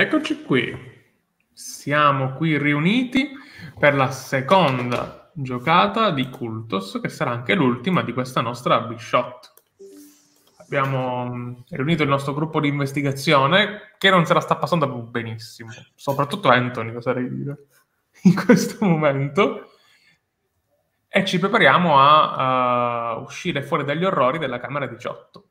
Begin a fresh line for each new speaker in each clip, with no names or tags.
Ed eccoci qui, siamo qui riuniti per la seconda giocata di Cultos, che sarà anche l'ultima di questa nostra b shot. Abbiamo mm, riunito il nostro gruppo di investigazione, che non se la sta passando benissimo, soprattutto Anthony, oserei dire, in questo momento, e ci prepariamo a, a eh, uscire fuori dagli orrori della Camera 18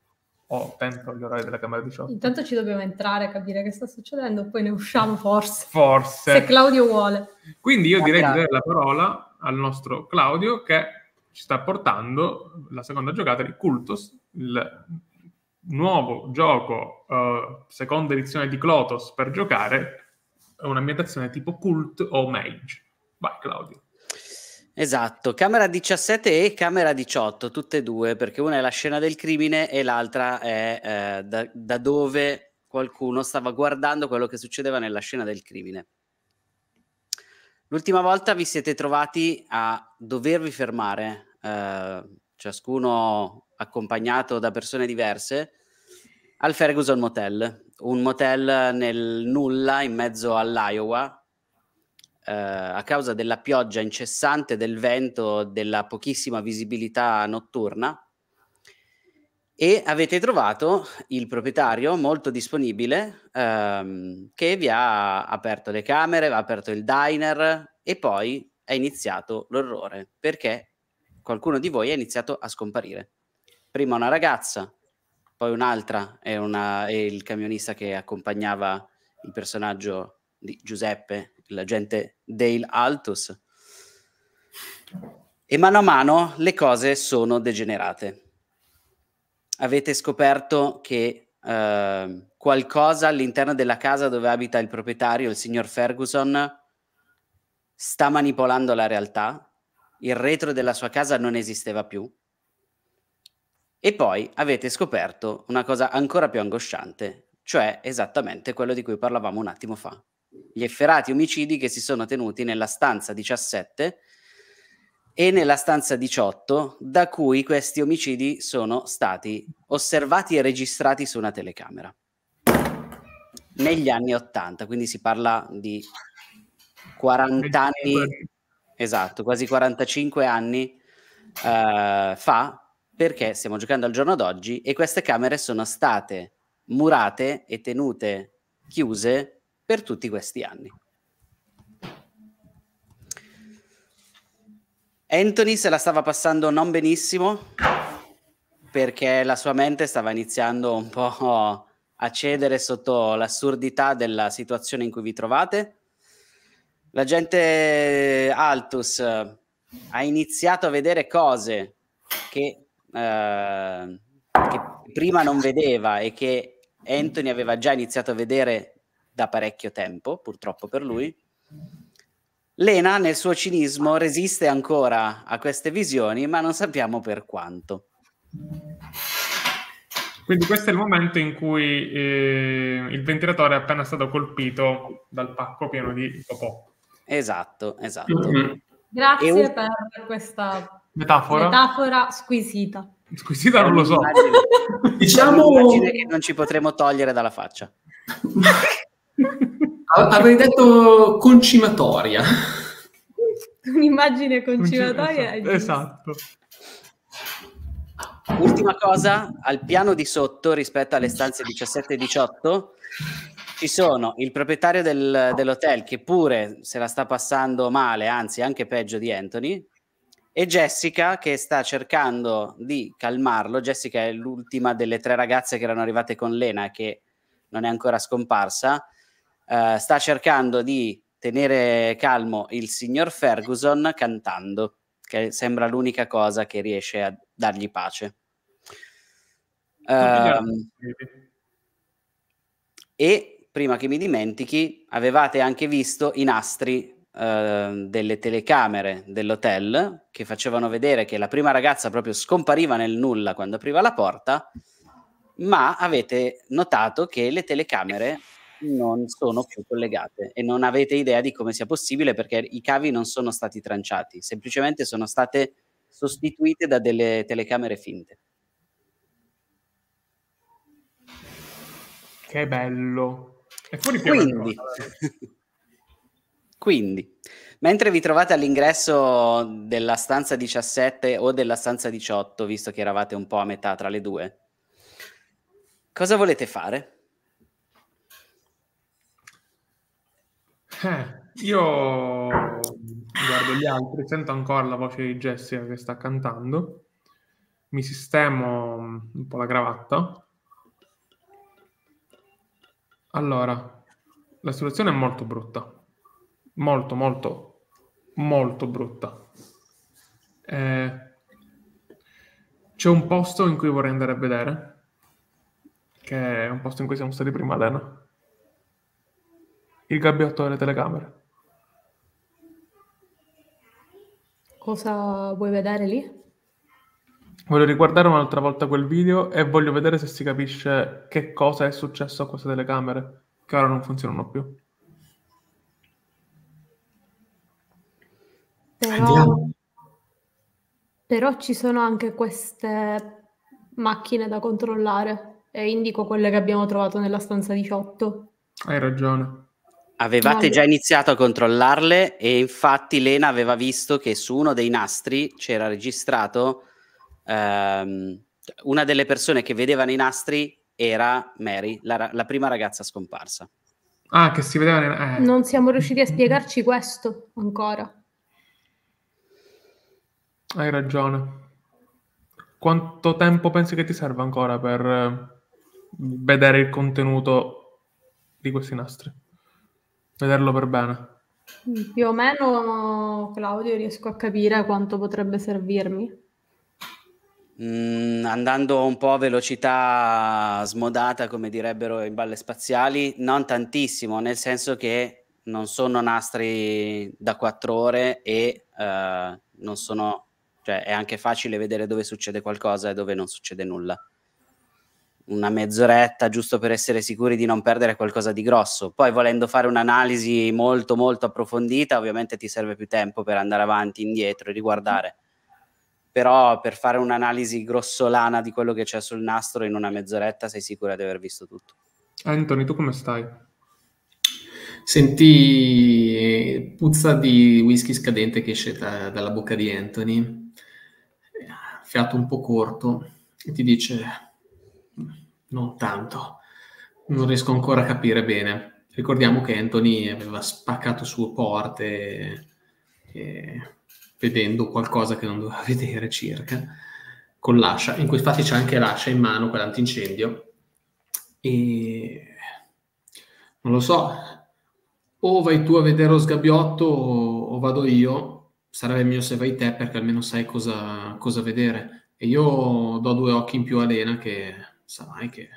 ho oh, tempo agli orari della Camera 18.
Intanto ci dobbiamo entrare, a capire che sta succedendo, poi ne usciamo forse.
Forse. Se Claudio vuole. Quindi io direi di dare la parola al nostro Claudio che ci sta portando la seconda giocata di Cultos, il nuovo gioco, uh, seconda edizione di Clotos per giocare, un'ambientazione tipo cult o mage. Vai Claudio.
Esatto, camera 17 e camera 18, tutte e due, perché una è la scena del crimine e l'altra è eh, da, da, dove qualcuno stava guardando quello che succedeva nella scena del crimine. L'ultima volta vi siete trovati a dovervi fermare, eh, ciascuno accompagnato da persone diverse, al Ferguson Motel, un motel nel nulla in mezzo all'Iowa, eh, a causa della pioggia incessante, del vento, della pochissima visibilità notturna e avete trovato il proprietario molto disponibile ehm, che vi ha aperto le camere, ha aperto il diner e poi è iniziato l'orrore perché qualcuno di voi è iniziato a scomparire. Prima una ragazza, poi un'altra è, una, è il camionista che accompagnava il personaggio di Giuseppe l'agente Dale Altus. E mano a mano le cose sono degenerate. Avete scoperto che eh, qualcosa all'interno della casa dove abita il proprietario, il signor Ferguson, sta manipolando la realtà. Il retro della sua casa non esisteva più. E poi avete scoperto una cosa ancora più angosciante, cioè esattamente quello di cui parlavamo un attimo fa gli efferati omicidi che si sono tenuti nella stanza 17 e nella stanza 18, da cui questi omicidi sono stati osservati e registrati su una telecamera negli anni 80, quindi si parla di 40 anni, esatto, quasi 45 anni eh, fa, perché stiamo giocando al giorno d'oggi e queste camere sono state murate e tenute chiuse per tutti questi anni. Anthony se la stava passando non benissimo perché la sua mente stava iniziando un po' a cedere sotto l'assurdità della situazione in cui vi trovate. La gente Altus ha iniziato a vedere cose che, eh, che prima non vedeva e che Anthony aveva già iniziato a vedere da parecchio tempo, purtroppo per lui. Lena, nel suo cinismo, resiste ancora a queste visioni, ma non sappiamo per quanto.
Quindi questo è il momento in cui eh, il ventilatore è appena stato colpito dal pacco pieno di popò. Esatto, esatto.
Mm-hmm.
Grazie un... per questa metafora, metafora squisita.
Squisita non lo so. diciamo... che non ci potremo togliere dalla faccia. Avrei detto concimatoria.
Un'immagine concimatoria.
Esatto. esatto. Ultima cosa, al piano di sotto rispetto alle stanze 17 e 18 ci sono il proprietario del, dell'hotel che pure se la sta passando male, anzi anche peggio di Anthony, e Jessica che sta cercando di calmarlo. Jessica è l'ultima delle tre ragazze che erano arrivate con Lena che non è ancora scomparsa eh, sta cercando di tenere calmo il signor Ferguson cantando, che sembra l'unica cosa che riesce a dargli pace.
Um,
e prima che mi dimentichi, avevate anche visto i nastri eh, delle telecamere dell'hotel che facevano vedere che la prima ragazza proprio scompariva nel nulla quando apriva la porta, ma avete notato che le telecamere non sono più collegate e non avete idea di come sia possibile perché i cavi non sono stati tranciati, semplicemente sono state sostituite da delle telecamere finte. Che bello. È fuori quindi, quindi, mentre vi trovate all'ingresso della stanza 17 o della stanza 18, visto che eravate un po' a metà tra le due, cosa volete fare?
Eh, io guardo gli altri, sento ancora la voce di Jessica che sta cantando, mi sistemo mm, un po' la cravatta. Allora, la situazione è molto brutta, molto, molto, molto brutta. Eh, c'è un posto in cui vorrei andare a vedere, che è un posto in cui siamo stati prima, Elena il gabbiotto delle telecamere.
Cosa vuoi vedere lì?
Voglio riguardare un'altra volta quel video e voglio vedere se si capisce che cosa è successo a queste telecamere, che ora non funzionano più.
Però, però ci sono anche queste macchine da controllare e indico quelle che abbiamo trovato nella stanza 18.
Hai ragione.
Avevate già iniziato a controllarle e infatti Lena aveva visto che su uno dei nastri c'era registrato ehm, una delle persone che vedevano i nastri era Mary, la, la prima ragazza scomparsa.
Ah, che si vedeva... Eh. Non
siamo riusciti a spiegarci questo ancora.
Hai ragione. Quanto tempo pensi che ti serva ancora per eh, vedere il contenuto di questi nastri? vederlo per bene.
Più o meno, Claudio, riesco a capire quanto potrebbe servirmi.
Mm, andando un po' a velocità smodata, come direbbero in balle spaziali, non tantissimo, nel senso che non sono nastri da quattro ore e uh, non sono, cioè è anche facile vedere dove succede qualcosa e dove non succede nulla una mezz'oretta giusto per essere sicuri di non perdere qualcosa di grosso. Poi volendo fare un'analisi molto molto approfondita, ovviamente ti serve più tempo per andare avanti, indietro e riguardare. Però per fare un'analisi grossolana di quello che c'è sul nastro in una mezz'oretta sei sicura di aver visto tutto.
Anthony, tu come stai? Senti puzza di whisky scadente che esce da, dalla bocca di Anthony, fiato un po' corto, e ti dice non tanto. Non riesco ancora a capire bene. Ricordiamo che Anthony aveva spaccato su porte e... Eh, vedendo qualcosa che non doveva vedere circa con l'ascia. In cui infatti c'è anche l'ascia in mano, quell'antincendio. E non lo so, o vai tu a vedere lo sgabbiotto o vado io. Sarebbe meglio se vai te perché almeno sai cosa, cosa vedere. E io do due occhi in più a Lena che sa che...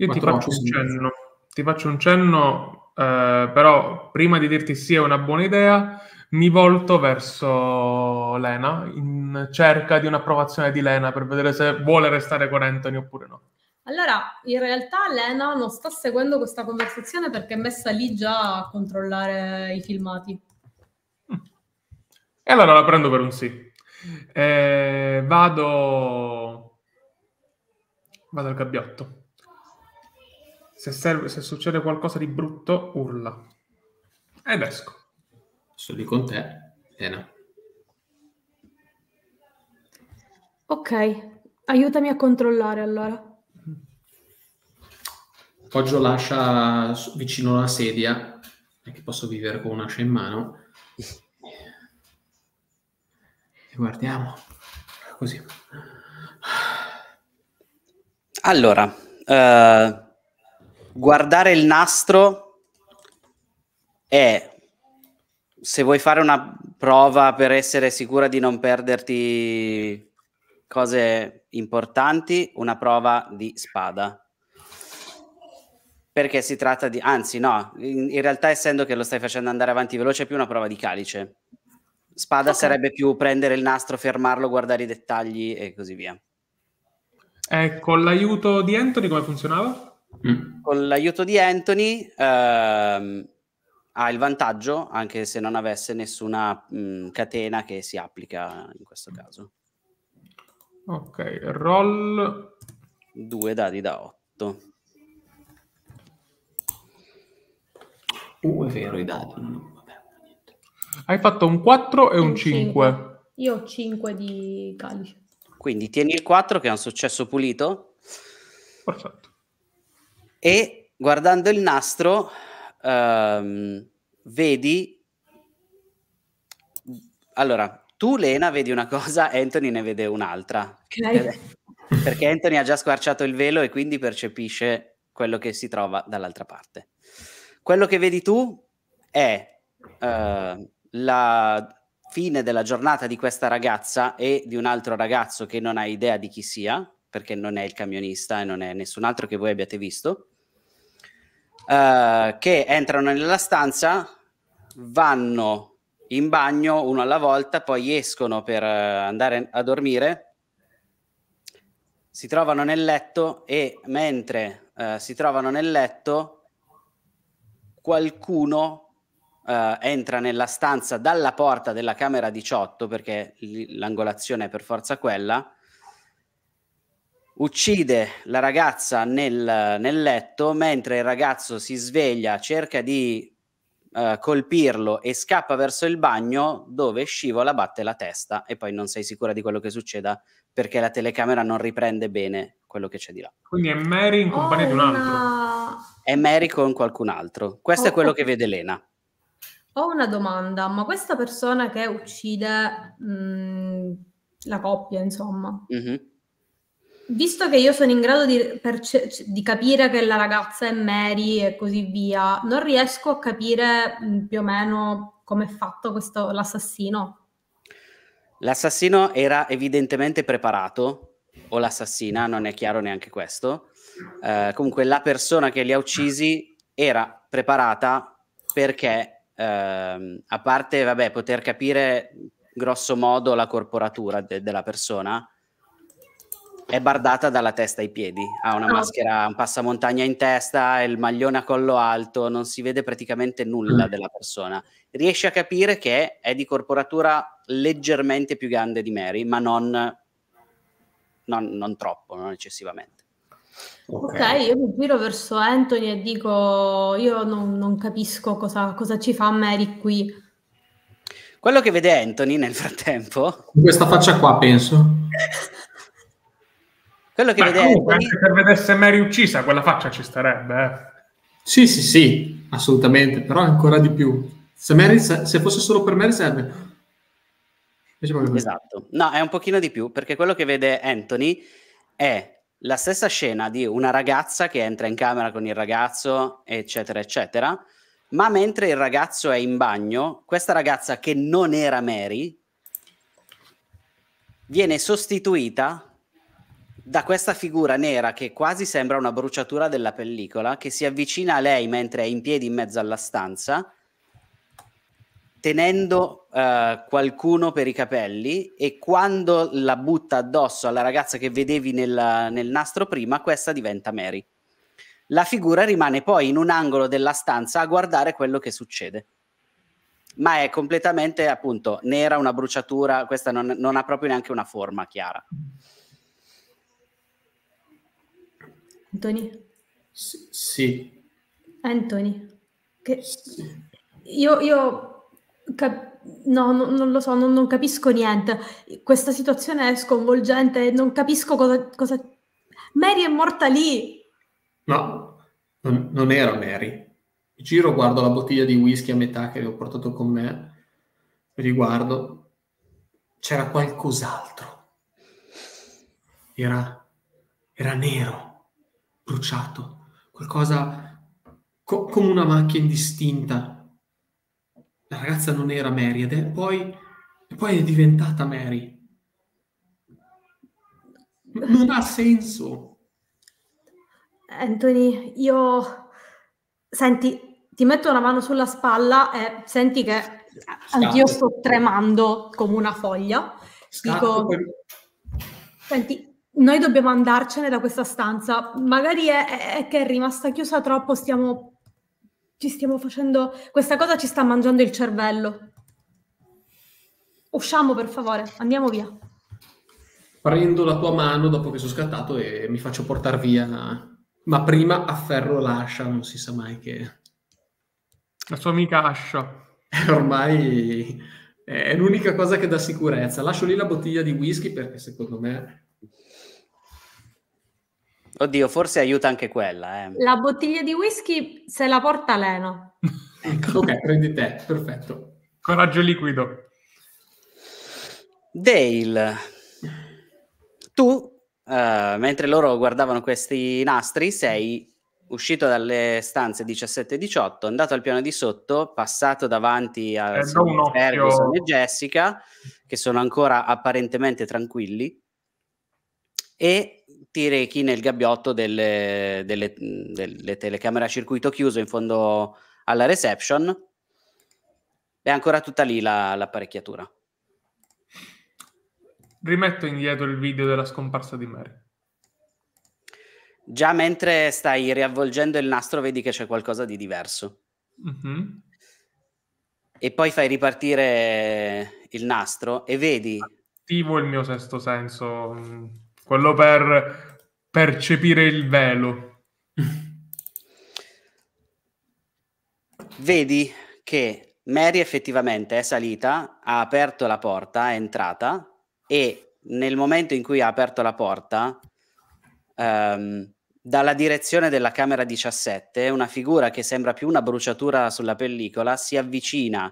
Io ti faccio, cenno,
ti faccio, un cenno, eh, però prima di dirti sì è una buona idea, mi volto verso Lena in cerca di un'approvazione di Lena per vedere se vuole restare con Anthony oppure no.
Allora, in realtà Lena non sta seguendo questa conversazione perché è messa lì già a controllare i filmati.
E allora la prendo per un sì. Eh, vado Vado al gabbiotto. Se, serve, se succede qualcosa di brutto, urla.
E esco. Sono lì con te, Elena.
Ok, aiutami a controllare allora.
Poggio l'ascia vicino alla sedia, eh, che posso vivere con un'ascia in mano. E guardiamo. Così.
Allora, eh, guardare il nastro è, se vuoi fare una prova per essere sicura di non perderti cose importanti, una prova di spada. Perché si tratta di, anzi no, in, in realtà essendo che lo stai facendo andare avanti veloce è più una prova di calice. Spada okay. sarebbe più prendere il nastro, fermarlo, guardare i dettagli e così via.
Eh, con l'aiuto di Anthony come funzionava?
Mm. Con l'aiuto di Anthony ehm, ha il vantaggio anche se non avesse nessuna mh, mm, catena che si applica in questo caso. Ok, roll 2 dadi da 8.
Uh, è vero i dadi.
Vabbè, Hai fatto un 4 e un, un 5.
5.
Io ho 5 di calice.
Quindi tieni il 4 che è un successo pulito. Perfetto. E guardando il nastro ehm, vedi... Allora, tu Lena vedi una cosa, Anthony ne vede un'altra. Okay. Perché Anthony ha già squarciato il velo e quindi percepisce quello che si trova dall'altra parte. Quello che vedi tu è eh, la, fine della giornata di questa ragazza e di un altro ragazzo che non ha idea di chi sia, perché non è il camionista e non è nessun altro che voi abbiate visto, uh, che entrano nella stanza, vanno in bagno uno alla volta, poi escono per eh, andare a dormire, si trovano nel letto e mentre uh, si trovano nel letto qualcuno eh, entra nella stanza dalla porta della camera 18, perché l'angolazione è per forza quella, uccide la ragazza nel, nel letto, mentre il ragazzo si sveglia, cerca di Uh, colpirlo e scappa verso il bagno dove scivola, batte la testa e poi non sei sicura di quello che succeda perché la telecamera non riprende bene quello che c'è di là.
Quindi è Mary in
compagnia oh, di un oh, altro.
No.
È Mary con qualcun altro. Questo oh, è quello oh. che vede Lena.
Ho una domanda, ma questa persona che uccide mh, mhmm, la coppia, insomma, mm-hmm. visto che io sono in grado di, perce- di, capire che la ragazza è Mary e così via, non riesco a capire mh, mhmm, più o meno come è fatto questo, l'assassino.
L'assassino era evidentemente preparato, o l'assassina, non è chiaro neanche questo. Eh, comunque la persona che li ha uccisi era preparata perché ehm, a parte vabbè, poter capire grosso modo la corporatura de- della persona, è bardata dalla testa ai piedi. Ha una no. Ah. maschera, un passamontagna in testa, il maglione a collo alto, non si vede praticamente nulla mm. della persona. Riesce a capire che è di corporatura leggermente più grande di Mary, ma non, non, non troppo, non eccessivamente. Okay. ok,
io mi giro verso Anthony e dico, io non, non capisco cosa, cosa, ci fa Mary qui. Quello
che vede Anthony nel frattempo... questa faccia qua,
penso.
Quello che Ma vede comunque, Anthony... Anche se vedesse Mary uccisa, quella faccia ci starebbe. Eh.
Sì, sì, sì, assolutamente, però ancora di più. Se, Mary, se fosse solo per Mary sarebbe. Esatto,
no, è un pochino di più, perché quello che vede Anthony è la stessa scena di una ragazza che entra in camera con il ragazzo, eccetera, eccetera, ma mentre il ragazzo è in bagno, questa ragazza che non era Mary viene sostituita da questa figura nera che quasi sembra una bruciatura della pellicola, che si avvicina a lei mentre è in piedi in mezzo alla stanza, tenendo eh, qualcuno per i capelli e quando la butta addosso alla ragazza che vedevi nel, nel nastro prima, questa diventa Mary. La figura rimane poi in un angolo della stanza a guardare quello che succede ma è completamente appunto nera, una bruciatura, questa non, non, ha proprio neanche una forma chiara.
Anthony? S- sì. Anthony, che... sì. io, io cap- No, no, non lo so, non, non, capisco niente. Questa situazione è sconvolgente, non capisco cosa, cosa... Mary è morta lì!
No, non, non, era Mary. Giro, guardo la bottiglia di whisky a metà che ho portato con me, riguardo, c'era qualcos'altro. Era, era nero, bruciato, qualcosa co- come una macchia indistinta la ragazza non era Mary ed è poi, poi è diventata Mary.
Non ha senso. Anthony, io... Senti, ti metto una mano sulla spalla e senti che anch'io sto tremando come una foglia. Scatto. Dico, senti, noi dobbiamo andarcene da questa stanza. Magari è, è che è rimasta chiusa troppo, stiamo ci stiamo facendo, questa cosa ci sta mangiando il cervello. Usciamo per favore, andiamo via.
Prendo la tua mano dopo che sono scattato e mi faccio portare via, ma prima afferro l'ascia, non si sa mai che... La sua amica ascia. Ormai è l'unica cosa che dà sicurezza. Lascio lì la bottiglia di whisky perché secondo me
Oddio, forse aiuta anche quella. Eh.
La bottiglia di whisky se la porta Leno.
Ok, prendi te, perfetto. Coraggio liquido. Dale, tu, eh, mentre loro guardavano questi nastri, sei uscito dalle stanze 17 e 18, andato al piano di sotto, passato davanti a Ferguson e Jessica, che sono ancora apparentemente tranquilli, e si rechi nel gabbiotto delle, delle, delle telecamere a circuito chiuso in fondo alla reception. È ancora tutta lì la, l'apparecchiatura.
Rimetto indietro il video della scomparsa di Mary.
Già mentre stai riavvolgendo il nastro vedi che c'è qualcosa di diverso. Mm-hmm. E poi fai ripartire il nastro e vedi...
Attivo il mio sesto senso mm, quello per percepire il velo.
Vedi che Mary effettivamente è salita, ha aperto la porta, è entrata e nel momento in cui ha aperto la porta, um, dalla direzione della camera 17, una figura che sembra più una bruciatura sulla pellicola si avvicina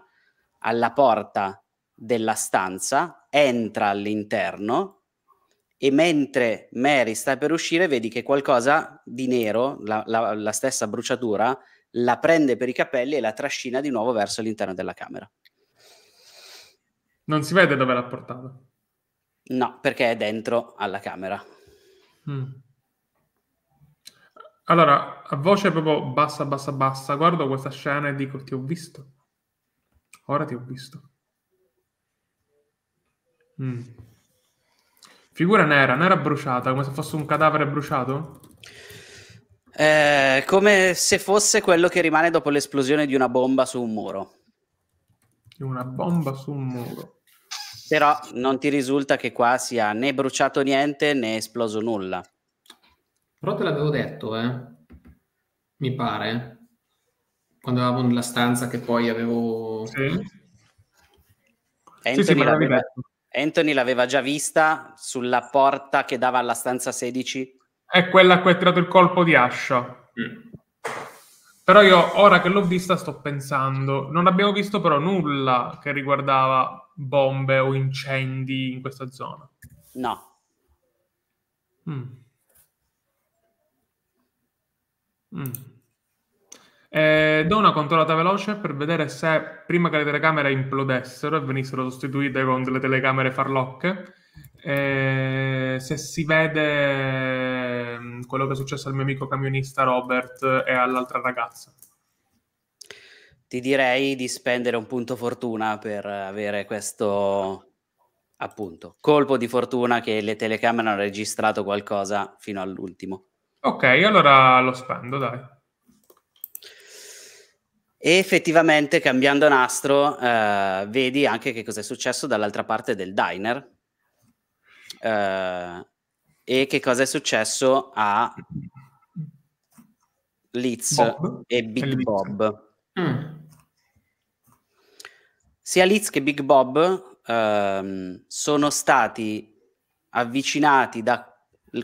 alla porta della stanza, entra all'interno e mentre Mary sta per uscire vedi che qualcosa di nero, la, la, la stessa bruciatura, la prende per i capelli e la trascina di nuovo verso l'interno della camera.
Non si vede dove l'ha portata?
No, perché è dentro alla camera.
Mm.
Allora, a voce proprio bassa, bassa, bassa, guardo questa scena e dico ti ho visto. Ora ti ho visto. Mm. Figura nera, nera bruciata, come
se fosse un cadavere bruciato? Eh, come se fosse quello che rimane dopo l'esplosione di una bomba su un muro.
Una bomba su un
muro.
Però non ti risulta che qua sia né bruciato niente né esploso nulla.
Però te l'avevo detto, eh. Mi pare. Quando eravamo nella stanza che poi avevo... Sì.
sì, sì, sì, l'avevi detto. Anthony l'aveva già vista sulla porta che dava alla stanza 16?
È quella a cui ha tirato il colpo di ascia. Mm. Però io, ora che l'ho vista, sto pensando, non abbiamo visto però nulla che riguardava bombe o incendi in questa zona. No. Mm. Mm. Eh, do una controllata veloce per vedere se prima che le telecamere implodessero e venissero sostituite con delle telecamere farlocche, eh, se si vede mm, quello che è successo al mio amico camionista Robert e all'altra ragazza.
Ti direi di spendere un punto fortuna per avere questo appunto colpo di fortuna che le telecamere hanno registrato qualcosa fino all'ultimo.
Ok, allora lo spendo, dai.
E effettivamente, cambiando nastro, eh, vedi anche che cosa è successo dall'altra parte del diner eh, e che cosa è successo a Liz Bob. e Big e Bob. Mm. Sia Liz che Big Bob ehm, sono stati avvicinati da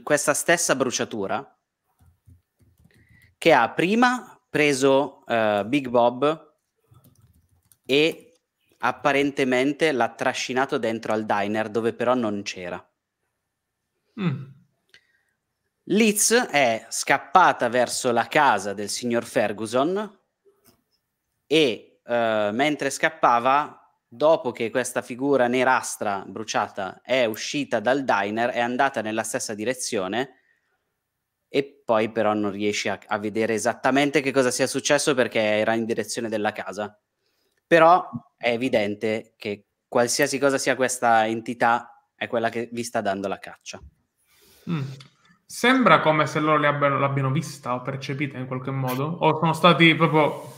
questa stessa bruciatura che ha prima preso uh, Big Bob e apparentemente l'ha trascinato dentro al diner dove però non c'era. Mm. Liz è scappata verso la casa del signor Ferguson e uh, mentre scappava dopo che questa figura nerastra bruciata è uscita dal diner, è andata nella stessa direzione e poi però non riesci a, a, vedere esattamente che cosa sia successo perché era in direzione della casa. Però è evidente che qualsiasi cosa sia questa entità è quella che vi sta dando la caccia.
Mm. Sembra come se loro abbiano, l'abbiano vista o percepita in qualche modo, o sono stati proprio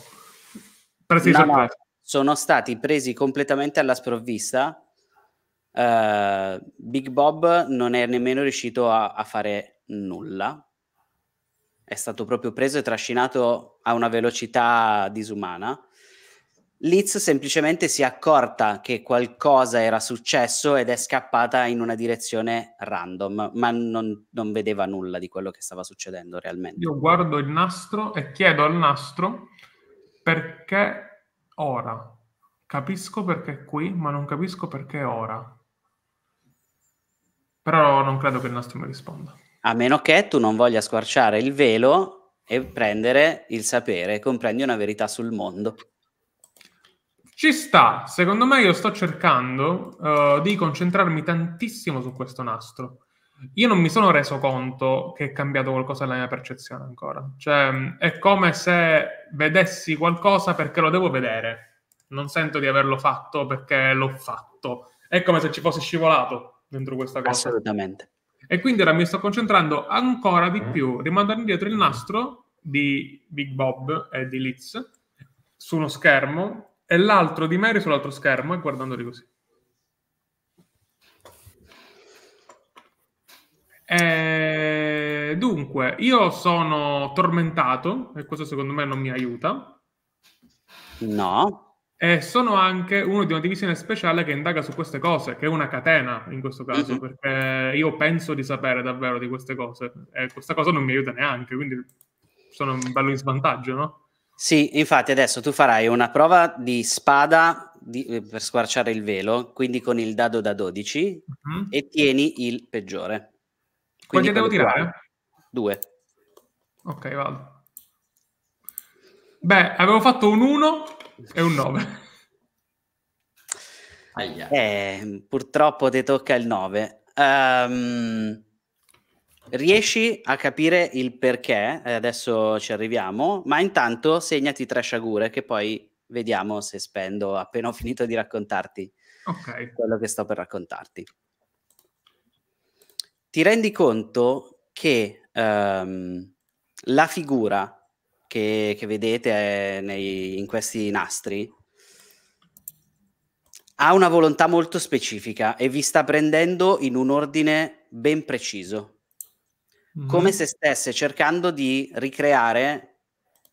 presi no, no,
sono stati presi completamente alla sprovvista. Uh, Big Bob non è nemmeno riuscito a, a fare nulla è stato proprio preso e trascinato a una velocità disumana. Liz semplicemente si è accorta che qualcosa era successo ed è scappata in una direzione random, ma non, non vedeva nulla di quello che stava succedendo realmente. Io
guardo il nastro e chiedo al nastro perché ora. Capisco perché è qui, ma non capisco perché ora. Però non credo che il nastro mi risponda
a meno che tu non voglia squarciare il velo e prendere il sapere, comprendi una verità sul mondo.
Ci sta, secondo me io sto cercando uh, di concentrarmi tantissimo su questo nastro. Io non mi sono reso conto che è cambiato qualcosa nella mia percezione ancora. Cioè, è come se vedessi qualcosa perché lo devo vedere. Non sento di averlo fatto perché l'ho fatto. È come se ci fosse scivolato
dentro questa cosa. Assolutamente.
E quindi ora mi sto concentrando ancora di mm. più, rimandando indietro il nastro di Big Bob e di Liz su uno schermo e l'altro di Mary sull'altro schermo e guardandoli così. E dunque, io sono tormentato e questo secondo me non mi aiuta.
No,
e sono anche uno di una divisione speciale che indaga su queste cose, che è una catena in questo caso, mm-hmm. perché io penso di sapere davvero di queste cose e questa cosa non mi aiuta neanche, quindi sono un bello in svantaggio, no?
Sì, infatti adesso tu farai una prova di spada di, eh, per squarciare il velo, quindi con il dado da 12 mm-hmm. e tieni il peggiore. Quindi Quanti devo tirare? Due.
Ok, vado. Beh, avevo fatto un 1 è un 9.
Eh, purtroppo ti tocca il 9. Um, ehm, riesci a capire il perché, eh, adesso ci arriviamo, ma intanto segnati tre sciagure che poi vediamo se spendo appena ho finito di raccontarti okay. quello che sto per raccontarti. Ti rendi conto che um, la figura che, che vedete eh, nei, in questi nastri ha una volontà molto specifica e vi sta prendendo in un ordine ben preciso, mm. come se stesse cercando di ricreare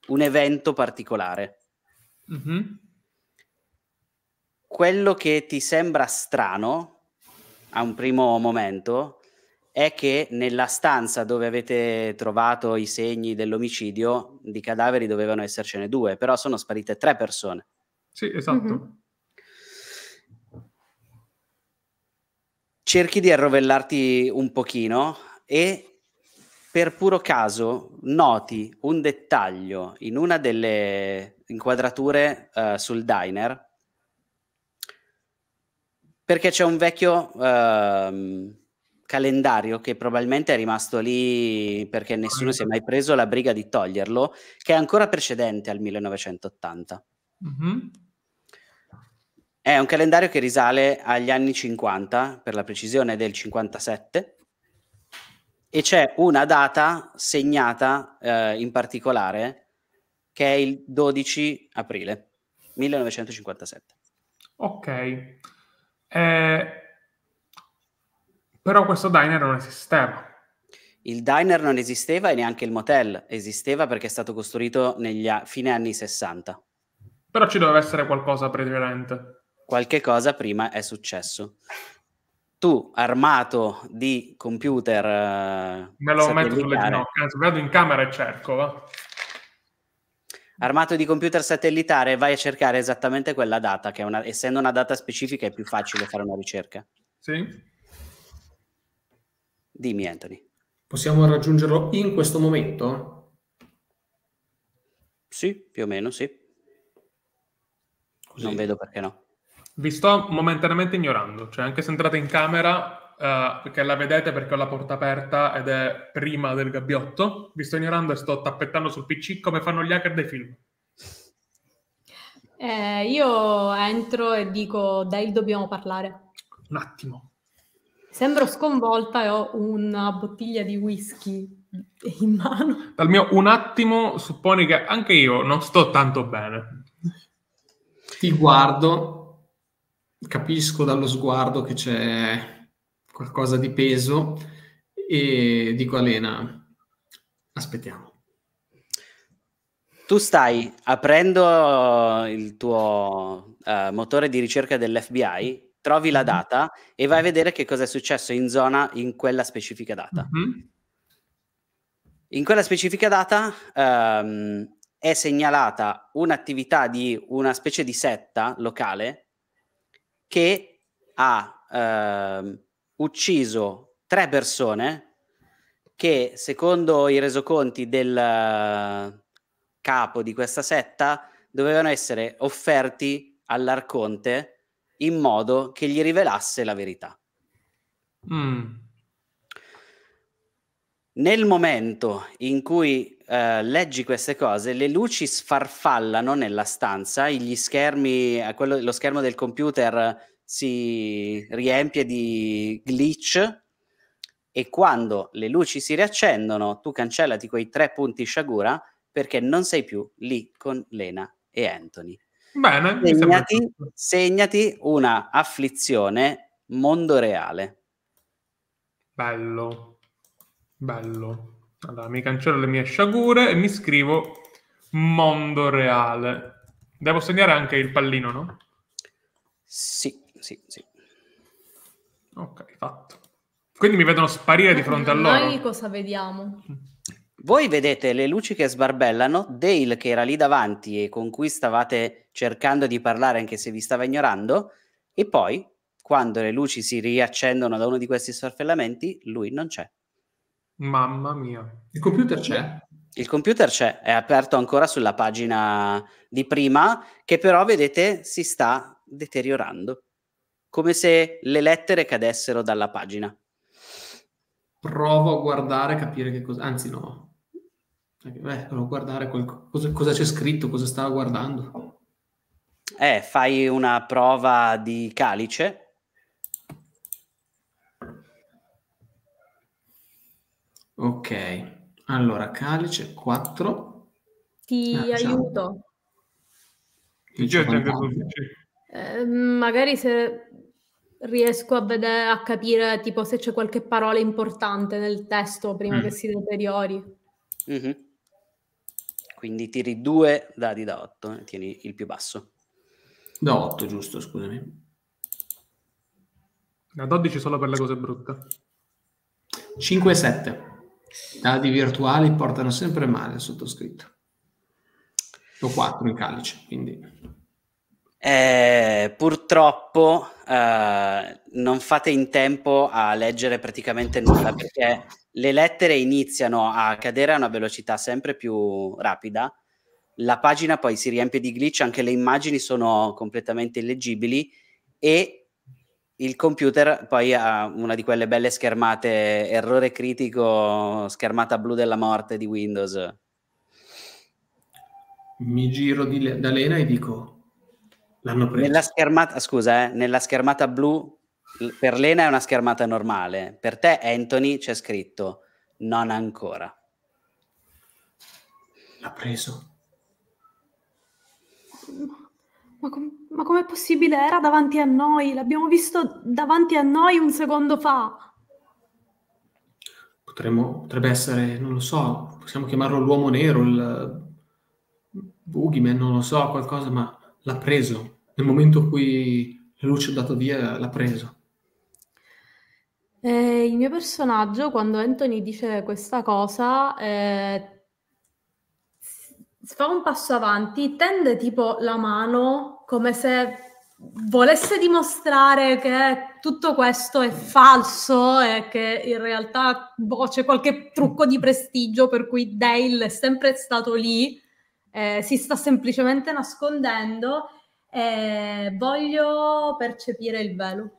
un evento particolare. Mm-hmm. Quello che ti sembra strano a un primo momento è che nella stanza dove avete trovato i segni dell'omicidio di cadaveri dovevano essercene due, però sono sparite tre persone.
Sì, esatto. Mm-hmm.
Cerchi di arrovellarti un pochino e per puro caso noti un dettaglio in una delle inquadrature uh, sul diner perché c'è un vecchio uh, calendario che probabilmente è rimasto lì perché nessuno si è mai preso la briga di toglierlo, che è ancora precedente al 1980. Mm-hmm. È un calendario che risale agli anni 50, per la precisione del 57, e c'è una data segnata eh, in particolare che è il 12 aprile 1957.
Ok. Eh, però questo diner non esisteva.
Il diner non esisteva e neanche il motel esisteva perché è stato costruito negli a- fine anni 60.
Però ci doveva essere qualcosa precedente.
Qualche cosa prima è successo. Tu, armato di computer... Eh, Me lo metto sulle ginocchia,
anzi, vado in camera e cerco, va
armato di computer satellitare, vai a cercare esattamente quella data, che una, essendo una data specifica è più facile fare una ricerca. Sì. Dimmi Anthony. Possiamo raggiungerlo in questo momento? Sì, più o meno sì. Così. Non vedo perché no.
Vi sto momentaneamente ignorando, cioè anche se entrate in camera, eh, che la vedete perché ho la porta aperta ed è prima del gabbiotto, vi sto ignorando e sto tappettando sul PC come fanno gli hacker dei film.
Eh, io entro e dico, Dale, dobbiamo parlare.
Un attimo.
Sembro sconvolta e ho una bottiglia di whisky in mano.
Dal mio un attimo supponi che anche io non sto
tanto bene. Ti guardo, capisco dallo sguardo che c'è qualcosa di peso e dico a Lena, aspettiamo.
Tu stai aprendo il tuo uh, motore di ricerca dell'FBI trovi la mhm. data e vai a vedere che cosa è successo in zona in quella specifica
data. Mm-hmm.
In quella specifica data ehm, è segnalata un'attività di una specie di setta locale che ha ehm, ucciso tre persone che secondo i resoconti del capo di questa setta dovevano essere offerti all'arconte in modo che gli rivelasse la verità. Mm. Nel momento in cui eh, leggi queste cose, le luci sfarfallano nella stanza, gli schermi, eh, quello, lo schermo del computer si riempie di glitch e quando le luci si riaccendono, tu cancellati quei tre punti sciagura perché non sei più lì con Lena e Anthony.
Bene, segnati,
segnati una afflizione mondo reale. Bello,
bello. Allora, mi cancello le mie sciagure e mi scrivo mondo reale. Devo segnare anche il pallino, no? Sì, sì, sì.
Ok, fatto. Quindi mi vedono sparire di fronte a loro. Noi
cosa vediamo? Mm.
Voi vedete le luci che sbarbellano, Dale che era lì davanti e con cui stavate cercando di parlare anche se vi stava ignorando, e poi, quando le luci si riaccendono da uno di questi sfarfellamenti, lui non c'è.
Mamma mia,
il computer c'è? Il computer c'è, è aperto ancora sulla pagina di prima, che però vedete si sta deteriorando, come se le lettere cadessero dalla pagina
provo a guardare, capire che cosa... Anzi, no. Beh, devo guardare quel... cosa, cosa, c'è scritto, cosa stava guardando.
Eh, fai una prova di calice.
Ok, allora calice 4.
Ti ah, aiuto. Io eh, magari se riesco a, vedere, a capire tipo se c'è qualche parola importante nel testo prima mm. che si deteriori.
Mm-hmm. Quindi tiri due dadi da 8 e tieni il più basso. Da 8, giusto, scusami.
Da 12 solo per le cose brutte. 5
e
7. Dadi virtuali portano sempre male al sottoscritto. Ho 4 in calice, quindi...
Eh, purtroppo eh, non fate in tempo a leggere praticamente nulla perché le lettere iniziano a cadere a una velocità sempre più rapida, la pagina poi si riempie di glitch, anche le immagini sono completamente illeggibili e il computer poi ha una di quelle belle schermate, errore critico, schermata blu della morte di Windows.
Mi giro di, da Lena e dico, l'hanno preso. Nella
schermata, scusa, eh, nella schermata blu per Lena è una schermata normale, per te Anthony c'è scritto non ancora. L'ha preso.
Ma, com- ma com'è possibile? Era davanti a noi, l'abbiamo visto davanti a noi un secondo fa.
Potremmo, potrebbe essere, non lo so, possiamo chiamarlo l'uomo nero, il boogeyman, non lo so, qualcosa, ma l'ha preso. Nel momento in cui la luce è andata via, l'ha preso.
Eh, il mio personaggio, quando Anthony dice questa cosa, eh, fa un passo avanti, tende tipo la mano come se volesse dimostrare che tutto questo è falso e che in realtà boh, c'è qualche trucco di prestigio per cui Dale è sempre stato lì, eh, si sta semplicemente nascondendo e eh, voglio percepire il velo.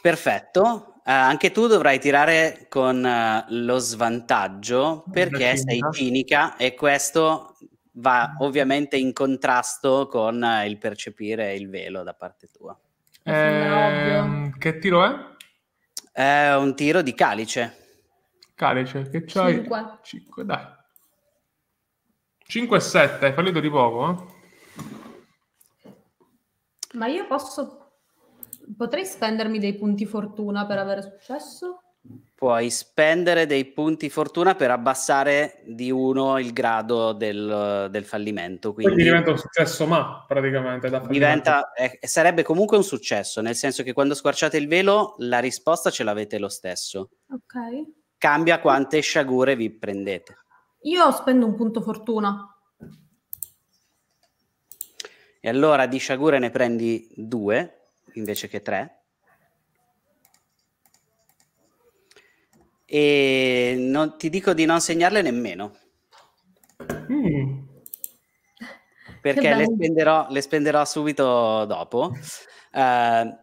Perfetto. Uh, anche tu dovrai tirare con uh, lo svantaggio perché sei cinica e questo va ovviamente in contrasto con uh, il percepire il velo da parte tua. Eh, che tiro è? È un tiro di calice. Calice, che c'hai? 5.
5, dai. 5 e 7, hai fallito di poco, eh?
Ma io posso Potrei spendermi dei punti fortuna per avere successo?
Puoi spendere dei punti fortuna per abbassare di uno il grado del, del fallimento. Quindi, quindi, diventa un
successo, ma praticamente da diventa,
eh, sarebbe comunque un successo, nel senso che quando squarciate il velo la risposta ce l'avete lo stesso.
Ok.
Cambia quante sciagure vi prendete.
Io spendo un punto fortuna.
E allora di sciagure ne prendi due invece che 3. E non, ti dico di non segnarle nemmeno. Mm. Perché le spenderò, le spenderò, subito dopo. Uh,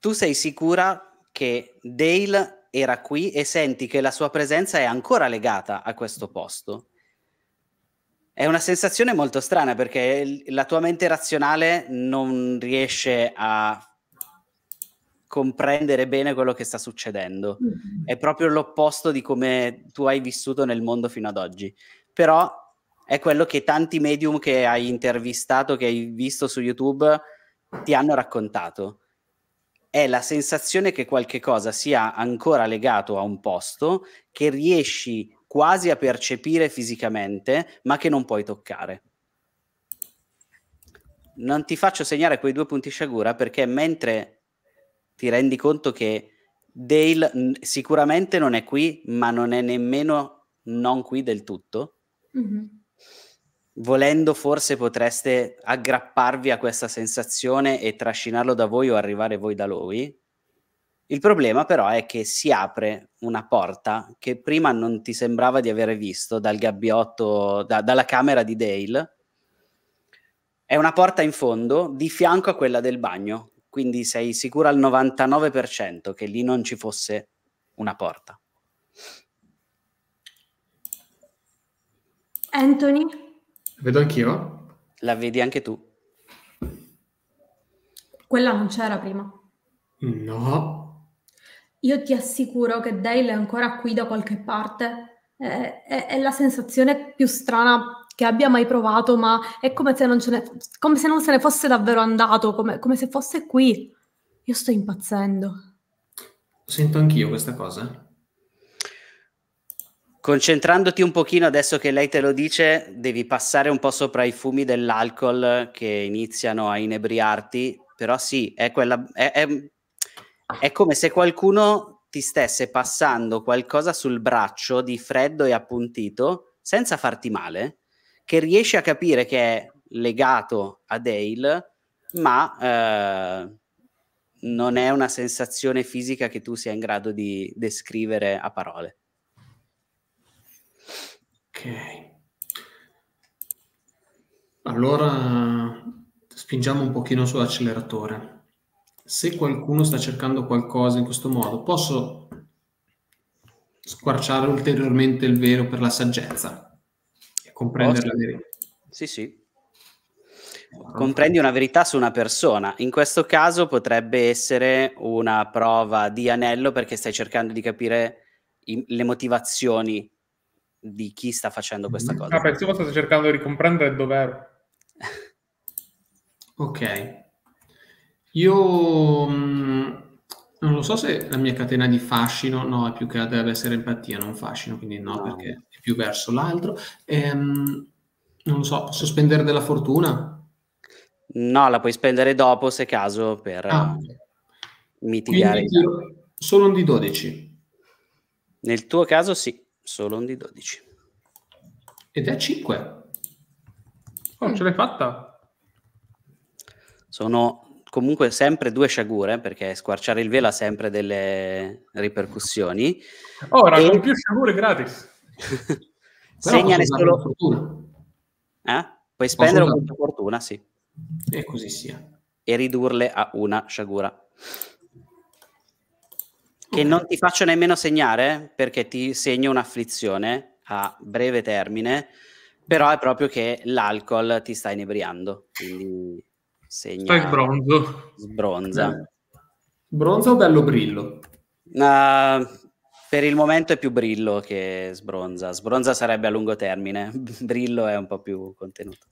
tu sei sicura che Dale era qui e senti che la sua presenza è ancora legata a questo posto? È una sensazione molto strana perché la tua mente razionale non riesce a comprendere bene quello che sta succedendo. Mm-hmm. È proprio l'opposto di come tu hai vissuto nel mondo fino ad oggi. Però è quello che tanti medium che hai intervistato, che hai visto su YouTube, ti hanno raccontato. È la sensazione che qualche cosa sia ancora legato a un posto, che riesci quasi a percepire fisicamente, ma che non puoi toccare. Non ti faccio segnare quei due punti sciagura perché mentre ti rendi conto che Dale sicuramente non è qui, ma non è nemmeno non qui del tutto, mm-hmm. volendo forse potreste aggrapparvi a questa sensazione e trascinarlo da voi o arrivare voi da lui, il problema però è che si apre una porta che prima non ti sembrava di aver visto dal gabbiotto, da, dalla camera di Dale. È una porta in fondo di fianco a quella del bagno, quindi sei sicura al 99% che lì non ci fosse una porta. Anthony? Vedo anch'io. La vedi anche tu?
Quella non c'era prima.
No,
io ti assicuro che Dale è ancora qui da qualche parte. È, è, è la sensazione più strana che abbia mai provato, ma è come se non, ne, come se, non se ne fosse davvero andato, come, come se fosse qui. Io sto impazzendo.
Sento anch'io questa cosa. Concentrandoti un pochino adesso che lei te lo dice, devi passare un po' sopra i fumi dell'alcol che iniziano a inebriarti, però sì, è, quella, è, è è come se qualcuno ti stesse passando qualcosa sul braccio di freddo e appuntito, senza farti male, che riesci a capire che è legato a Dale, ma eh, non è una sensazione fisica che tu sia in grado di descrivere a parole.
Ok. Allora spingiamo un pochino sull'acceleratore se qualcuno sta cercando qualcosa in questo modo, posso squarciare ulteriormente il vero per la saggezza e comprendere oh, sì. la
verità. Sì, sì. Comprendi una verità su una persona. In questo caso potrebbe essere una prova di anello perché stai cercando di capire i- le motivazioni di chi sta facendo questa mm-hmm. cosa. Ah, che stessi
cercando di comprendere dov'ero. ok.
Io mh, mm, non lo so se la mia catena di fascino, no, è più che deve essere empatia, non fascino, quindi no, no. perché è più verso l'altro. Ehm,
non lo so, posso spendere della fortuna? No, la puoi spendere dopo se caso per ah. Ehm, mitigare. solo un di 12. Nel tuo caso sì, solo un di 12. Ed è 5.
Oh, mm. ce l'hai fatta.
Sono comunque sempre due sciagure, perché squarciare il velo ha sempre delle ripercussioni. Ora, e... non più
sciagure gratis.
Segna solo... Eh? Puoi spendere un po' fortuna, sì. E così sia. E ridurle a una sciagura. Che okay. non ti faccio nemmeno segnare, perché ti segno un'afflizione a breve termine, però è proprio che l'alcol ti sta inebriando, quindi segna... il bronzo. Sbronza. Mm. Bronzo o bello brillo? Uh, per il momento è più brillo che sbronza. Sbronza sarebbe a lungo termine, brillo è un po' più contenuto.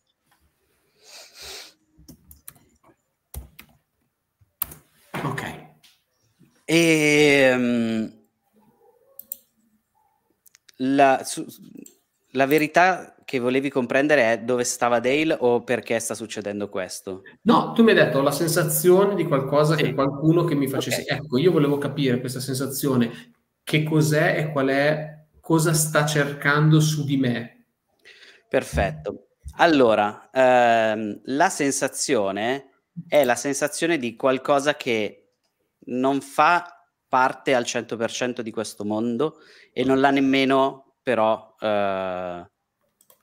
Ok. E, um, la, su, la verità che volevi comprendere è dove stava Dale o perché sta succedendo questo? No, tu mi hai detto
la sensazione di qualcosa sì. che qualcuno che mi facesse. Okay. Ecco, io volevo capire questa sensazione,
che cos'è e qual è, cosa sta cercando su di me. Perfetto. Allora, ehm, la sensazione è la sensazione di qualcosa che non fa parte al 100% di questo mondo e non l'ha nemmeno però eh,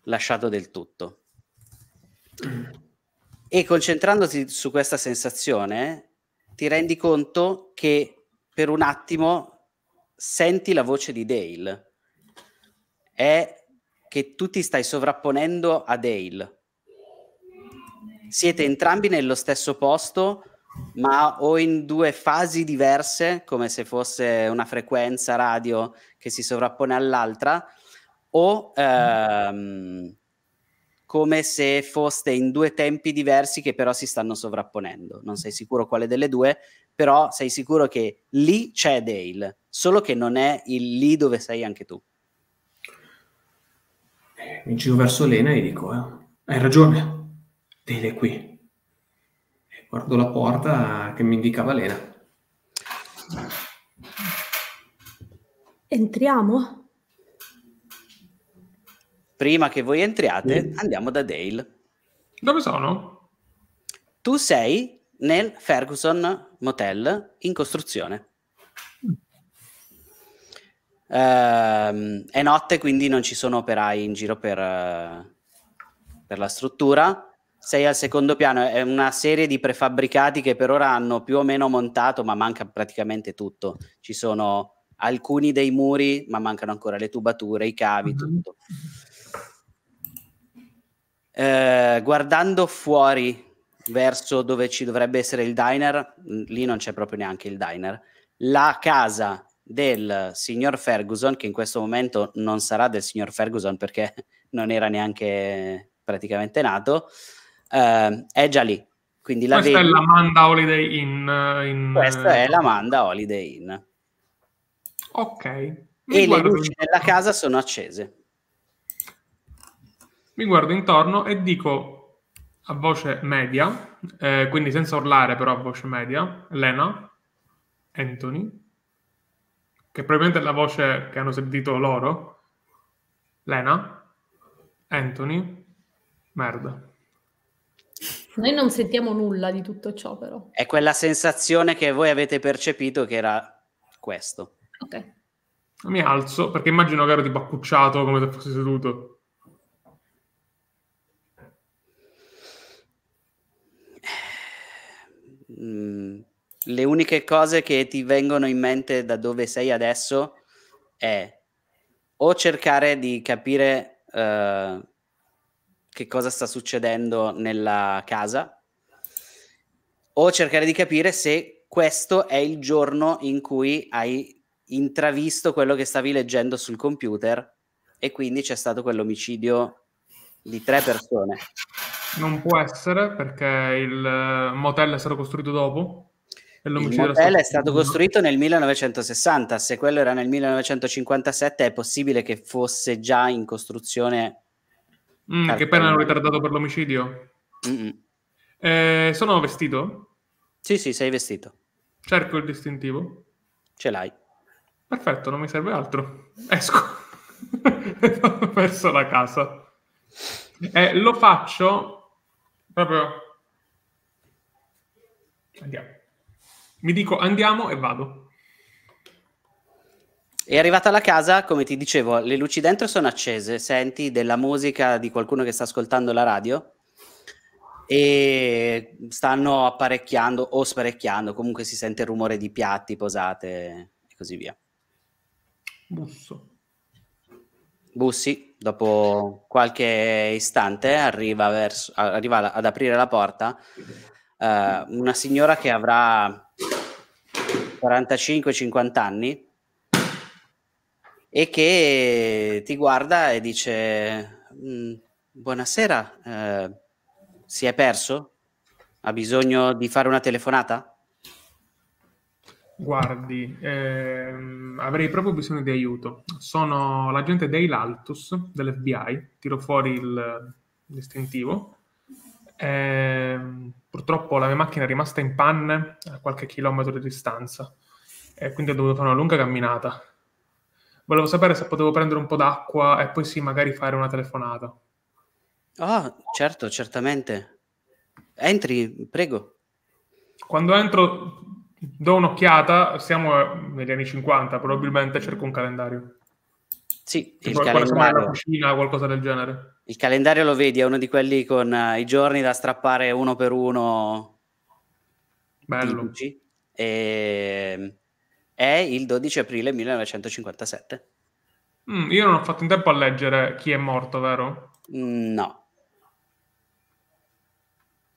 lasciato del tutto. E concentrandoti su questa sensazione, ti rendi conto che per un attimo senti la voce di Dale. È che tu ti stai sovrapponendo a Dale. Siete entrambi nello stesso posto, ma o in due fasi diverse, come se fosse una frequenza radio che si sovrappone all'altra, o mm. ehm, come se foste in due tempi diversi che però si stanno sovrapponendo. Non sei sicuro quale delle due, però sei sicuro che lì c'è Dale, solo che non è il lì dove sei anche tu.
mi giro verso Lena e dico, eh, hai ragione, Dale è qui. E guardo la porta che mi indicava Lena.
Entriamo?
prima che voi entriate, andiamo da Dale. Dove sono? Tu sei nel Ferguson Motel in costruzione. Uh, è notte, quindi non ci sono operai in giro per, uh, per, la struttura. Sei al secondo piano, è una serie di prefabbricati che per ora hanno più o meno montato, ma manca praticamente tutto. Ci sono alcuni dei muri, ma mancano ancora le tubature, i cavi, mhm. tutto. Eh, guardando fuori verso dove ci dovrebbe essere il diner, mm, lì non c'è proprio neanche il diner, la casa del signor Ferguson, che in questo momento non sarà del signor Ferguson perché non era neanche praticamente nato, eh, è già lì. Quindi la Questa vedi... è Manda Holiday Inn. In... Questa è eh, la Manda Holiday Inn. Ok.
Mi e le luci
della casa sono accese
mi guardo intorno e dico a voce media, eh, quindi senza urlare però a voce media, Lena, Anthony, che probabilmente è la voce che hanno sentito loro, Lena, Anthony, merda.
Noi non sentiamo nulla di tutto ciò però.
È quella sensazione che voi avete percepito che era questo. Ok.
Mi alzo perché immagino che ero tipo accucciato come se fossi seduto.
Mm, le uniche cose che ti vengono in mente da dove sei adesso è o cercare di capire uh, che cosa sta succedendo nella casa o cercare di capire se questo è il giorno in cui hai intravisto quello che stavi leggendo sul computer e quindi c'è stato quell'omicidio di tre persone.
Non può essere perché il eh, motel è stato costruito dopo. Il motel è stato costruito
nel 1960, se quello era nel 1957 è possibile che fosse già in costruzione.
Mm, che pena hanno ritardato per l'omicidio? Eh, sono vestito? Sì, sì, sei vestito. Cerco il distintivo? Ce l'hai. Perfetto, non mi serve altro. Esco. Ho perso la casa. Eh, lo faccio Proprio. Andiamo. Mi dico andiamo e vado.
È arrivata alla casa, come ti dicevo, le luci dentro sono accese, senti della musica di qualcuno che sta ascoltando la radio e stanno apparecchiando o sparecchiando, comunque si sente il rumore di piatti, posate e così via. Busso. Bussi, Dopo qualche istante arriva, verso, arriva ad aprire la porta eh, una signora che avrà 45-50 anni e che ti guarda e dice mm, buonasera eh, si è perso? Ha bisogno di fare una telefonata?
Guardi, ehm, avrei proprio bisogno di aiuto. Sono l'agente Dale Altus dell'FBI, tiro fuori il distintivo. Ehm, purtroppo la mia macchina è rimasta in panne a qualche chilometro di distanza e quindi ho dovuto fare una lunga camminata. Volevo sapere se potevo prendere un po' d'acqua e poi sì, magari fare una telefonata.
Ah, certo, certamente. Entri, prego.
Quando entro do un'occhiata, siamo eh, negli anni 50, probabilmente cerco un calendario.
Sì, tipo il calendario.
Cucina, qualcosa del genere.
Il calendario lo vedi, è uno di quelli con uh, i giorni da strappare uno per uno. Bello. Tipici, e... Ehm, è il 12 aprile 1957.
Mm, io non ho fatto in tempo a leggere chi è morto, vero?
Mm, no.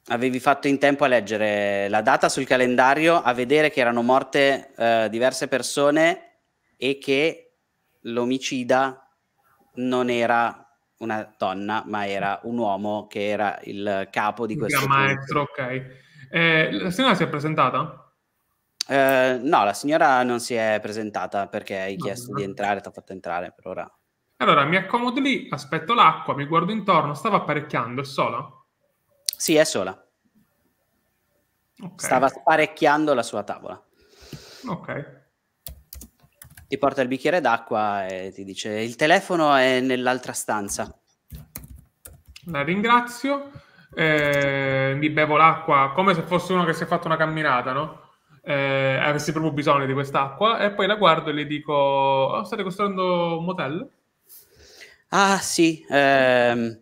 Avevi fatto in tempo a leggere la data sul calendario, a vedere che erano morte eh, diverse persone e che l'omicida non era una donna, ma era un uomo che era il capo di questo. Il maestro, ok.
Eh, la signora si è presentata?
Eh, no, la signora non si è presentata perché hai chiesto no, no. di entrare, ti ha fatto entrare per ora.
Allora mi accomodo lì, aspetto l'acqua, mi guardo intorno, stavo apparecchiando, è sola?
Sì, è sola. Okay. Stava sparecchiando la sua tavola. Ok. Ti porta il bicchiere d'acqua e ti dice il telefono è nell'altra stanza.
La ringrazio, eh, mi bevo l'acqua come se fosse uno che si è fatto una camminata, no? Eh, avessi proprio bisogno di quest'acqua e poi la guardo e le dico oh, state costruendo un motel?
Ah sì, ehm,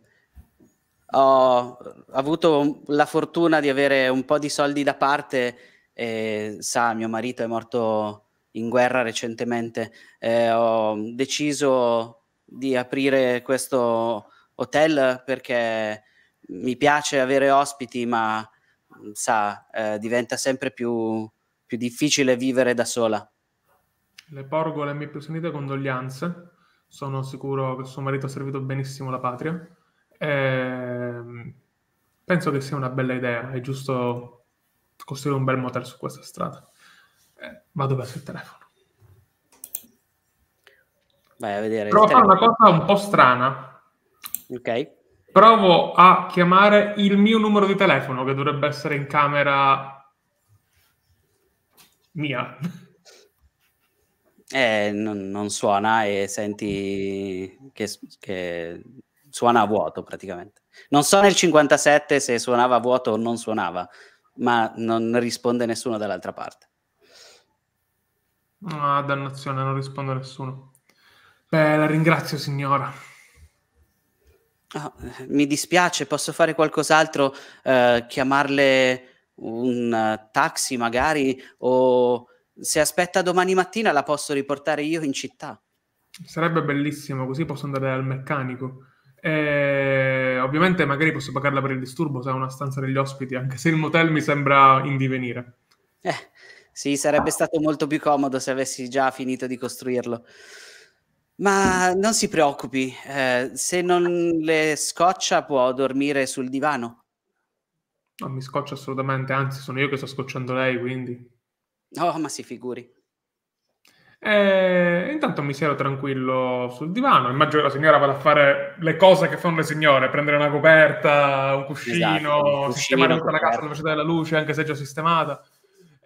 ho avuto la fortuna di avere un po' di soldi da parte e sa, mio marito è morto in guerra recentemente, eh, ho deciso di aprire questo hotel perché mi piace avere ospiti, ma sa, eh, diventa sempre più, più, difficile vivere da sola.
Le porgo le mie più sentite condoglianze, sono sicuro che suo marito ha servito benissimo la patria Ehm, penso che sia una bella idea, è giusto costruire un bel motel su questa strada. Eh, vado verso il telefono.
Vai a vedere. Provo a fare una cosa un po'
strana. Ok. Provo a chiamare il mio numero di telefono che dovrebbe essere in camera mia.
Eh, non, non suona e senti che, che suona a vuoto praticamente. Non so nel 57 se suonava a vuoto o non suonava, ma non risponde nessuno dall'altra parte.
Ah, dannazione, non risponde nessuno. Beh, la ringrazio signora. Oh,
mi dispiace, posso fare qualcos'altro, eh, chiamarle un taxi magari o se aspetta domani mattina la posso riportare io in città.
Sarebbe bellissimo, così posso andare al meccanico. Eh, ovviamente magari posso pagarla per il disturbo se è una stanza degli ospiti, anche se il motel mi sembra in divenire.
Eh, sì, sarebbe stato molto più comodo se avessi già finito di costruirlo. Ma non si preoccupi, eh, se non le scoccia può dormire sul divano.
Non mi scoccia assolutamente, anzi sono io che sto scocciando lei, quindi...
Oh, ma si figuri.
E intanto mi siedo tranquillo sul divano. Immagino che la signora vada a fare le cose che fanno le signore: prendere una coperta, un cuscino, esatto, un sistemare tutta la casa alla velocità della luce, anche se già sistemata.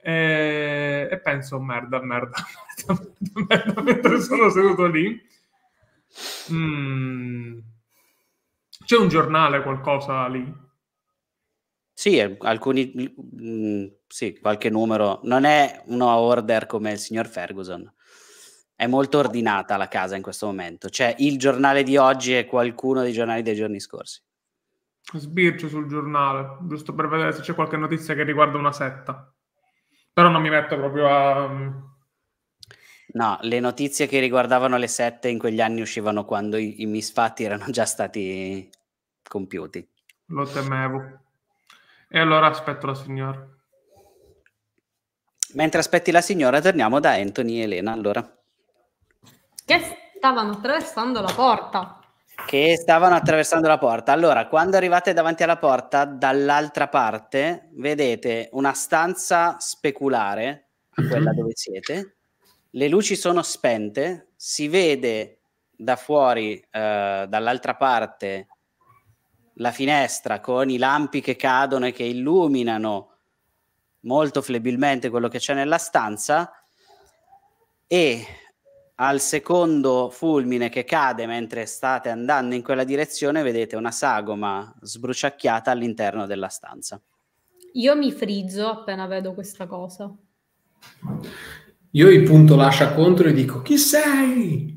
E, e penso: merda, merda, merda, merda, mentre sono seduto lì. Mm. C'è un giornale, qualcosa lì?
Sì, alcuni, mh, mm, sì, qualche numero. Non è una order come il signor Ferguson, è molto ordinata la casa in questo momento. C'è cioè, il giornale di oggi e qualcuno dei giornali dei giorni scorsi.
Sbircio sul giornale, giusto per vedere se c'è qualche notizia che riguarda una setta. Però non mi metto proprio a... Mm,
no, le notizie che riguardavano le sette in quegli anni uscivano quando i, i misfatti erano già stati compiuti.
Lo temevo. E allora aspetto la signora.
Mentre aspetti la signora, torniamo da Anthony e Elena. Allora.
Che stavano attraversando la porta.
Che stavano attraversando la porta. Allora, quando arrivate davanti alla porta, dall'altra parte vedete una stanza speculare, mhm. quella dove siete. Le luci sono spente, si vede da fuori, eh, dall'altra parte, la finestra con i lampi che cadono e che illuminano molto flebilmente quello che c'è nella stanza e al secondo fulmine che cade mentre state andando in quella direzione, vedete una sagoma sbruciacchiata all'interno della stanza.
Io mi frizzo appena vedo questa cosa.
Io il punto lascia contro e dico chi
sei?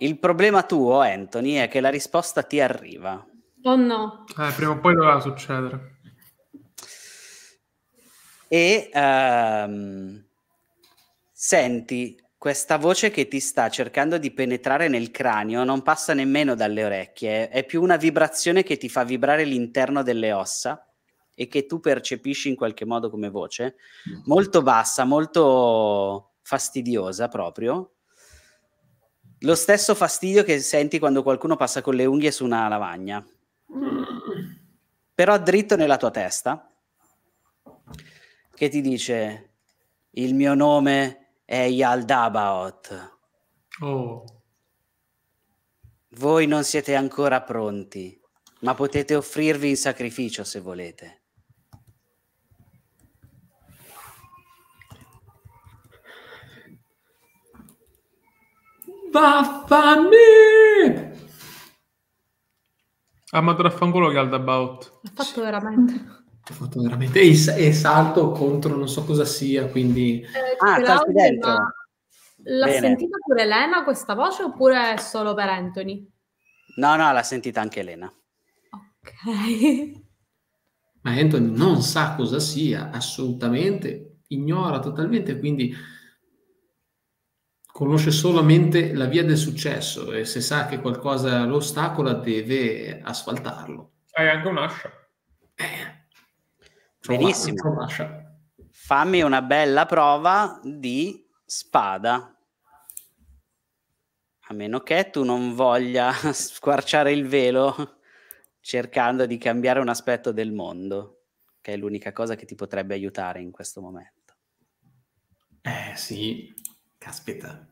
Il problema tuo, Anthony, è che la risposta ti arriva.
Oh no.
Eh, prima o poi doveva succedere.
E... Um Senti questa voce che ti sta cercando di penetrare nel cranio, non passa nemmeno dalle orecchie, è più una vibrazione che ti fa vibrare l'interno delle ossa e che tu percepisci in qualche modo come voce, molto bassa, molto fastidiosa proprio. Lo stesso fastidio che senti quando qualcuno passa con le unghie su una lavagna, però dritto nella tua testa, che ti dice il mio nome è Yaldabaoth. Oh. Voi non siete ancora pronti, ma potete offrirvi in sacrificio se volete.
Vaffanì!
Ha mandato a fangolo Galdabaut.
Ha fatto veramente.
Ho fatto veramente... E, e, salto contro non so cosa sia, quindi...
Eh, ah, Claudio, dentro. L'ha Bene. sentita pure Elena questa voce oppure è solo per Anthony?
No, no, l'ha sentita anche Elena.
Ok.
Ma Anthony
non sa cosa sia, assolutamente, ignora totalmente, quindi conosce solamente la via del successo e se sa che qualcosa lo ostacola deve asfaltarlo.
Hai anche un'ascia. Eh, Benissimo. Cioè. Fammi una bella prova di spada. A meno che tu non voglia squarciare il velo cercando di cambiare un aspetto del mondo, che è l'unica cosa che ti potrebbe aiutare in questo momento. Eh sì, caspita,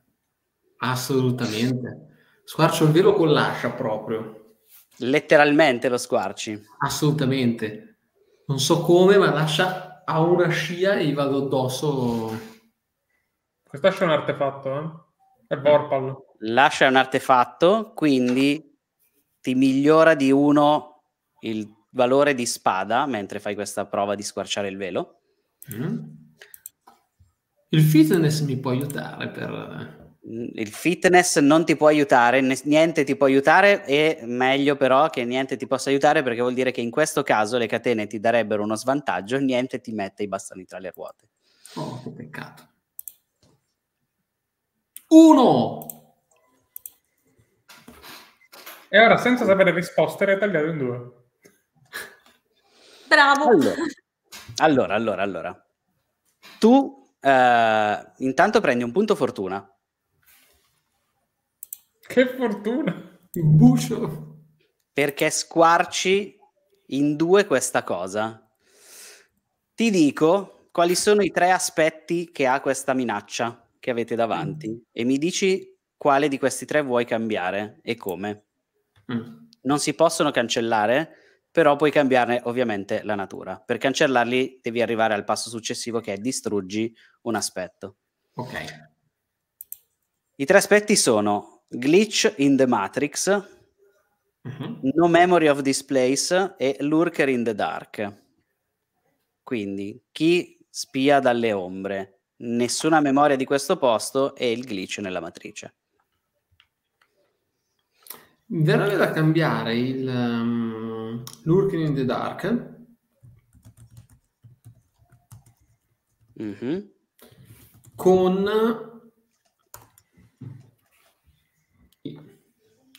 assolutamente. Squarcio il velo con l'ascia
proprio. Letteralmente lo squarci. Assolutamente
non so come, ma lascia a una scia e gli vado addosso. Questa scia è un artefatto, eh? È
Borpal. Lascia un artefatto, quindi ti migliora di uno il valore di spada mentre fai questa prova di squarciare il velo. Mm. Il fitness mi può aiutare per eh, il fitness non ti può aiutare, niente ti può aiutare e meglio però che niente ti possa aiutare perché vuol dire che in questo caso le catene ti darebbero uno svantaggio, niente ti mette i bastoni tra le ruote. Oh, che peccato. Uno!
E ora,
senza sapere rispondere, è tagliato in due.
Bravo. Allora,
allora, allora. allora. Tu eh, intanto prendi un punto fortuna. Che fortuna! Bucio! Perché squarci in due questa cosa. Ti dico quali sono i tre aspetti che ha questa minaccia che avete davanti mm. e mi dici quale di questi tre vuoi cambiare e come. Mm. Non si possono cancellare, però puoi cambiarne ovviamente la natura. Per cancellarli devi arrivare al passo successivo che è distruggi un aspetto. Ok. I tre aspetti sono Glitch in the Matrix, uh-huh. No Memory of This Place e Lurker in the Dark. Quindi chi spia dalle ombre, nessuna memoria di questo posto e il glitch nella matrice.
Verrebbe da cambiare il um, ehm, Lurking in the Dark. Mm-hmm. Con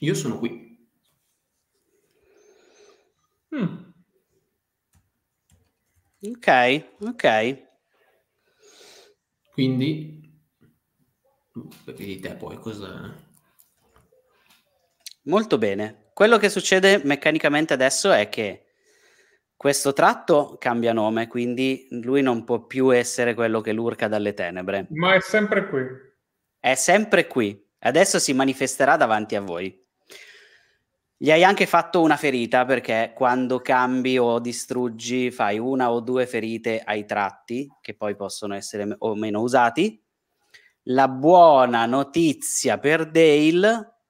Io sono qui.
Mm. Ok, ok. Quindi, vedi te poi cosa... Molto bene. Quello che succede meccanicamente adesso è che questo tratto cambia nome, quindi lui non può più essere quello che l'urca dalle tenebre.
Ma è sempre qui.
È sempre qui. Adesso si manifesterà davanti a voi. Gli hai anche fatto una ferita perché quando cambi o distruggi fai una o due ferite ai tratti che poi possono essere o meno usati. La buona notizia per Dale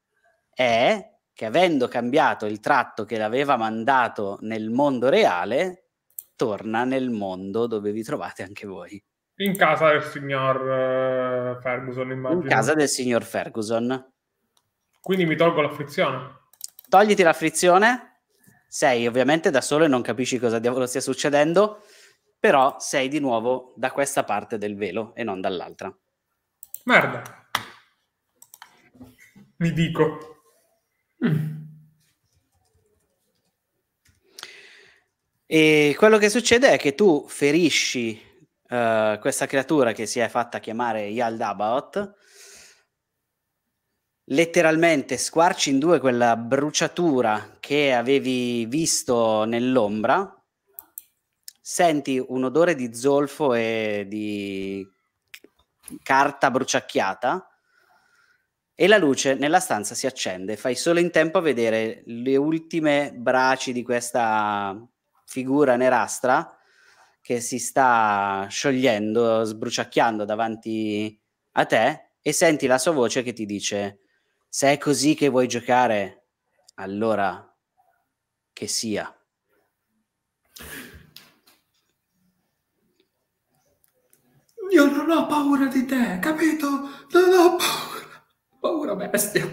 è che avendo cambiato il tratto che l'aveva mandato nel mondo reale, torna nel mondo dove vi trovate anche voi.
In casa del signor eh, Ferguson, immagino. In casa
del signor Ferguson.
Quindi mi tolgo l'afflizione.
Togliti la frizione, sei ovviamente da solo e non capisci cosa diavolo stia succedendo, però sei di nuovo da questa parte del velo e non dall'altra. Merda. Mi dico. Mm. E quello che succede è che tu ferisci uh, questa creatura che si è fatta chiamare Yaldabaoth letteralmente squarci in due quella bruciatura che avevi visto nell'ombra, senti un odore di zolfo e di carta bruciacchiata e la luce nella stanza si accende. Fai solo in tempo a vedere le ultime braci di questa figura nerastra che si sta sciogliendo, sbruciacchiando davanti a te e senti la sua voce che ti dice se è così che vuoi giocare, allora che sia.
Io non ho paura di te, capito? Non ho paura. Paura bestia.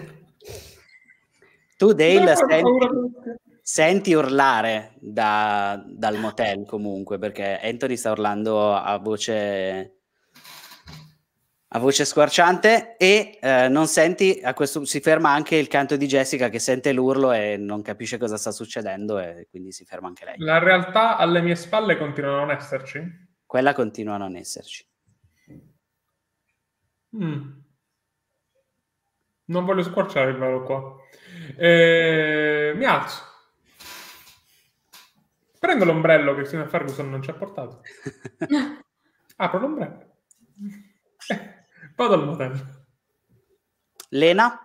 Tu, Dale,
senti,
senti, urlare da, dal motel comunque, perché Anthony sta urlando a voce a voce squarciante e eh, non senti, a questo, si ferma anche il canto di Jessica che sente l'urlo e non capisce cosa sta succedendo e quindi si ferma anche lei.
La realtà alle mie spalle continua a non esserci?
Quella continua a non esserci.
Mm. Non voglio squarciare il velo qua. Eh, mi alzo. Prendo l'ombrello che Sina Ferguson non ci ha portato. Apro l'ombrello. Eh. Vado
al motel. Lena?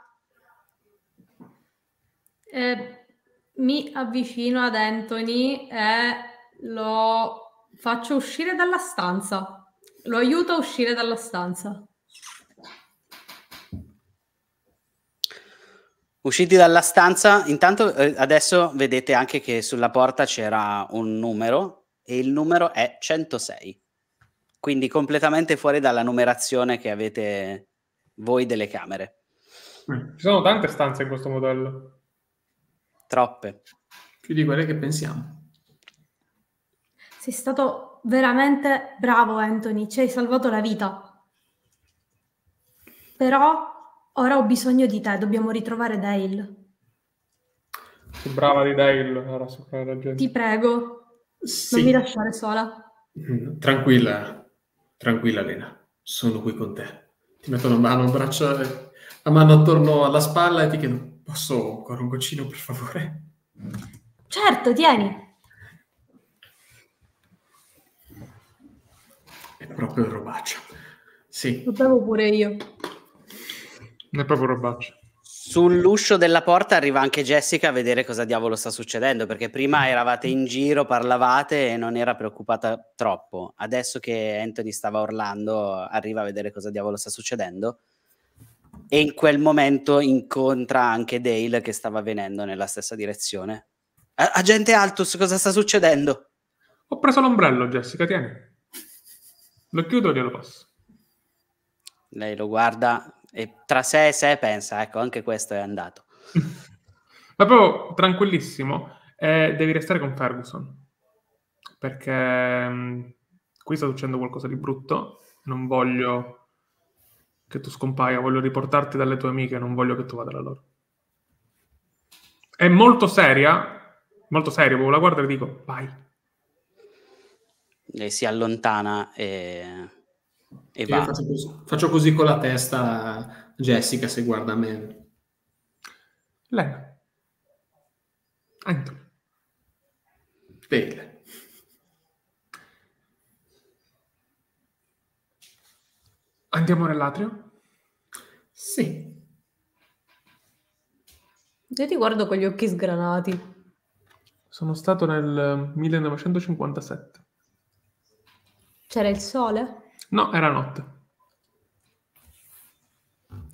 Eh, mi avvicino ad Anthony e lo faccio uscire dalla stanza. Lo aiuto a uscire dalla stanza.
Usciti dalla stanza, intanto eh, adesso vedete anche che sulla porta c'era un numero e il numero è 106 quindi completamente fuori dalla numerazione che avete voi delle camere.
Mm. Ci sono tante stanze in questo modello.
Troppe. Più di quelle che pensiamo.
Sei stato veramente bravo Anthony, ci hai salvato la vita. Però ora ho bisogno di te, dobbiamo ritrovare Dale.
Più brava di Dale, allora, Ti
prego, non mi lasciare sola.
Mm, tranquilla, Tranquilla Lena, sono qui con te. Ti metto una mano, un braccio, eh, la mano attorno alla spalla e ti chiedo, posso ancora un goccino per favore?
Certo, tieni.
È proprio robaccia. Sì.
Lo bevo pure io.
è proprio robaccia. Sull'uscio della porta arriva anche Jessica a vedere cosa diavolo sta succedendo, perché prima mm. eravate in giro, parlavate e non era preoccupata troppo. Adesso che Anthony stava urlando, arriva a vedere cosa diavolo sta succedendo e in quel momento incontra anche Dale che stava venendo nella stessa direzione. Agente Altus, cosa sta succedendo? Ho preso l'ombrello, Jessica, tieni. Lo chiudo o glielo passo. Lei lo guarda, e tra sé e sé pensa, ecco, anche questo è andato. Ma
proprio tranquillissimo, eh, devi restare con Ferguson, perché mh, mm, qui sta succedendo qualcosa di brutto, non voglio che tu scompaia, voglio riportarti dalle tue amiche, non voglio che tu vada da loro. È molto seria, molto seria, proprio la guardo e dico, vai.
E si allontana e e va. Faccio così, faccio così
con la testa
Jessica se guarda me.
Lena. Ah, Anthony. Dale.
Andiamo nell'atrio?
Sì. Io ti guardo con gli occhi sgranati.
Sono stato nel 1957.
C'era il sole?
No, era notte.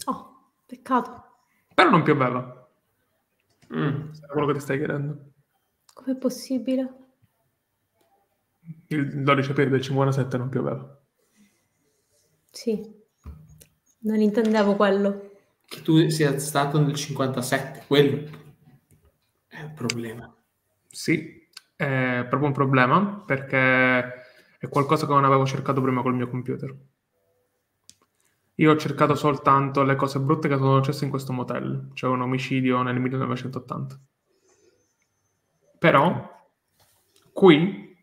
Oh, peccato.
Però non pioveva. Mm, è quello che ti stai chiedendo.
Com'è possibile?
Il 12 aprile del 57 non pioveva.
Sì, non intendevo quello.
Che tu sia stato nel 57, quello è un problema. Sì, è proprio un problema perché è qualcosa che non avevo cercato prima col mio computer. Io ho cercato soltanto le cose brutte che sono successe in questo motel, cioè un omicidio nel 1980. Però, qui,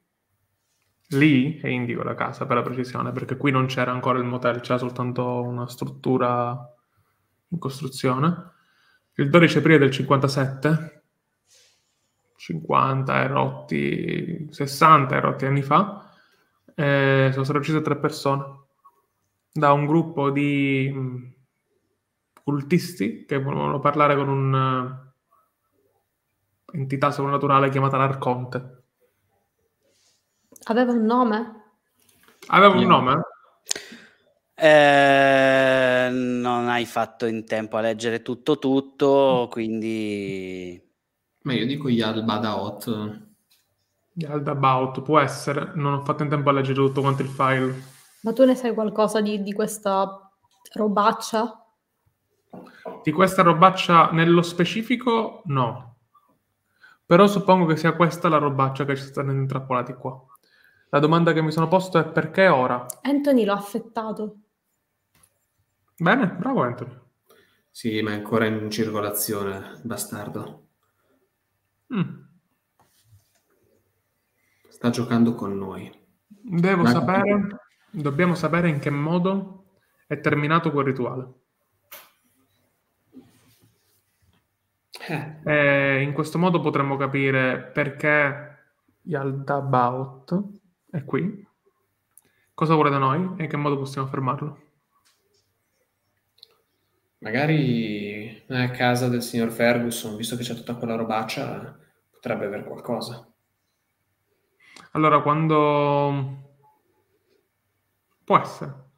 lì, e indico la casa per la precisione, perché qui non c'era ancora il motel, c'era soltanto una struttura in costruzione. Il 12 aprile del 57, 50 e 60 erotti anni fa, eh, sono state uccise tre persone da un gruppo di mm, cultisti che volevano parlare con un'entità eh, sovrannaturale chiamata l'Arconte.
Aveva un nome?
Aveva un nome? Eh, non hai fatto in tempo a leggere tutto tutto, quindi... Ma io dico Badaot.
Alda About, può essere, non ho fatto in tempo a leggere tutto quanto il file.
Ma tu ne sai qualcosa di, di questa robaccia?
Di questa robaccia nello specifico no. Però suppongo che sia questa la robaccia che ci stanno intrappolati qua. La
domanda che mi sono posto è perché ora?
Anthony l'ha affettato.
Bene, bravo Anthony. Sì, ma è ancora in circolazione, bastardo. Mm sta giocando con noi.
Devo sapere, dobbiamo sapere in che modo è terminato quel rituale. Eh. in questo modo potremmo capire perché Yaldabaoth è qui, cosa vuole da noi e in che modo possiamo fermarlo.
Magari a casa del signor Ferguson, visto che c'è tutta quella robaccia, potrebbe avere qualcosa.
Allora, quando... Può essere.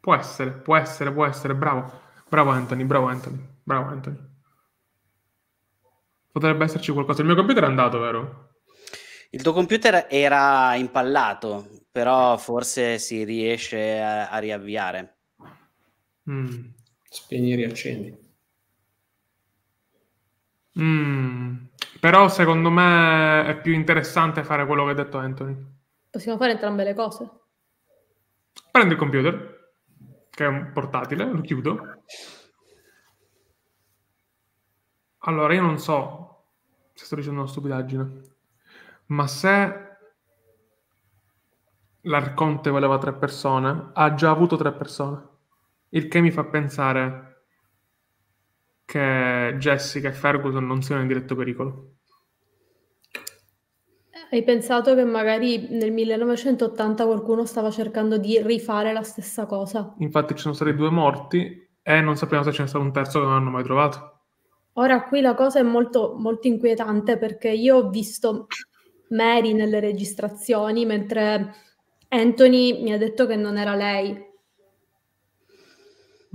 Può essere, può essere, può essere. Bravo. Bravo Anthony, bravo Anthony, bravo Anthony. Potrebbe esserci qualcosa. Il mio computer è andato, vero?
Il tuo computer era impallato, però forse si riesce a, a riavviare.
Mm. Spegni e riaccendi.
Mm. Però secondo me è più interessante fare quello che ha detto Anthony.
Possiamo fare entrambe le cose.
Prendo il computer, che è un portatile, lo chiudo. Allora, io non so se sto dicendo una stupidaggine, ma se l'Arconte voleva tre persone, ha già avuto tre persone, il che mi fa pensare che Jessica e Ferguson non siano in diretto pericolo.
Hai pensato che magari nel 1980 qualcuno stava cercando di rifare la stessa cosa?
Infatti ci sono stati due morti e non sappiamo se ce n'è stato un terzo che non hanno mai trovato.
Ora qui la cosa è molto, molto inquietante perché io ho visto Mary nelle registrazioni mentre Anthony mi ha detto che non era lei.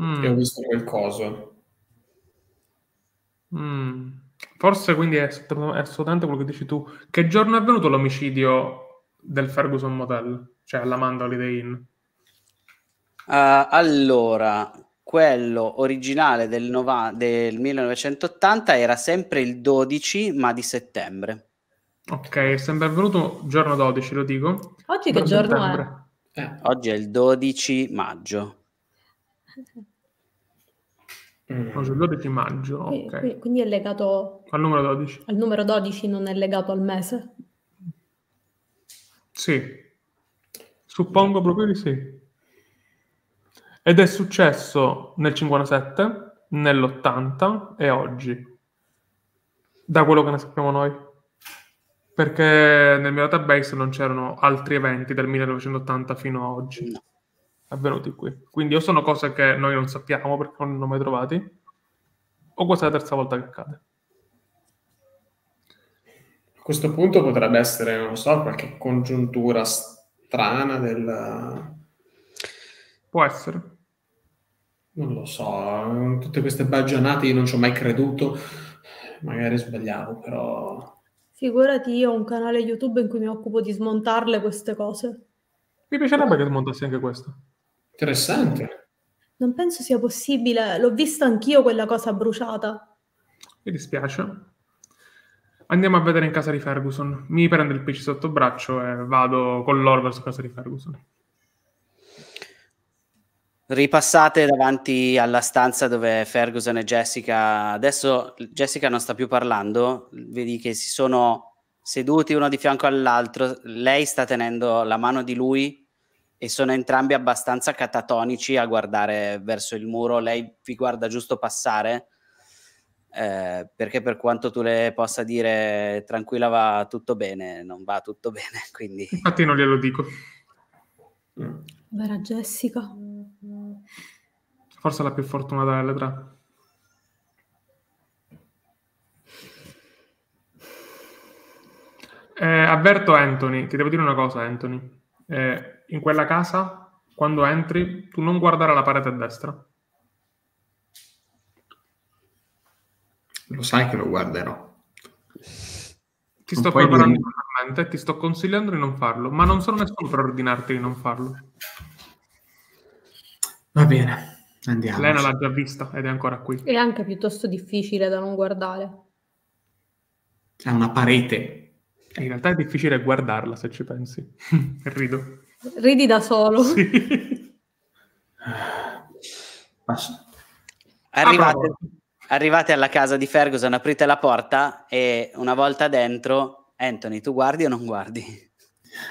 Mm. E ho visto
qualcosa.
Mm. Forse quindi è, assolutamente quello che dici tu. Che giorno è avvenuto l'omicidio del Ferguson Motel? Cioè alla Mandoli Inn? Uh,
allora, quello originale del, nova- del 1980 era sempre il 12, ma di settembre. Ok, è sempre avvenuto giorno 12, lo dico. Oggi che giorno settembre. è? Eh. Oggi è il 12 maggio. Mm. No, sul 12 maggio, ok.
Quindi è legato...
Al
numero 12.
Al numero 12 non è legato al mese?
Sì. Suppongo proprio di sì. Ed è successo nel 57, nell'80 e oggi. Da quello che ne sappiamo noi perché nel mio database non c'erano altri eventi dal 1980 fino ad oggi. No avvenuti qui. Quindi o sono cose che noi non sappiamo perché non hanno mai trovati, o questa è la terza volta che accade.
A questo punto potrebbe essere, non so, qualche congiuntura strana del... Può essere. Non lo so, tutte queste bagionate io non ci ho mai creduto, magari sbagliavo, però...
Figurati, io ho un canale YouTube in cui mi occupo di smontarle queste cose. Mi piacerebbe che
smontassi anche questo. Interessante.
Non penso sia possibile, l'ho vista anch'io quella cosa bruciata.
Mi dispiace. Andiamo a vedere in casa di Ferguson. Mi prendo il PC sotto braccio e vado con loro verso casa di Ferguson.
Ripassate davanti alla stanza dove Ferguson e Jessica. Adesso Jessica non sta più parlando, vedi che si sono seduti uno di fianco all'altro. Lei sta tenendo la mano di lui e sono entrambi abbastanza catatonici a guardare verso il muro. Lei vi guarda giusto passare, eh, perché per quanto tu le possa dire tranquilla va tutto bene, non va tutto bene. Quindi...
Infatti non glielo dico.
Vera Jessica.
Forse la più fortunata delle tre. Eh, avverto Anthony, ti devo dire una cosa Anthony. Eh, in quella casa, quando entri, tu non guardare la parete a destra.
Lo sai che lo guarderò.
Ti sto preparando internamente, ti sto consigliando di non farlo, ma non sono nessuno per ordinarti di non farlo. Va bene, andiamo. Lena l'ha già vista ed è ancora qui.
È anche piuttosto difficile da non guardare.
È una parete. In realtà è difficile guardarla se ci pensi.
Rido.
Ridi da solo. Sì.
Arrivate, ah, arrivate alla casa di Ferguson, aprite la porta e una volta dentro, Anthony, tu guardi o non guardi?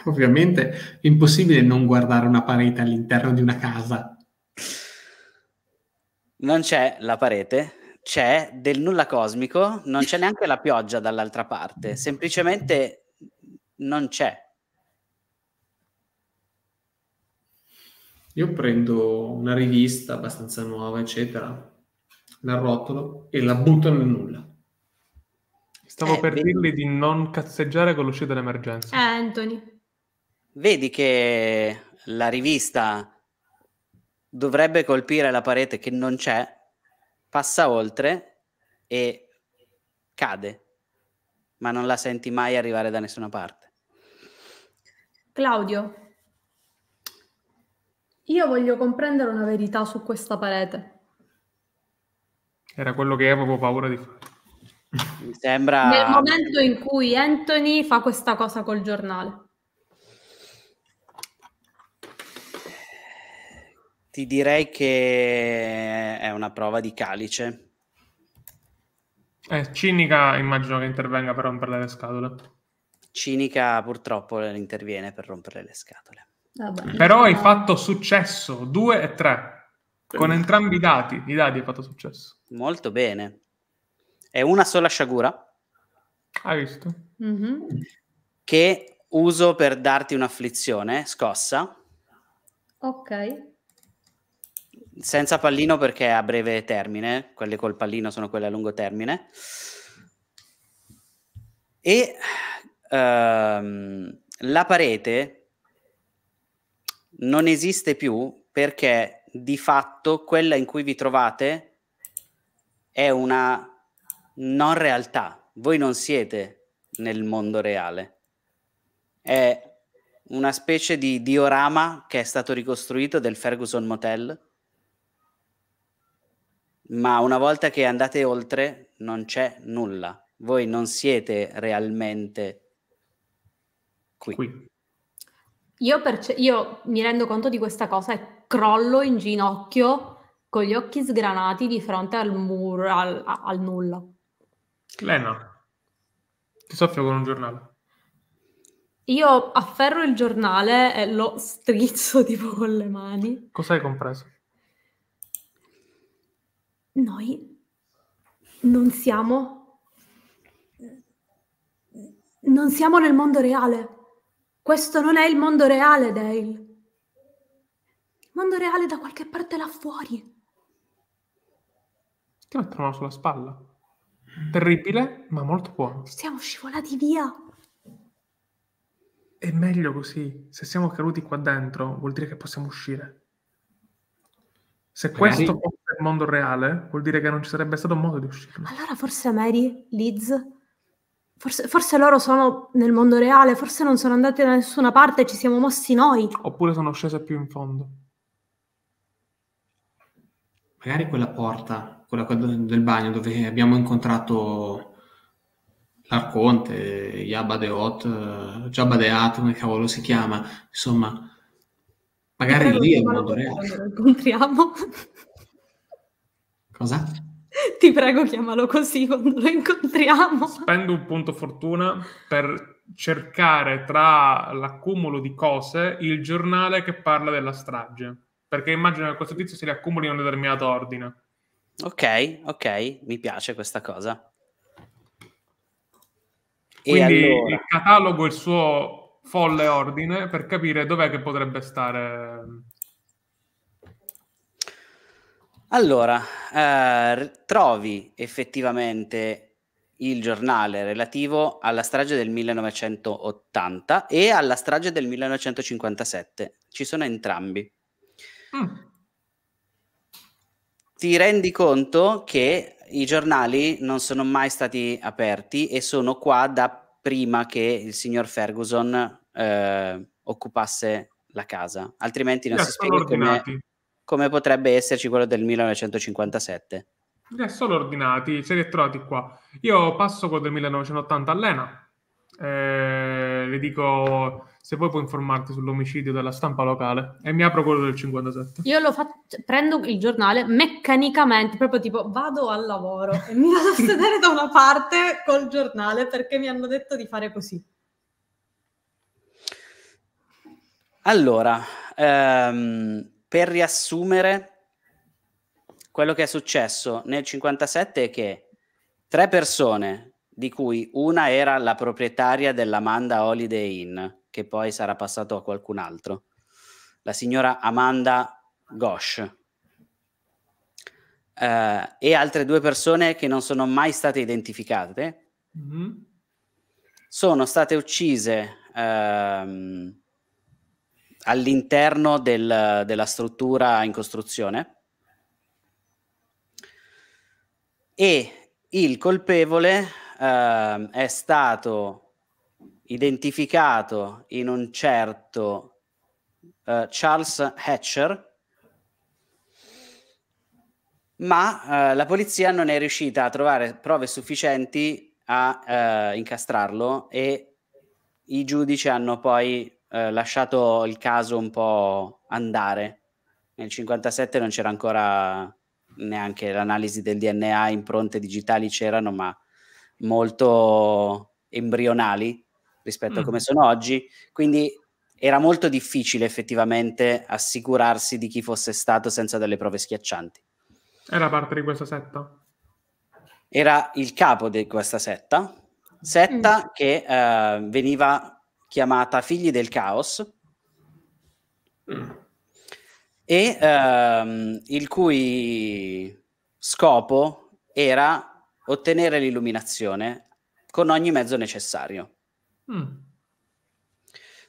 Ovviamente è impossibile non guardare una parete all'interno di una casa.
Non c'è la parete, c'è del nulla cosmico, non c'è neanche la pioggia dall'altra parte, semplicemente non c'è.
Io prendo una rivista abbastanza nuova, eccetera, la rotolo e la butto nel nulla.
Stavo eh, per vedi. dirgli di non cazzeggiare con l'uscita d'emergenza.
Eh, Anthony.
Vedi che la rivista dovrebbe colpire la parete che non c'è, passa oltre e cade, ma non la senti mai arrivare da nessuna parte.
Claudio, io voglio comprendere una verità su questa parete.
Era quello che avevo paura di fare. Mi sembra...
Nel momento
in cui Anthony fa questa cosa col giornale.
Ti direi che è una prova di calice.
Eh, cinica immagino che intervenga per rompere le scatole.
Cinica purtroppo interviene per rompere le scatole.
Ah, Però hai fatto successo, 2 e 3, con entrambi
i dati. I dati hai fatto successo. Molto bene. È una sola sciagura. Hai visto? Mm-hmm. Che uso per darti un'afflizione, scossa.
Ok.
Senza pallino perché è a breve termine, quelle col pallino sono quelle a lungo termine. E um, la parete non esiste più perché di fatto quella in cui vi trovate è una non realtà. Voi non siete nel mondo reale. È una specie di diorama che è stato ricostruito del Ferguson Motel, ma una volta che andate oltre non c'è nulla. Voi non siete realmente qui. qui.
Io, perce- io mi rendo conto di questa cosa e crollo in ginocchio con gli occhi sgranati di fronte al muro, al, al nulla.
Lena, ti soffio con un giornale.
Io afferro il giornale e lo strizzo tipo con le mani.
Cosa hai compreso?
Noi non siamo... Non siamo nel mondo reale. Questo non è il mondo reale, Dale. Il mondo reale da qualche parte là fuori.
Ti metto una sulla spalla. Terribile, ma molto buono.
Siamo scivolati via.
È meglio così. Se siamo caduti qua dentro, vuol dire che possiamo uscire. Se Magari... questo fosse il mondo reale, vuol dire che non ci sarebbe stato modo di uscire.
Allora forse Mary, Liz, Forse, forse, loro sono nel mondo reale, forse non sono andati da nessuna parte, ci siamo mossi noi. Oppure sono scese più in fondo.
Magari quella porta, quella del bagno dove abbiamo incontrato l'Arconte, Yabadeot, eh, Jabadeat, come cavolo si chiama, insomma, magari lì è il mondo reale.
Lo incontriamo. Cosa? Ti prego, chiamalo così quando lo incontriamo.
Spendo un punto fortuna per cercare tra l'accumulo di cose il giornale che parla della strage. Perché immagino che questo tizio se li accumuli in un determinato
ordine. Ok, ok, mi piace questa cosa. Quindi allora...
catalogo il suo folle ordine per capire dov'è che potrebbe stare
allora, eh, trovi effettivamente il giornale relativo alla strage del 1980 e alla strage del 1957. Ci sono entrambi. Mm. Ti rendi conto che i giornali non sono mai stati aperti e sono qua da prima che il signor Ferguson eh, occupasse la casa, altrimenti non yeah, si spiega come come potrebbe esserci quello del 1957.
Eh, sono ordinati, siete trovati qua. Io passo quello del 1980 all'ENA. Eh, le dico se vuoi puoi informarti sull'omicidio della stampa locale e mi apro quello del 57
io lo faccio cioè, prendo il giornale meccanicamente proprio tipo vado al lavoro e mi vado a sedere da una parte col giornale perché mi hanno detto di fare così
allora ehm, per riassumere, quello che è successo nel 57 è che tre persone, di cui una era la proprietaria dell'Amanda Holiday Inn, che poi sarà passato a qualcun altro, la signora Amanda Gosh, eh, e altre due persone che non sono mai state identificate, mm-hmm. sono state uccise. Ehm, all'interno del, della struttura in costruzione e il colpevole eh, è stato identificato in un certo eh, Charles Hatcher, ma eh, la polizia non è riuscita a trovare prove sufficienti a eh, incastrarlo e i giudici hanno poi eh, lasciato il caso un po' andare. Nel 57 non c'era ancora neanche l'analisi del DNA, impronte digitali c'erano, ma molto embrionali rispetto mm. a come sono oggi. Quindi era molto difficile effettivamente assicurarsi di chi fosse stato senza delle prove schiaccianti.
Era parte di questa setta?
Era il capo di questa setta, setta mm. che eh, veniva chiamata Figli del Caos, mm. e ehm, il cui scopo era ottenere l'illuminazione con ogni mezzo necessario. Mm.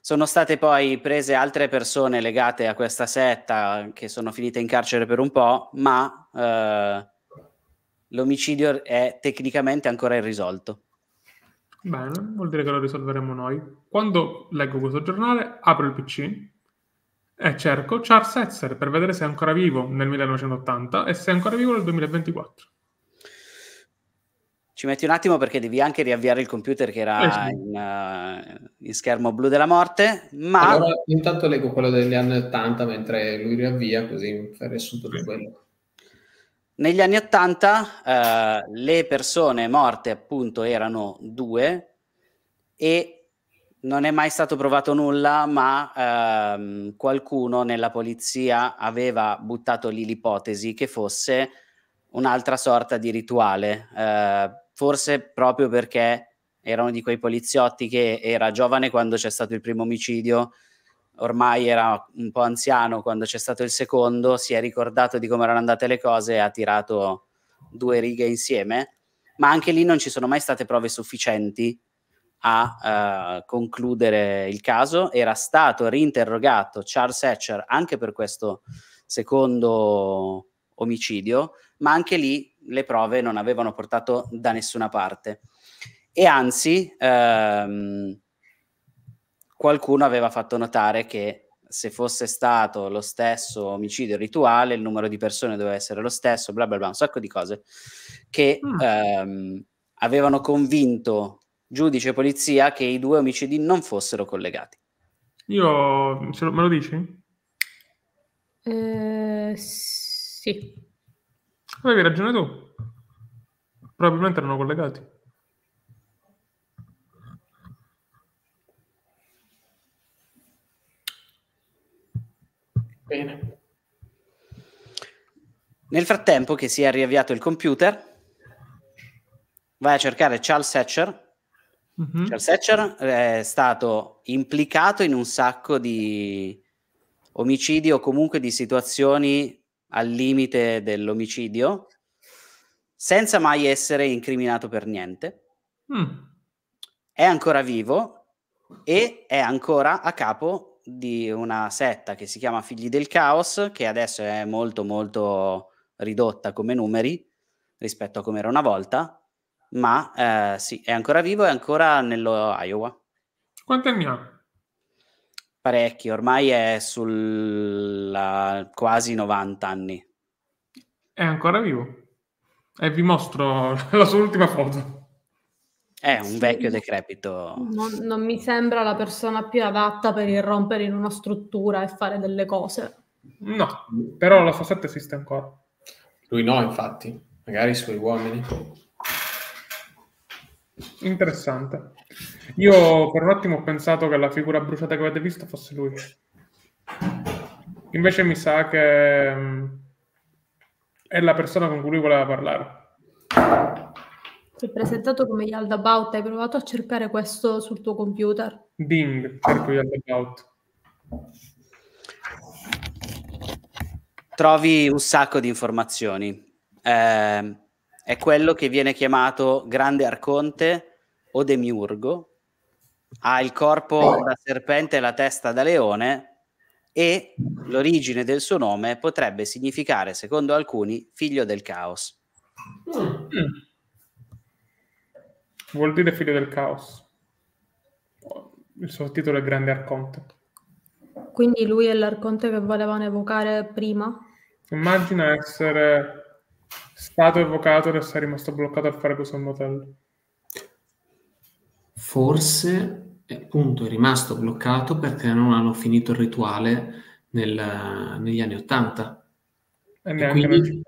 Sono state poi prese altre persone legate a questa setta che sono finite in carcere per un po', ma eh, l'omicidio è tecnicamente ancora irrisolto.
Bene, vuol dire che lo risolveremo noi. Quando leggo questo giornale, apro il PC e cerco Charles Setzer per vedere se è ancora vivo nel 1980 e se è ancora vivo nel 2024.
Ci metti un attimo perché devi anche riavviare il computer che era eh sì. in, uh, in, schermo blu della morte, ma... Allora, intanto leggo quello degli anni 80 mentre lui riavvia, così fai riassunto di quello. Negli anni 80 eh, le persone morte appunto erano due e non è mai stato provato nulla, ma ehm, qualcuno nella polizia aveva buttato lì l'ipotesi che fosse un'altra sorta di rituale, eh, forse proprio perché era uno di quei poliziotti che era giovane quando c'è stato il primo omicidio, ormai era un po' anziano quando c'è stato il secondo, si è ricordato di come erano andate le cose e ha tirato due righe insieme, ma anche lì non ci sono mai state prove sufficienti a uh, concludere il caso. Era stato reinterrogato Charles Hatcher anche per questo secondo omicidio, ma anche lì le prove non avevano portato da nessuna parte. E anzi, ehm, qualcuno aveva fatto notare che se fosse stato lo stesso omicidio rituale, il numero di persone doveva essere lo stesso, bla bla bla, un sacco di cose che mm. ehm, avevano convinto giudice e polizia che i due omicidi non fossero collegati.
Io, me lo dici?
Eh, sì.
Avevi ragione tu. Probabilmente erano collegati.
Bene. Nel frattempo che si è riavviato il computer, vai a cercare Charles Hatcher. Mm-hmm. Charles Hatcher è stato implicato in un sacco di omicidi o comunque di situazioni al limite dell'omicidio, senza mai essere incriminato per niente. Mm. È ancora vivo e è ancora a capo di una setta che si chiama Figli del Caos, che adesso è molto molto ridotta come numeri rispetto a come era una volta, ma eh, sì, è ancora vivo è ancora nello Iowa. Quanti anni ha? Parecchi, ormai è sulla quasi 90 anni.
È ancora vivo. E eh, vi mostro la sua ultima foto. È un vecchio decrepito. Non,
non, mi sembra la persona più adatta per irrompere in una struttura e fare delle cose.
No, però la sua esiste ancora.
Lui no, infatti. Magari i suoi uomini.
Interessante. Io per un attimo ho pensato che la figura bruciata che avete visto fosse lui. Invece mi sa che mm, è la persona con cui lui voleva parlare.
Ti è presentato come Yield hai provato a cercare questo sul tuo computer?
Bing, cerco Yield
Trovi un sacco di informazioni. Eh, è quello che viene chiamato Grande Arconte o Demiurgo. Ha il corpo da serpente e la testa da leone e l'origine del suo nome potrebbe significare, secondo alcuni, figlio del caos.
Mm. Vuol dire figlio del caos. Il sottotitolo è Grande Arconte.
Quindi lui è l'Arconte che volevano evocare prima?
Immagina essere stato evocato ed essere rimasto bloccato a fare questo Motel.
Forse, eh, appunto, è rimasto bloccato perché non hanno finito il rituale nel, negli anni Ottanta. E, e, quindi,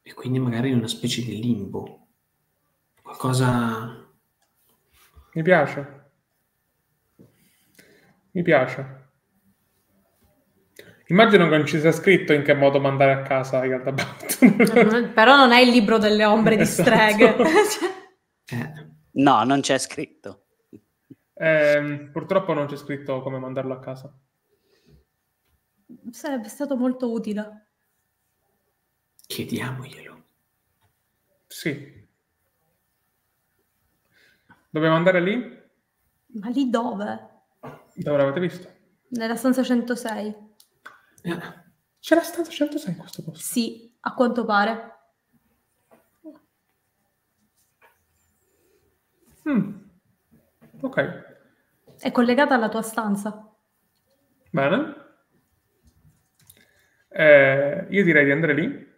e quindi magari in una specie di limbo cosa...
Mi piace. Mi piace. Immagino che non ci sia scritto in che modo mandare a casa i Gadabout.
Eh, però non è il libro delle ombre esatto. di streghe.
Eh. No, non c'è scritto. Eh, purtroppo non c'è scritto come mandarlo a casa.
Sarebbe stato molto utile.
Chiediamoglielo. Sì. Dobbiamo andare lì?
Ma lì dove?
Dove l'avete visto?
Nella stanza 106. C'è la stanza 106 in questo posto? Sì, a quanto pare. Mm. Ok. È collegata alla tua stanza.
Bene. Eh, io direi di andare lì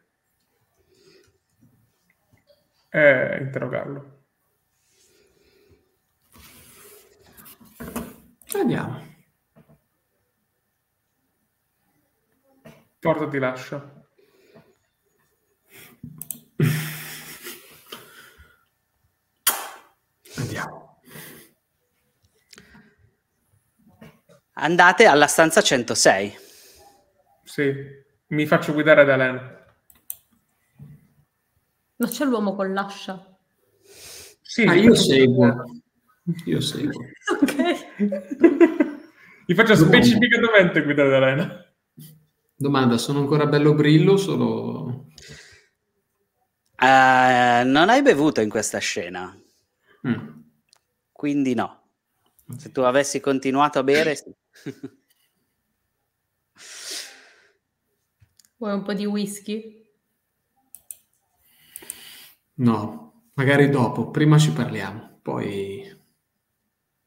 e interrogarlo. Andiamo. Porta ti lascia.
Andiamo. Andate alla stanza 106. Sì, mi faccio guidare da Elena.
Ma c'è l'uomo con l'ascia?
Sì, ah, io, seguo. Io seguo. ok.
Ti faccio L'uomo. specificatamente guidare l'arena.
Domanda, sono ancora bello brillo
solo... Uh, non hai bevuto in questa scena. Mm. Quindi no. Se tu avessi continuato a bere... Sì.
Vuoi un po' di whisky?
No, magari dopo, prima ci parliamo, poi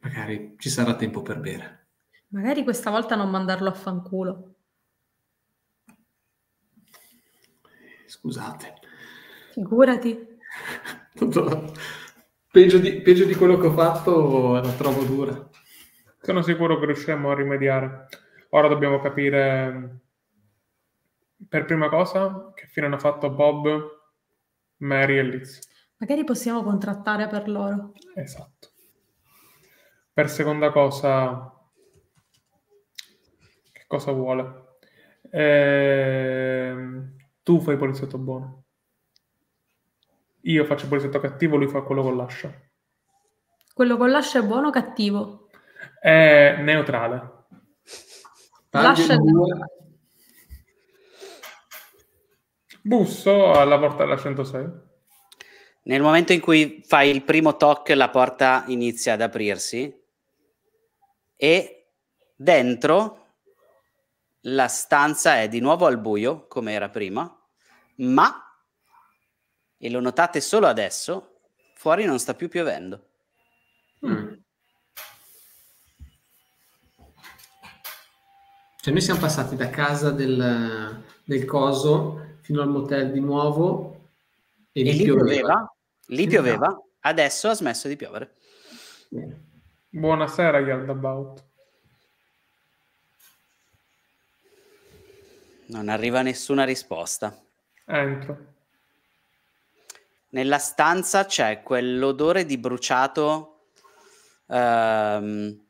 Magari ci sarà tempo per bere.
Magari questa volta non mandarlo a fanculo.
Scusate.
Figurati.
peggio, di, peggio di quello che ho fatto la trovo dura. Sono sicuro che riusciremo a rimediare. Ora dobbiamo capire per prima cosa che fine hanno fatto Bob, Mary e Liz.
Magari possiamo contrattare per loro. Esatto.
Per seconda cosa, che cosa vuole? Eh, tu fai poliziotto buono. Io faccio poliziotto cattivo, lui fa quello con l'ascia.
Quello con l'ascia è buono o cattivo?
È neutrale.
L'ascia è neutrale.
Busso alla porta della 106.
Nel momento in cui fai il primo toc, la porta inizia ad aprirsi e dentro la stanza è di nuovo al buio, come era prima, ma, e lo notate solo adesso, fuori non sta più piovendo. Mm.
Cioè noi siamo passati da casa del, del coso fino al motel di nuovo e,
e lì, lì, pioveva.
pioveva lì pioveva, adesso ha smesso di piovere. Bene.
Buonasera Yaldabaut.
Non arriva nessuna risposta. Entro. Nella stanza c'è quell'odore di bruciato, ehm,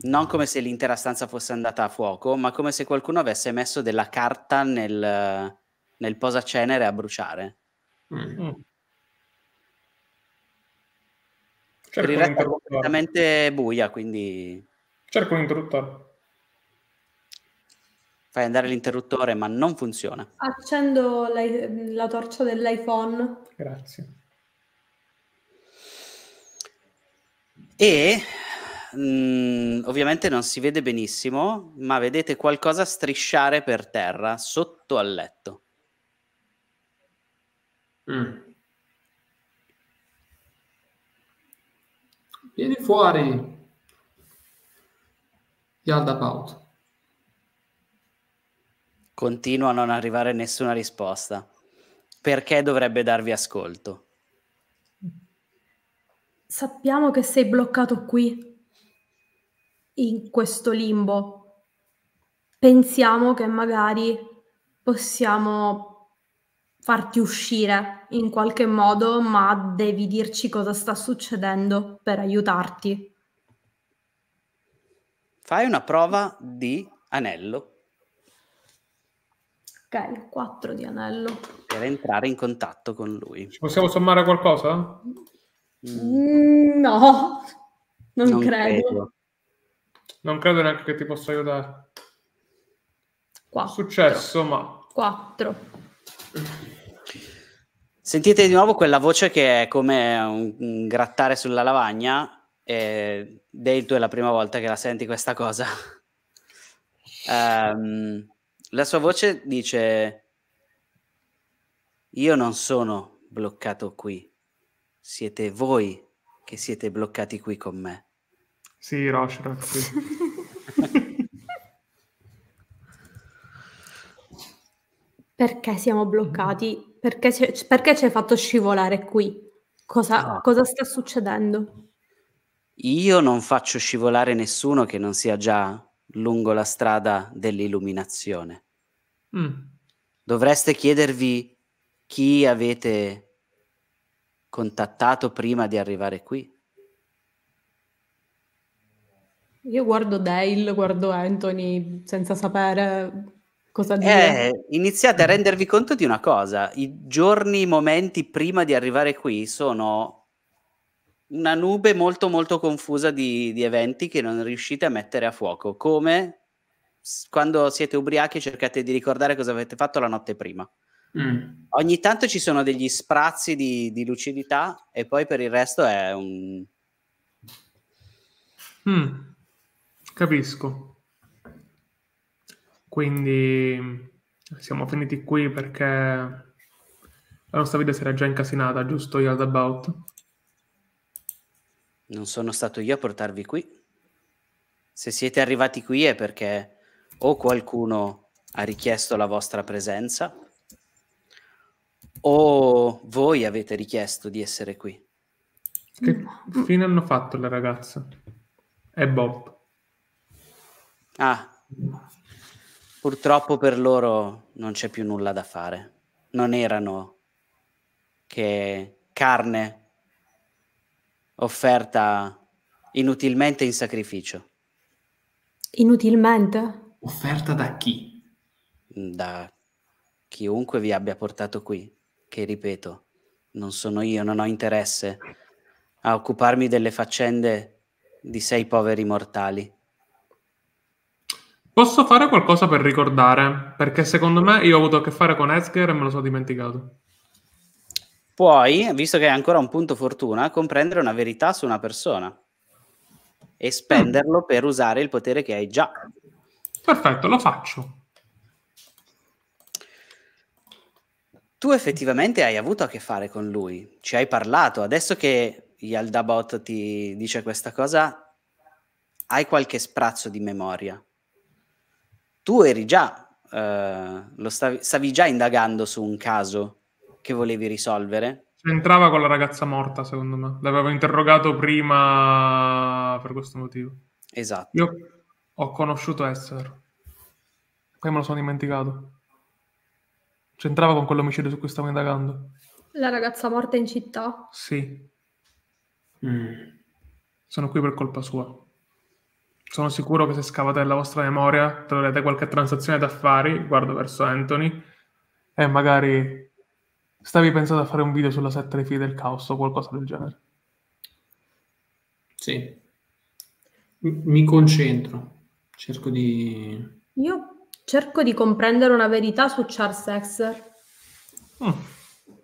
non come se l'intera stanza fosse andata a fuoco, ma come se qualcuno avesse messo della carta nel, nel posacenere a bruciare. Mm. mm. Cerco per il resto è completamente buia, quindi... Cerco l'interruttore. Fai andare l'interruttore, ma non funziona.
Accendo la, la torcia dell'iPhone.
Grazie. E mh, mm, ovviamente non si vede benissimo, ma vedete qualcosa strisciare per terra sotto al letto.
Mm. Vieni fuori,
Yardabout. Continua a non arrivare nessuna risposta. Perché dovrebbe darvi ascolto?
Sappiamo che sei bloccato qui, in questo limbo. Pensiamo che magari possiamo farti uscire in qualche modo, ma devi dirci cosa sta succedendo per aiutarti.
Fai una prova di anello.
Ok, 4 di anello.
Per entrare in contatto con lui. Ci possiamo
sommare qualcosa?
Mm, no, non, non credo.
credo. Non credo neanche che ti possa aiutare.
4. Successo, ma...
4.
Sentite di nuovo quella voce che è come un, un grattare sulla lavagna. E Dale, è la prima volta che la senti questa cosa. um, la sua voce dice: Io non sono bloccato qui, siete voi che siete bloccati qui con me. Sì, Roshrak. Sì.
Perché siamo bloccati? Perché ci hai fatto scivolare qui? Cosa, ah. cosa sta succedendo?
Io non faccio scivolare nessuno che non sia già lungo la strada dell'illuminazione. Mm. Dovreste chiedervi chi avete contattato prima di arrivare qui.
Io guardo Dale, guardo Anthony senza sapere Cosa eh, dire?
Eh, iniziate a mm. rendervi conto di una cosa, i giorni, i momenti prima di arrivare qui sono una nube molto molto confusa di, di eventi che non riuscite a mettere a fuoco, come quando siete ubriachi e cercate di ricordare cosa avete fatto la notte prima. Mm. Ogni tanto ci sono degli sprazzi di, di, lucidità e poi per il resto è un...
Mm. Capisco. Quindi siamo finiti qui perché la nostra vita si era già incasinata, giusto? Io about.
Non sono stato io a portarvi qui. Se siete arrivati qui è perché o qualcuno ha richiesto la vostra presenza o voi avete richiesto di essere qui.
Che fine hanno fatto le ragazze? E Bob.
Ah, Purtroppo per loro non c'è più nulla da fare. Non erano che carne offerta inutilmente in sacrificio.
Inutilmente?
Offerta da chi? Da chiunque vi abbia portato qui, che ripeto, non sono io, non ho interesse a occuparmi delle faccende di sei poveri mortali.
Posso fare qualcosa per ricordare? Perché secondo me io ho avuto a che fare con Etzger e me lo sono dimenticato.
Puoi, visto che hai ancora un punto fortuna, comprendere una verità su una persona e spenderlo mm. per usare il potere che hai già. Perfetto, lo faccio. Tu effettivamente hai avuto a che fare con lui, ci hai parlato. Adesso che Yaldabot ti dice questa cosa, hai qualche sprazzo di memoria tu eri già, eh, lo stavi, stavi già indagando su un caso che volevi risolvere.
C'entrava con la ragazza morta, secondo me. L'avevo interrogato prima per questo motivo. Esatto. Io ho conosciuto Esther. Poi me lo sono dimenticato. C'entrava con quell'omicidio su cui stavo indagando.
La ragazza morta in città?
Sì. Mm. Sono qui per colpa sua sono sicuro che se scavate nella vostra memoria troverete qualche transazione d'affari, guardo verso Anthony, e magari stavi pensando a fare un video sulla sette dei figli del caos o qualcosa del genere.
Sì. Mi concentro, cerco di...
Io cerco di comprendere una verità su Charles Hexer.
Mm.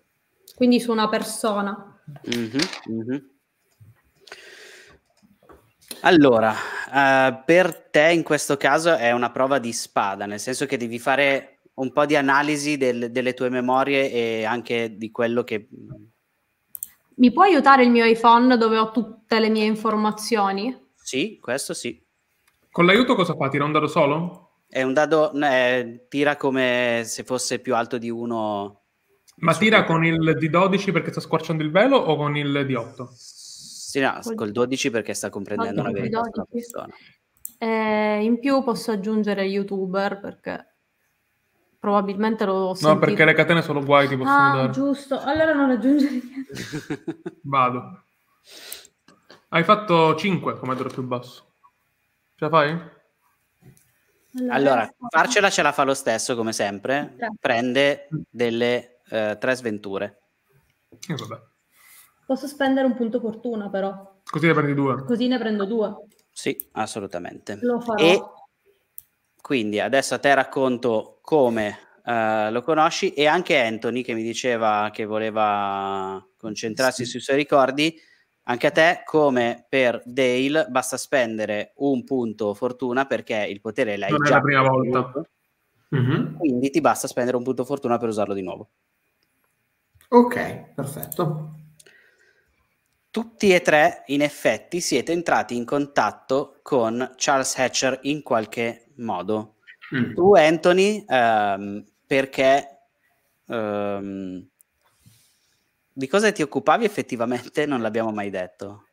Quindi su una persona.
Mm-hmm, mm-hmm. Allora, eh, per te in questo caso è una prova di spada, nel senso che devi fare un po' di analisi del, delle tue memorie e anche di quello che...
Mi può aiutare il mio iPhone dove ho tutte le mie informazioni?
Sì, questo sì. Con l'aiuto cosa fa? Tira un dado solo? È un dado, eh, tira come se fosse più alto di uno.
Ma tira con il D12 perché sta squarciando il velo o con il D8?
Sì, no, col, col 12 perché sta comprendendo una verità
sulla persona. Eh, in più posso aggiungere youtuber perché probabilmente lo so. No, perché le
catene
sono guai ti ah, dare.
giusto. Allora non aggiungere
niente. Vado.
Hai fatto 5 come dro più basso. Ce la fai? Allora, allora farcela ce la fa lo stesso come sempre. Tre. Prende delle eh, tre sventure. E eh, vabbè.
Posso spendere un punto fortuna però.
Così ne prendi due.
Così ne prendo due.
Sì, assolutamente. Lo farò. E quindi adesso a te racconto come uh, lo conosci e anche Anthony che mi diceva che voleva concentrarsi sì. sui suoi ricordi. Anche a te, come per Dale, basta spendere un punto fortuna perché il potere l'hai non già. Non è la prima volta. Mm-hmm. Quindi ti basta spendere un punto fortuna per usarlo di nuovo.
Ok, perfetto
tutti e tre, in effetti, siete entrati in contatto con Charles Hatcher in qualche modo. Mm. Tu, Anthony, um, perché um, di cosa ti occupavi effettivamente non l'abbiamo mai detto.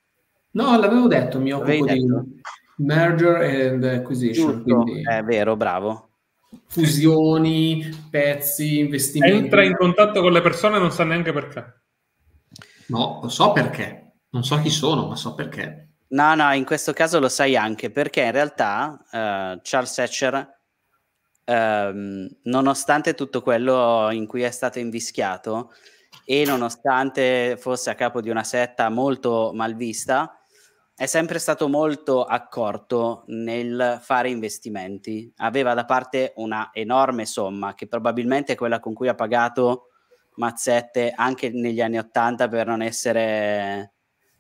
No, l'avevo detto, mi occupo di merger and acquisition.
Quindi... È vero, bravo.
Fusioni, pezzi, investimenti.
Entra in contatto con le persone e non sa neanche perché. No, lo so perché. Non so chi
sono, ma so perché.
No, no, in questo caso lo sai anche perché in realtà uh, Charles Thatcher, um, nonostante tutto quello in cui è stato invischiato e nonostante fosse a capo di una setta molto malvista, è sempre stato molto accorto nel fare investimenti. Aveva da parte una enorme somma, che probabilmente è quella con cui ha pagato mazzette anche negli anni Ottanta per non essere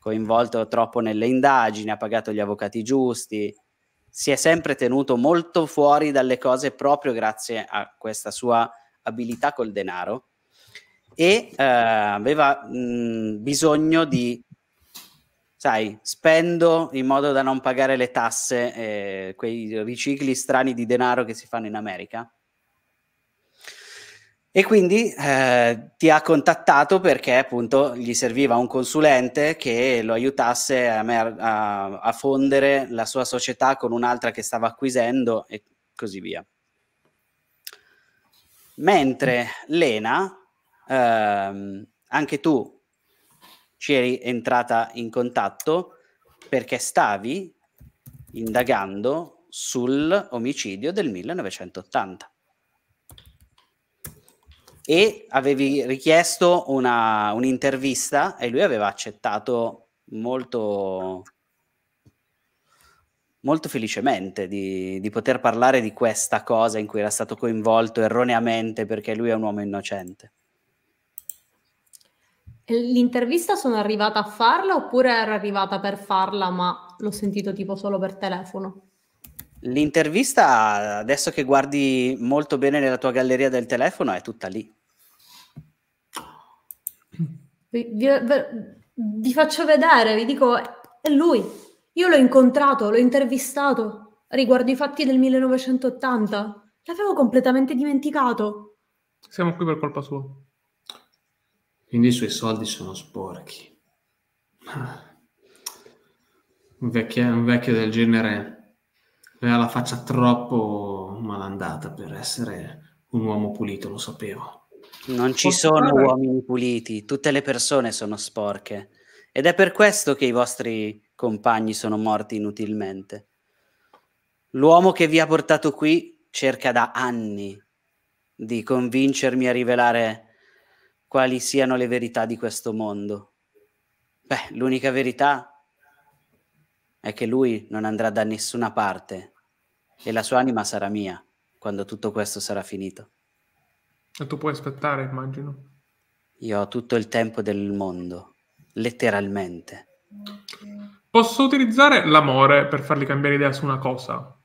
coinvolto troppo nelle indagini, ha pagato gli avvocati giusti, si è sempre tenuto molto fuori dalle cose proprio grazie a questa sua abilità col denaro e eh, aveva mh, mm, bisogno di, sai, spendo in modo da non pagare le tasse, eh, quei ricicli strani di denaro che si fanno in America. E quindi eh, ti ha contattato perché appunto gli serviva un consulente che lo aiutasse a, mer- a, a fondere la sua società con un'altra che stava acquisendo e così via. Mentre Lena, ehm, anche tu ci eri entrata in contatto perché stavi indagando sull'omicidio del 1980 e avevi richiesto una, un'intervista e lui aveva accettato molto, molto felicemente di, di poter parlare di questa cosa in cui era stato coinvolto erroneamente perché lui è un uomo innocente.
L'intervista sono arrivata a farla oppure ero arrivata per farla ma l'ho sentito tipo solo per telefono?
L'intervista, adesso che guardi molto bene nella tua galleria del telefono, è tutta lì.
Vi, vi, vi faccio vedere, vi dico, è lui. Io l'ho incontrato, l'ho intervistato riguardo i fatti del 1980. L'avevo completamente dimenticato.
Siamo qui per colpa sua.
Quindi i suoi soldi sono sporchi. Ah. Un vecchio, un vecchio del genere aveva la faccia troppo malandata per essere un uomo pulito, lo sapevo.
Non ci Posso sono fare... uomini puliti, tutte le persone sono sporche. Ed è per questo che i vostri compagni sono morti inutilmente. L'uomo che vi ha portato qui cerca da anni di convincermi a rivelare quali siano le verità di questo mondo. Beh, l'unica verità è che lui non andrà da nessuna parte e la sua anima sarà mia quando tutto questo sarà finito.
E tu puoi aspettare, immagino.
Io ho tutto il tempo del mondo, letteralmente.
Posso utilizzare l'amore per fargli cambiare idea su una cosa?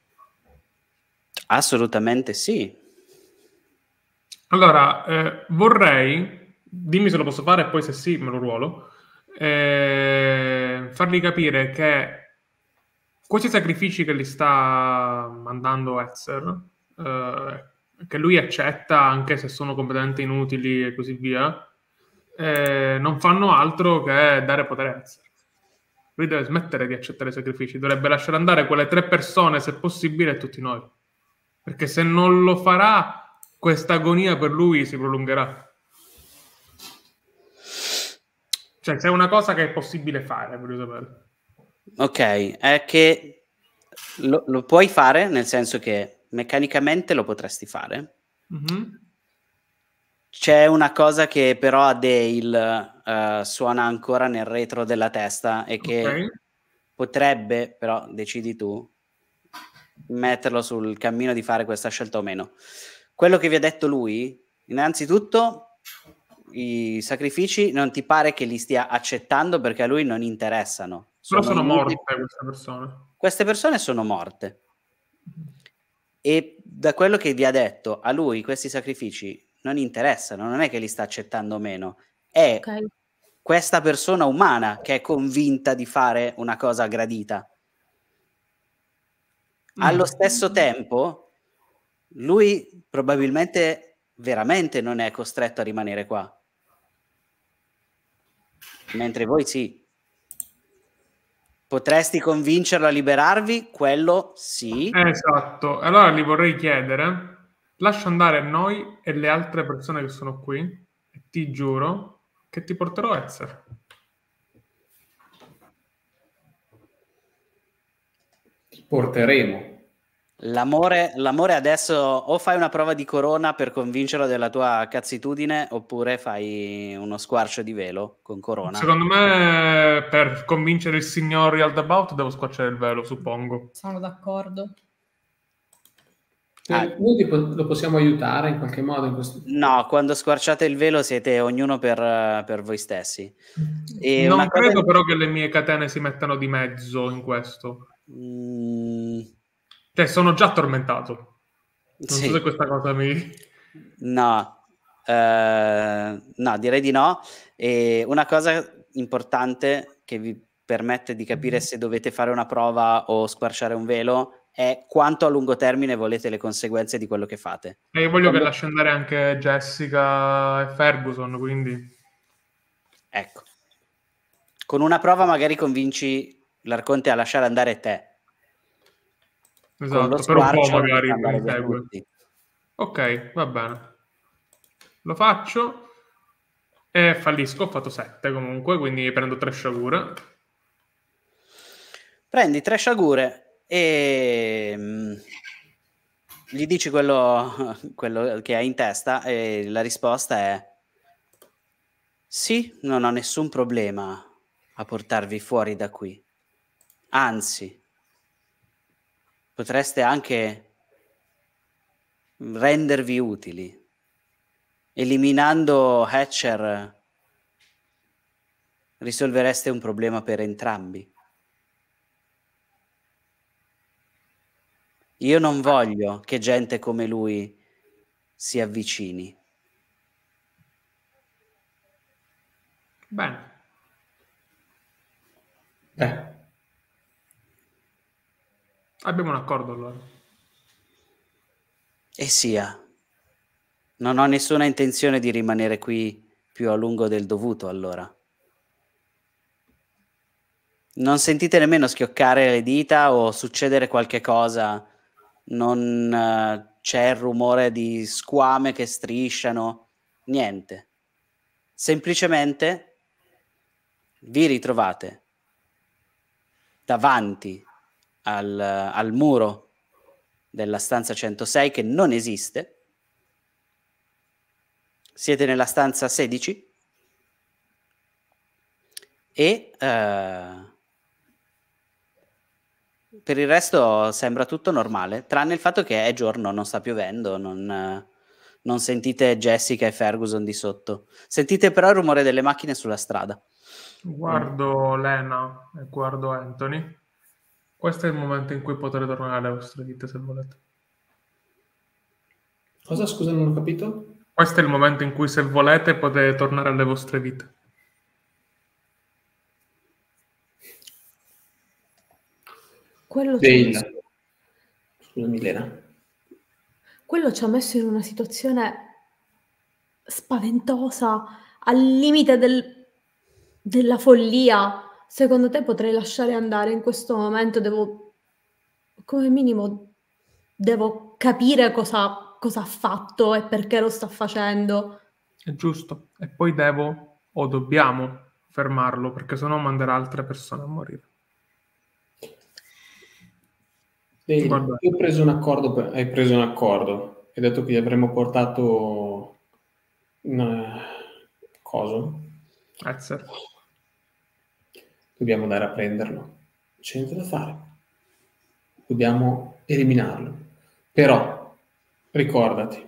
Assolutamente sì.
Allora, eh, vorrei, dimmi se lo posso fare e poi se sì me lo ruolo, eh, fargli capire che questi sacrifici che gli sta mandando Etzer, eh, che lui accetta anche se sono completamente inutili e così via, eh, non fanno altro che dare potere a Etzer. Lui deve smettere di accettare i sacrifici, dovrebbe lasciare andare quelle tre persone, se possibile, e tutti noi. Perché se non lo farà, questa agonia per lui si prolungherà. Cioè, c'è una cosa che è possibile fare, voglio
sapere. Ok, è che lo, lo, puoi fare nel senso che meccanicamente lo potresti fare. Mm-hmm. C'è una cosa che però a Dale uh, suona ancora nel retro della testa e che okay. potrebbe, però decidi tu, metterlo sul cammino di fare questa scelta o meno. Quello che vi ha detto lui, innanzitutto, i sacrifici non ti pare che li stia accettando perché a lui non interessano. Però sono morte
queste persone.
Queste persone sono morte. E da quello che vi ha detto, a lui questi sacrifici non interessano, non è che li sta accettando meno, è okay. questa persona umana che è convinta di fare una cosa gradita. Mm. Allo stesso tempo, lui probabilmente veramente non è costretto a rimanere qua. Mentre voi sì. Potresti convincerlo a liberarvi? Quello sì. Esatto.
Allora gli vorrei chiedere, lascia andare noi e le altre persone che sono qui e ti giuro che ti porterò Ezzer.
Ti porteremo. L'amore, l'amore, adesso o fai una prova di corona per convincerlo della tua cazzitudine oppure fai uno squarcio di velo con corona. Secondo
me per convincere il signor Yaldabaut devo squarciare il velo, suppongo.
Sono d'accordo.
Ah. Noi lo possiamo aiutare in qualche modo? In questo... No, quando squarciate il velo siete ognuno per, per voi stessi. E non credo cosa...
però che le mie catene si mettano di mezzo in questo. Mm
cioè, sono già tormentato. Non sì. so se questa
cosa mi...
No, eh, no, direi di no. E una cosa importante che vi permette di capire mm-hmm. se dovete fare una prova o squarciare un velo è quanto a lungo termine volete le conseguenze di quello che fate.
E io voglio Quando... che lasci andare anche Jessica e Ferguson, quindi...
Ecco. Con una prova magari convinci l'Arconte a lasciare andare te,
Esatto, per un po' magari mi segue. Ok, va bene. Lo faccio e fallisco, ho fatto 7 comunque, quindi prendo 3 sciagure.
Prendi 3 sciagure e mm, gli dici quello, quello che hai in testa e la risposta è sì, non ho nessun problema a portarvi fuori da qui. Anzi, potreste anche rendervi utili, eliminando Hatcher risolvereste un problema per entrambi. Io non voglio che gente come lui si avvicini. Bene. Beh.
Abbiamo un accordo allora. E
eh, sia. Non ho nessuna intenzione di rimanere qui più a lungo del dovuto allora. Non sentite nemmeno schioccare le dita o succedere qualche cosa. Non eh, c'è il rumore di squame che strisciano. Niente. Semplicemente vi ritrovate davanti al, al muro della stanza 106 che non esiste. Siete nella stanza 16 e uh, per il resto sembra tutto normale, tranne il fatto che è giorno, non sta piovendo, non, uh, non sentite Jessica e Ferguson di sotto. Sentite però il rumore delle macchine sulla strada.
Guardo Lena e guardo Anthony. Questo è il momento in cui potrei tornare alle vostre vite, se volete.
Cosa? Scusa, non ho capito.
Questo è il momento in cui, se volete, potete tornare alle vostre vite.
Quello Del... messo...
Scusami, Lena.
Quello ci ha messo in una situazione spaventosa, al limite del... della follia secondo te potrei lasciare andare in questo momento? Devo, come minimo, devo capire cosa, cosa ha fatto e perché lo sta facendo.
È giusto. E poi devo o dobbiamo fermarlo perché sennò manderà altre persone a morire.
Sì, ho preso un accordo, per, hai preso un accordo, hai detto che gli avremmo portato un coso. Ezzer dobbiamo andare a prenderlo. C'è niente da fare. Dobbiamo eliminarlo. Però, ricordati,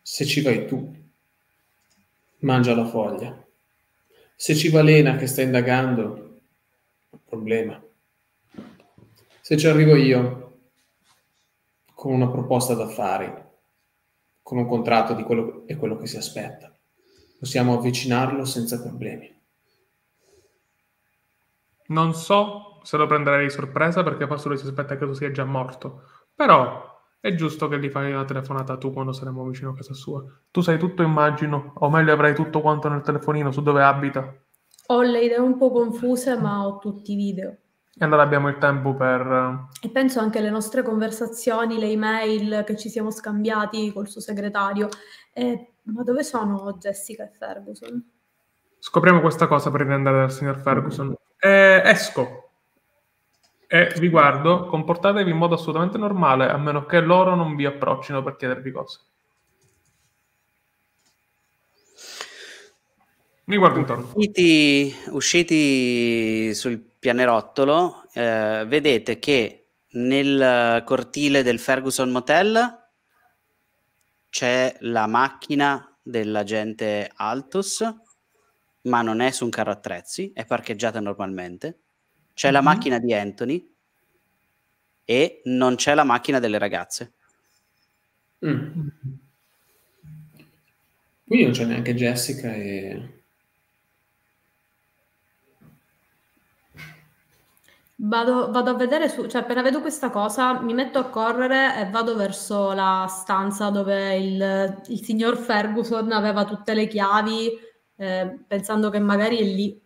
se ci vai tu, mangia la foglia. Se ci va l'ena che sta indagando, problema. Se ci arrivo io con una proposta d'affari, con un contratto di quello, è quello che si aspetta, possiamo avvicinarlo senza problemi.
Non so se lo prenderei di sorpresa perché forse lui si aspetta che tu sia già morto.
Però
è giusto che gli fai una telefonata tu quando saremo vicino a casa sua. Tu sai tutto, immagino, o meglio avrai tutto quanto nel telefonino su dove abita.
Ho le idee un po' confuse, ma ho tutti i video.
E allora abbiamo il tempo per...
E penso anche alle nostre conversazioni, le email che ci siamo scambiati col suo segretario. Eh, ma dove sono Jessica e Ferguson?
Scopriamo questa cosa per andare dal signor Ferguson. Eh, esco e vi guardo, comportatevi in modo assolutamente normale, a meno che loro non vi approccino per chiedervi cose.
Mi guardo intorno. Usciti, usciti sul pianerottolo, eh, vedete che nel cortile del Ferguson Motel c'è la macchina dell'agente Altus ma non è su un carro attrezzi, è parcheggiata normalmente. C'è mm-hmm. la mhm. macchina di Anthony e non c'è la macchina delle ragazze. Mm. Quindi non c'è neanche Jessica
e...
Vado, vado, a vedere, su, cioè appena vedo questa cosa mi metto a correre e vado verso la stanza dove il, il signor Ferguson aveva tutte le chiavi Ehm, pensando che magari è lì.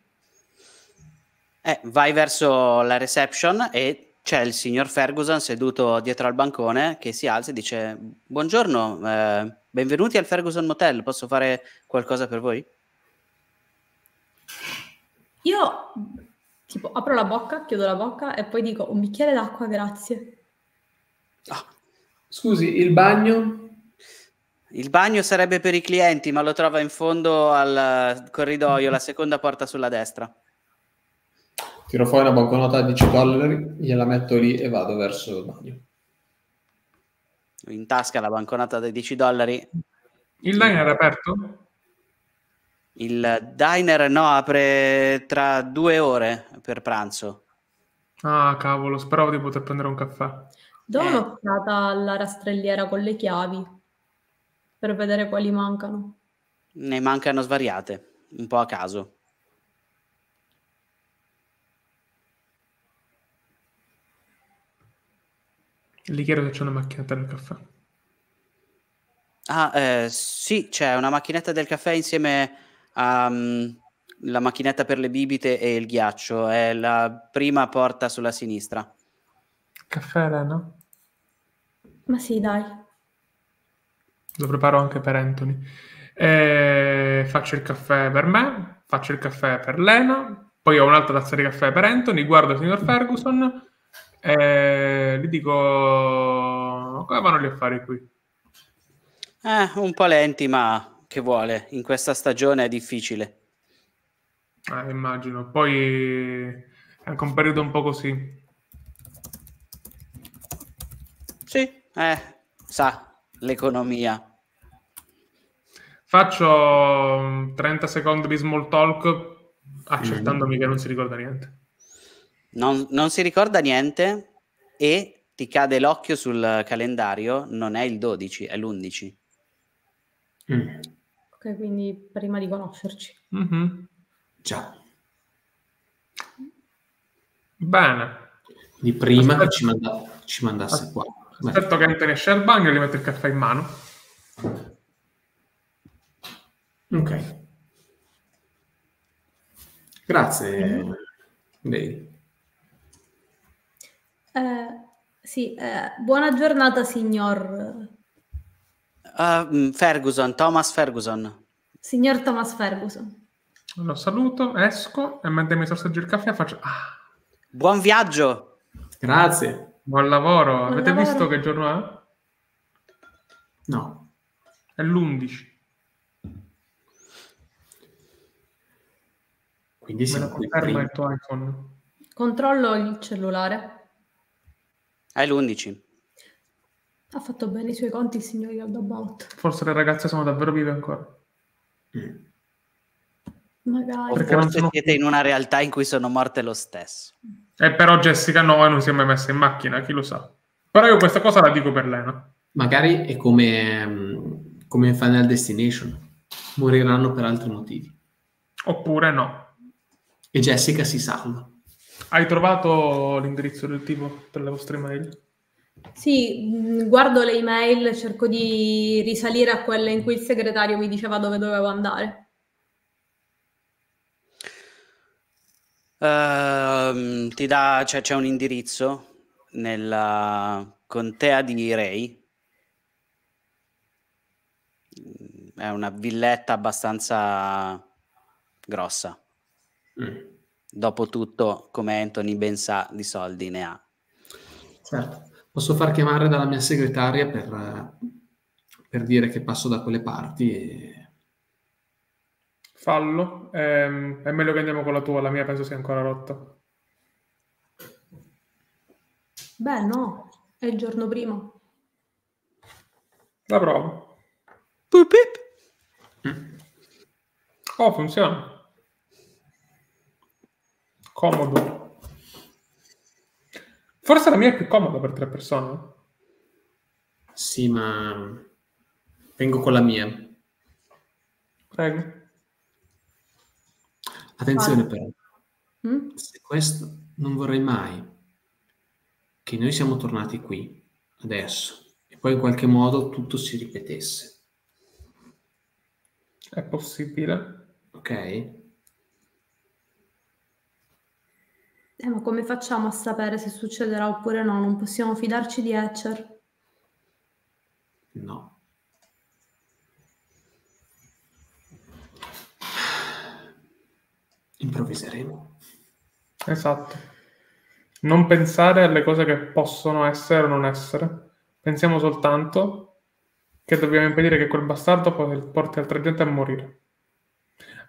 Eh, vai verso la reception e c'è il signor Ferguson seduto dietro al bancone che si alza e dice buongiorno, eh, benvenuti al Ferguson Motel, posso fare qualcosa per voi?
Io tipo apro la bocca, chiudo la bocca e poi dico un bicchiere d'acqua, grazie.
Ah. Scusi, il bagno? Il bagno sarebbe per i clienti, ma lo trova in fondo al corridoio, la seconda porta sulla destra. Tiro fuori una banconota di 10 dollari, gliela metto lì e vado verso il bagno. In tasca la banconota dei 10 dollari.
Il diner è aperto?
Il diner no, apre tra due ore per pranzo.
Ah, cavolo, speravo di poter prendere un caffè.
Do eh. un'occhiata alla rastrelliera con le chiavi per vedere quali mancano.
Ne mancano svariate, un po' a caso.
Lì chiedo se c'è una macchinetta del caffè.
Ah, eh, sì, c'è una macchinetta del caffè insieme alla mm, um, macchinetta per le bibite e il ghiaccio. È la prima porta sulla sinistra.
Caffè, no? Ma sì, dai lo preparo anche per Anthony. Eh, faccio il caffè per me, faccio il caffè per Lena, poi ho un'altra tazza di caffè per Anthony, guardo il signor Ferguson e eh, gli dico come vanno gli
affari qui? Eh, un po' lenti, ma che vuole, in questa stagione è difficile.
Eh, immagino, poi è anche un periodo un po' così.
Sì, eh, sa, l'economia.
Faccio 30 mm, secondi di small talk accertandomi mm. che non si ricorda niente.
Non, non, si ricorda niente e ti cade l'occhio sul calendario, non è il 12, è l'11.
Mm. Ok, quindi prima di conoscerci. Mm-hmm.
Già.
Bene.
Di prima Aspetta. che ci, manda- ci mandasse Aspetta. qua. Aspetto
che Anthony esce al bagno e gli metto il caffè in mano.
Ok. Grazie, Lei. Mm-hmm.
Eh, sì, eh, buona giornata, signor.
Uh, Ferguson, Thomas Ferguson.
Signor Thomas Ferguson.
Lo saluto, esco e mentre mi sorseggio il caffè faccio... Ah. Buon viaggio! Grazie. Buon lavoro. Buon Avete lavoro. visto che giorno è? No. È l'11.
Quindi si conferma il tuo iPhone.
Controllo il cellulare.
È l'11.
Ha fatto bene i suoi conti il signor Yaldabaut.
Forse le ragazze sono davvero vive ancora. Mm.
Magari. O Perché forse sono... siete in una realtà in cui sono morte lo stesso. Mm.
E eh, però Jessica Noe non si è mai messa in macchina, chi lo sa. Però io questa cosa la dico per lei, no?
Magari è come, mm, come in Final Destination. Moriranno per altri motivi.
Oppure no.
E Jessica si salva.
Hai trovato l'indirizzo del tipo per le vostre mail?
Sì, mm, guardo le email, cerco di risalire a quelle in cui il segretario mi diceva dove dovevo andare.
Ehm, ti dà, c'è, cioè, c'è un indirizzo nella contea di Rei. Mm, è una villetta abbastanza grossa. Mm. Dopotutto, come Anthony ben sa, di soldi ne ha.
Certo. Posso far chiamare dalla mia segretaria per, eh, per dire che passo da quelle parti e
fallo. Ehm, è meglio che andiamo con la tua, la mia penso sia ancora rotta.
Beh, no, è il giorno prima.
La provo. Pip, pip. Mm. Oh, funziona. Comodo. Forse la mia è più comoda per tre persone.
Sì, ma vengo con la mia. Prego. Attenzione però, mm? se questo non vorrei mai che noi siamo tornati qui, adesso, e poi in qualche modo tutto si ripetesse. È possibile. Ok? Eh,
ma come facciamo a sapere se succederà oppure no? Non possiamo fidarci di Etcher?
No. improvviseremo.
Esatto. Non pensare alle cose che possono essere o non essere. Pensiamo soltanto che dobbiamo impedire che quel bastardo porti altra gente a morire.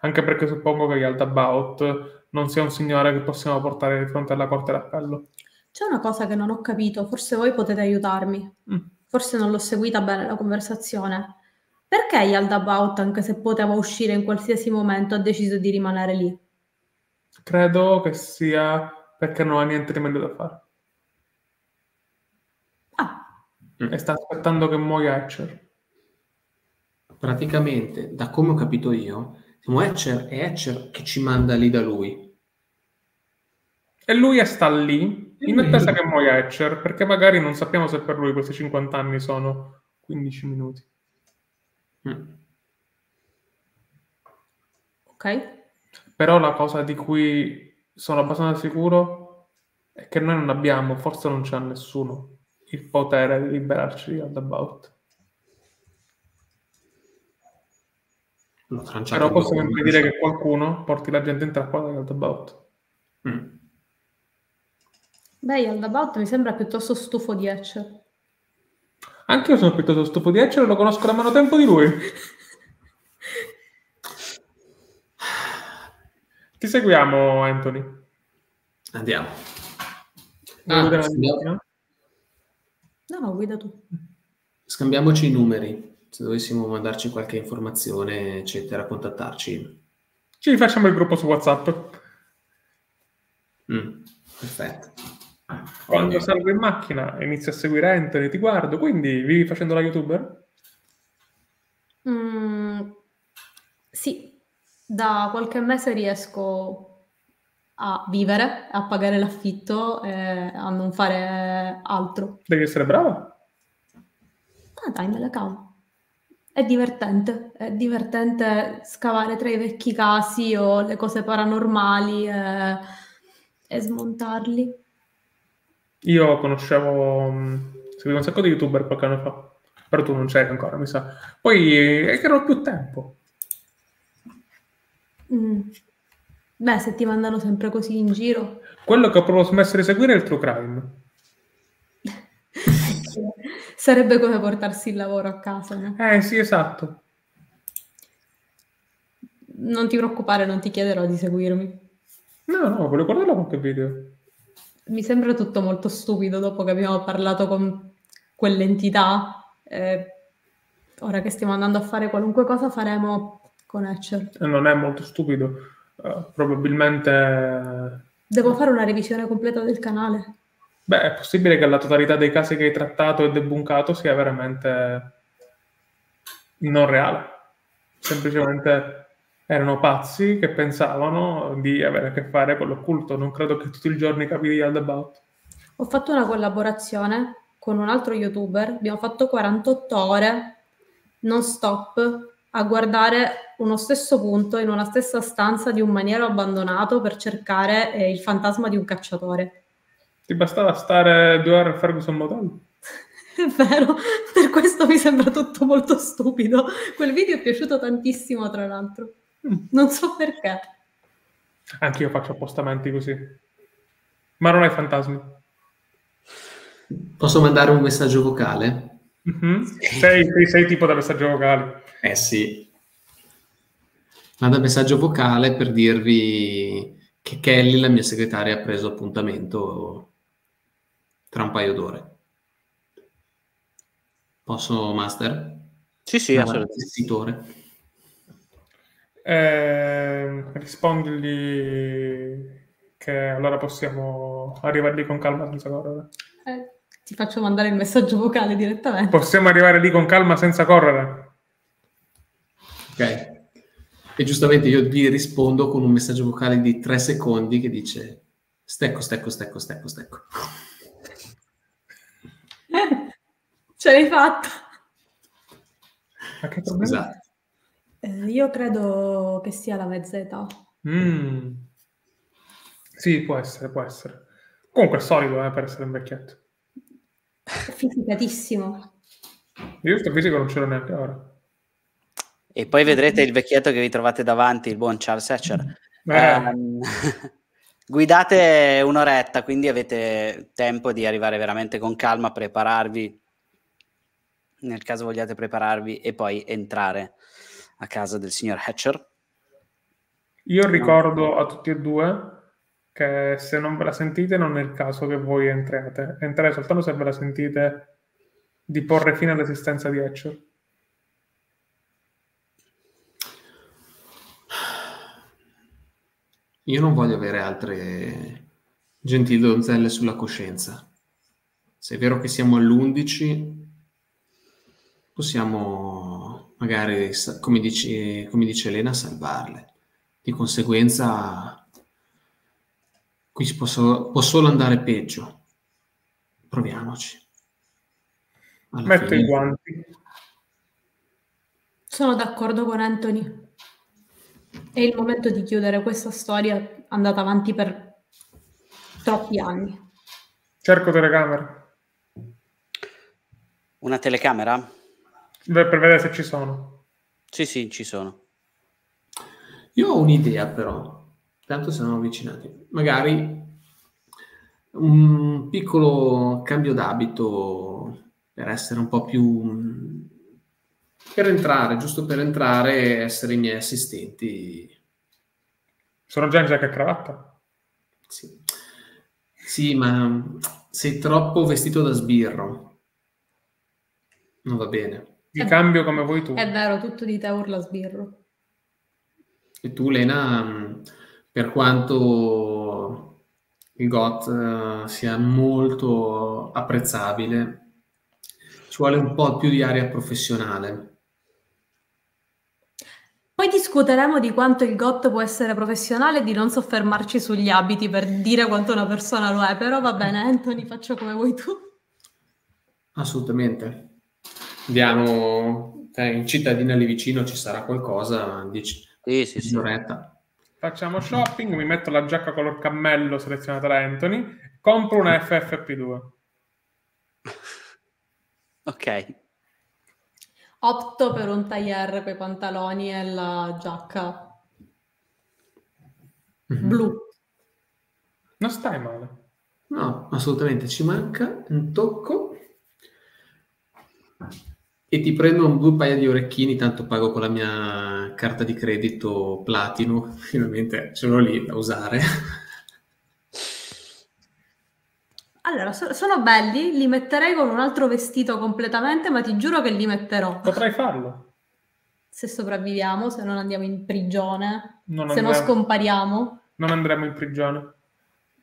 Anche perché suppongo che Yaldabaoth non sia un signore che possiamo portare di fronte alla corte d'appello.
C'è una cosa che non ho capito, forse voi potete aiutarmi. Mm. Forse non l'ho seguita bene la conversazione. Perché Yaldabaoth, anche se poteva uscire in qualsiasi momento, ha deciso di rimanere lì?
Credo che sia perché non ha niente di meglio da fare.
Ah. Mm. E
sta aspettando
che muoia Hatcher. Praticamente, da come ho capito io, siamo Hatcher è Hatcher che ci manda lì da lui. E lui
sta lì, in attesa che muoia Hatcher, perché magari non sappiamo se per lui questi 50 anni sono 15 minuti. Mm. Ok. Però la cosa di cui sono abbastanza sicuro è che noi non abbiamo, forse non c'è nessuno, il potere di liberarci di About.
Però posso anche dire che
qualcuno porti la gente in trappola dall'altabout.
Mm.
Beh, About mi sembra piuttosto stufo di Etcher.
Anche io sono piuttosto stufo di Etcher, lo conosco da meno tempo di lui. Ti seguiamo, Anthony.
Andiamo. Ah, scambiamo...
No, no, guida tu.
Scambiamoci i numeri, se dovessimo mandarci qualche informazione, eccetera, contattarci. Ci facciamo il gruppo su WhatsApp. Mm,
perfetto. Quando salgo in macchina inizio a seguire Anthony, ti guardo, quindi vivi facendo la youtuber?
Mm, sì, da qualche mese riesco a vivere, a pagare l'affitto e a non fare altro.
Devi essere brava.
Ah dai, me la cavo. È divertente, è divertente scavare tra i vecchi casi o le cose paranormali e, e smontarli.
Io conoscevo, mm, seguivo un sacco di youtuber qualche anno fa, però tu non c'eri ancora, mi sa. Poi è eh, che
ero più tempo. Mm. Beh, se ti mandano sempre così in giro.
Quello che ho proprio smesso di seguire è il true crime.
Sarebbe come portarsi il lavoro a casa, no? Eh
sì, esatto.
Non ti preoccupare, non ti chiederò di seguirmi.
No, no, volevo guardare qualche video.
Mi sembra tutto molto stupido dopo che abbiamo parlato con quell'entità. Eh, ora che stiamo andando a fare qualunque cosa, faremo con Hatcher.
Non è molto stupido, uh, probabilmente...
Devo fare una revisione completa del canale.
Beh, è possibile che la totalità dei casi che hai trattato e debunkato sia veramente non reale. Semplicemente erano pazzi che pensavano di avere a che fare con l'occulto. Non credo che tutti i giorni capiti all about.
Ho fatto una collaborazione con un altro youtuber, abbiamo fatto 48 ore non stop a guardare uno stesso punto in una stessa stanza di un maniero abbandonato per cercare eh, il fantasma di un cacciatore.
Ti bastava stare due ore a Ferguson Motel? è
vero, per questo mi sembra tutto molto stupido. Quel video è piaciuto tantissimo, tra l'altro. Mm. Non so perché.
Anche io faccio appostamenti così. Ma non hai fantasmi.
Posso mandare un messaggio vocale?
Mm-hmm.
Sei, sei, sei tipo da messaggio vocale.
Eh sì. Manda messaggio vocale per dirvi che Kelly, la mia segretaria, ha preso appuntamento tra un paio d'ore. Posso, Master? Sì, sì, assolutamente.
Eh, rispondili che allora possiamo arrivare lì con calma senza correre.
Eh, ti faccio mandare il messaggio vocale direttamente. Possiamo
arrivare lì con calma senza correre.
Ok? E giustamente io gli rispondo con un messaggio vocale di tre secondi che dice stecco, stecco, stecco,
stecco, stecco.
Ce l'hai fatta.
Ma che Scusate. Esatto.
Eh, io credo che sia la mezza età.
Mm. Sì, può essere, può essere. Comunque è solido eh, per essere un vecchietto.
Fisicatissimo.
Io sto fisico non ce l'ho neanche ora
e poi mm-hmm. vedrete il vecchietto che vi trovate davanti, il buon Charles Hatcher. Um, guidate un'oretta, quindi avete tempo di arrivare veramente con calma, prepararvi nel caso vogliate prepararvi e poi entrare a casa del signor Hatcher.
Io mm. ricordo a tutti e due che se non ve la sentite non è il caso che voi entriate, entrare soltanto se ve la sentite di porre fine all'esistenza di Hatcher.
Io non voglio avere altre gentili donzelle sulla coscienza. Se è vero che siamo all'11, possiamo magari, come dice, come dice Elena, salvarle. Di conseguenza, qui si può solo, può solo andare peggio. Proviamoci. Alla Metto fine... i
guanti.
Sono d'accordo con Anthony è il momento di chiudere questa storia andata avanti per troppi anni.
Cerco telecamera. Una telecamera?
Beh, per vedere se ci sono.
Sì, sì, ci sono.
Io ho un'idea però, tanto siamo avvicinati. Magari un piccolo cambio d'abito per essere un po' più per entrare, giusto per entrare e essere i miei assistenti. Sono già in giacca e cravatta? Sì. Sì, ma sei troppo vestito da sbirro. Non va bene. Ti cambio come vuoi tu.
È vero, tutto di te urla sbirro.
E tu, Lena, mm, per quanto il GOT eh, sia molto apprezzabile, ci vuole un po' più di aria professionale.
Poi discuteremo di quanto il GOT può essere professionale e di non soffermarci sugli abiti per dire quanto una persona lo è, però va bene, Anthony, faccio come vuoi tu.
Assolutamente. Andiamo eh, in cittadina lì vicino, ci sarà qualcosa, dici. Sì, sì, sì.
Facciamo shopping, mi metto la giacca color cammello selezionata da Anthony, compro una FFP2. ok
opto per un tagliare con i pantaloni e la giacca
mm-hmm. blu. Non stai male. No, assolutamente, ci manca un tocco. E ti prendo un due paio di orecchini, tanto pago con la mia carta di credito platino, finalmente ce l'ho lì da usare.
Allora, so- sono belli, li metterei con un altro vestito completamente, ma ti giuro che li metterò. Potrai
farlo.
Se sopravviviamo, se non andiamo in prigione, non se non scompariamo.
Non andremo in prigione.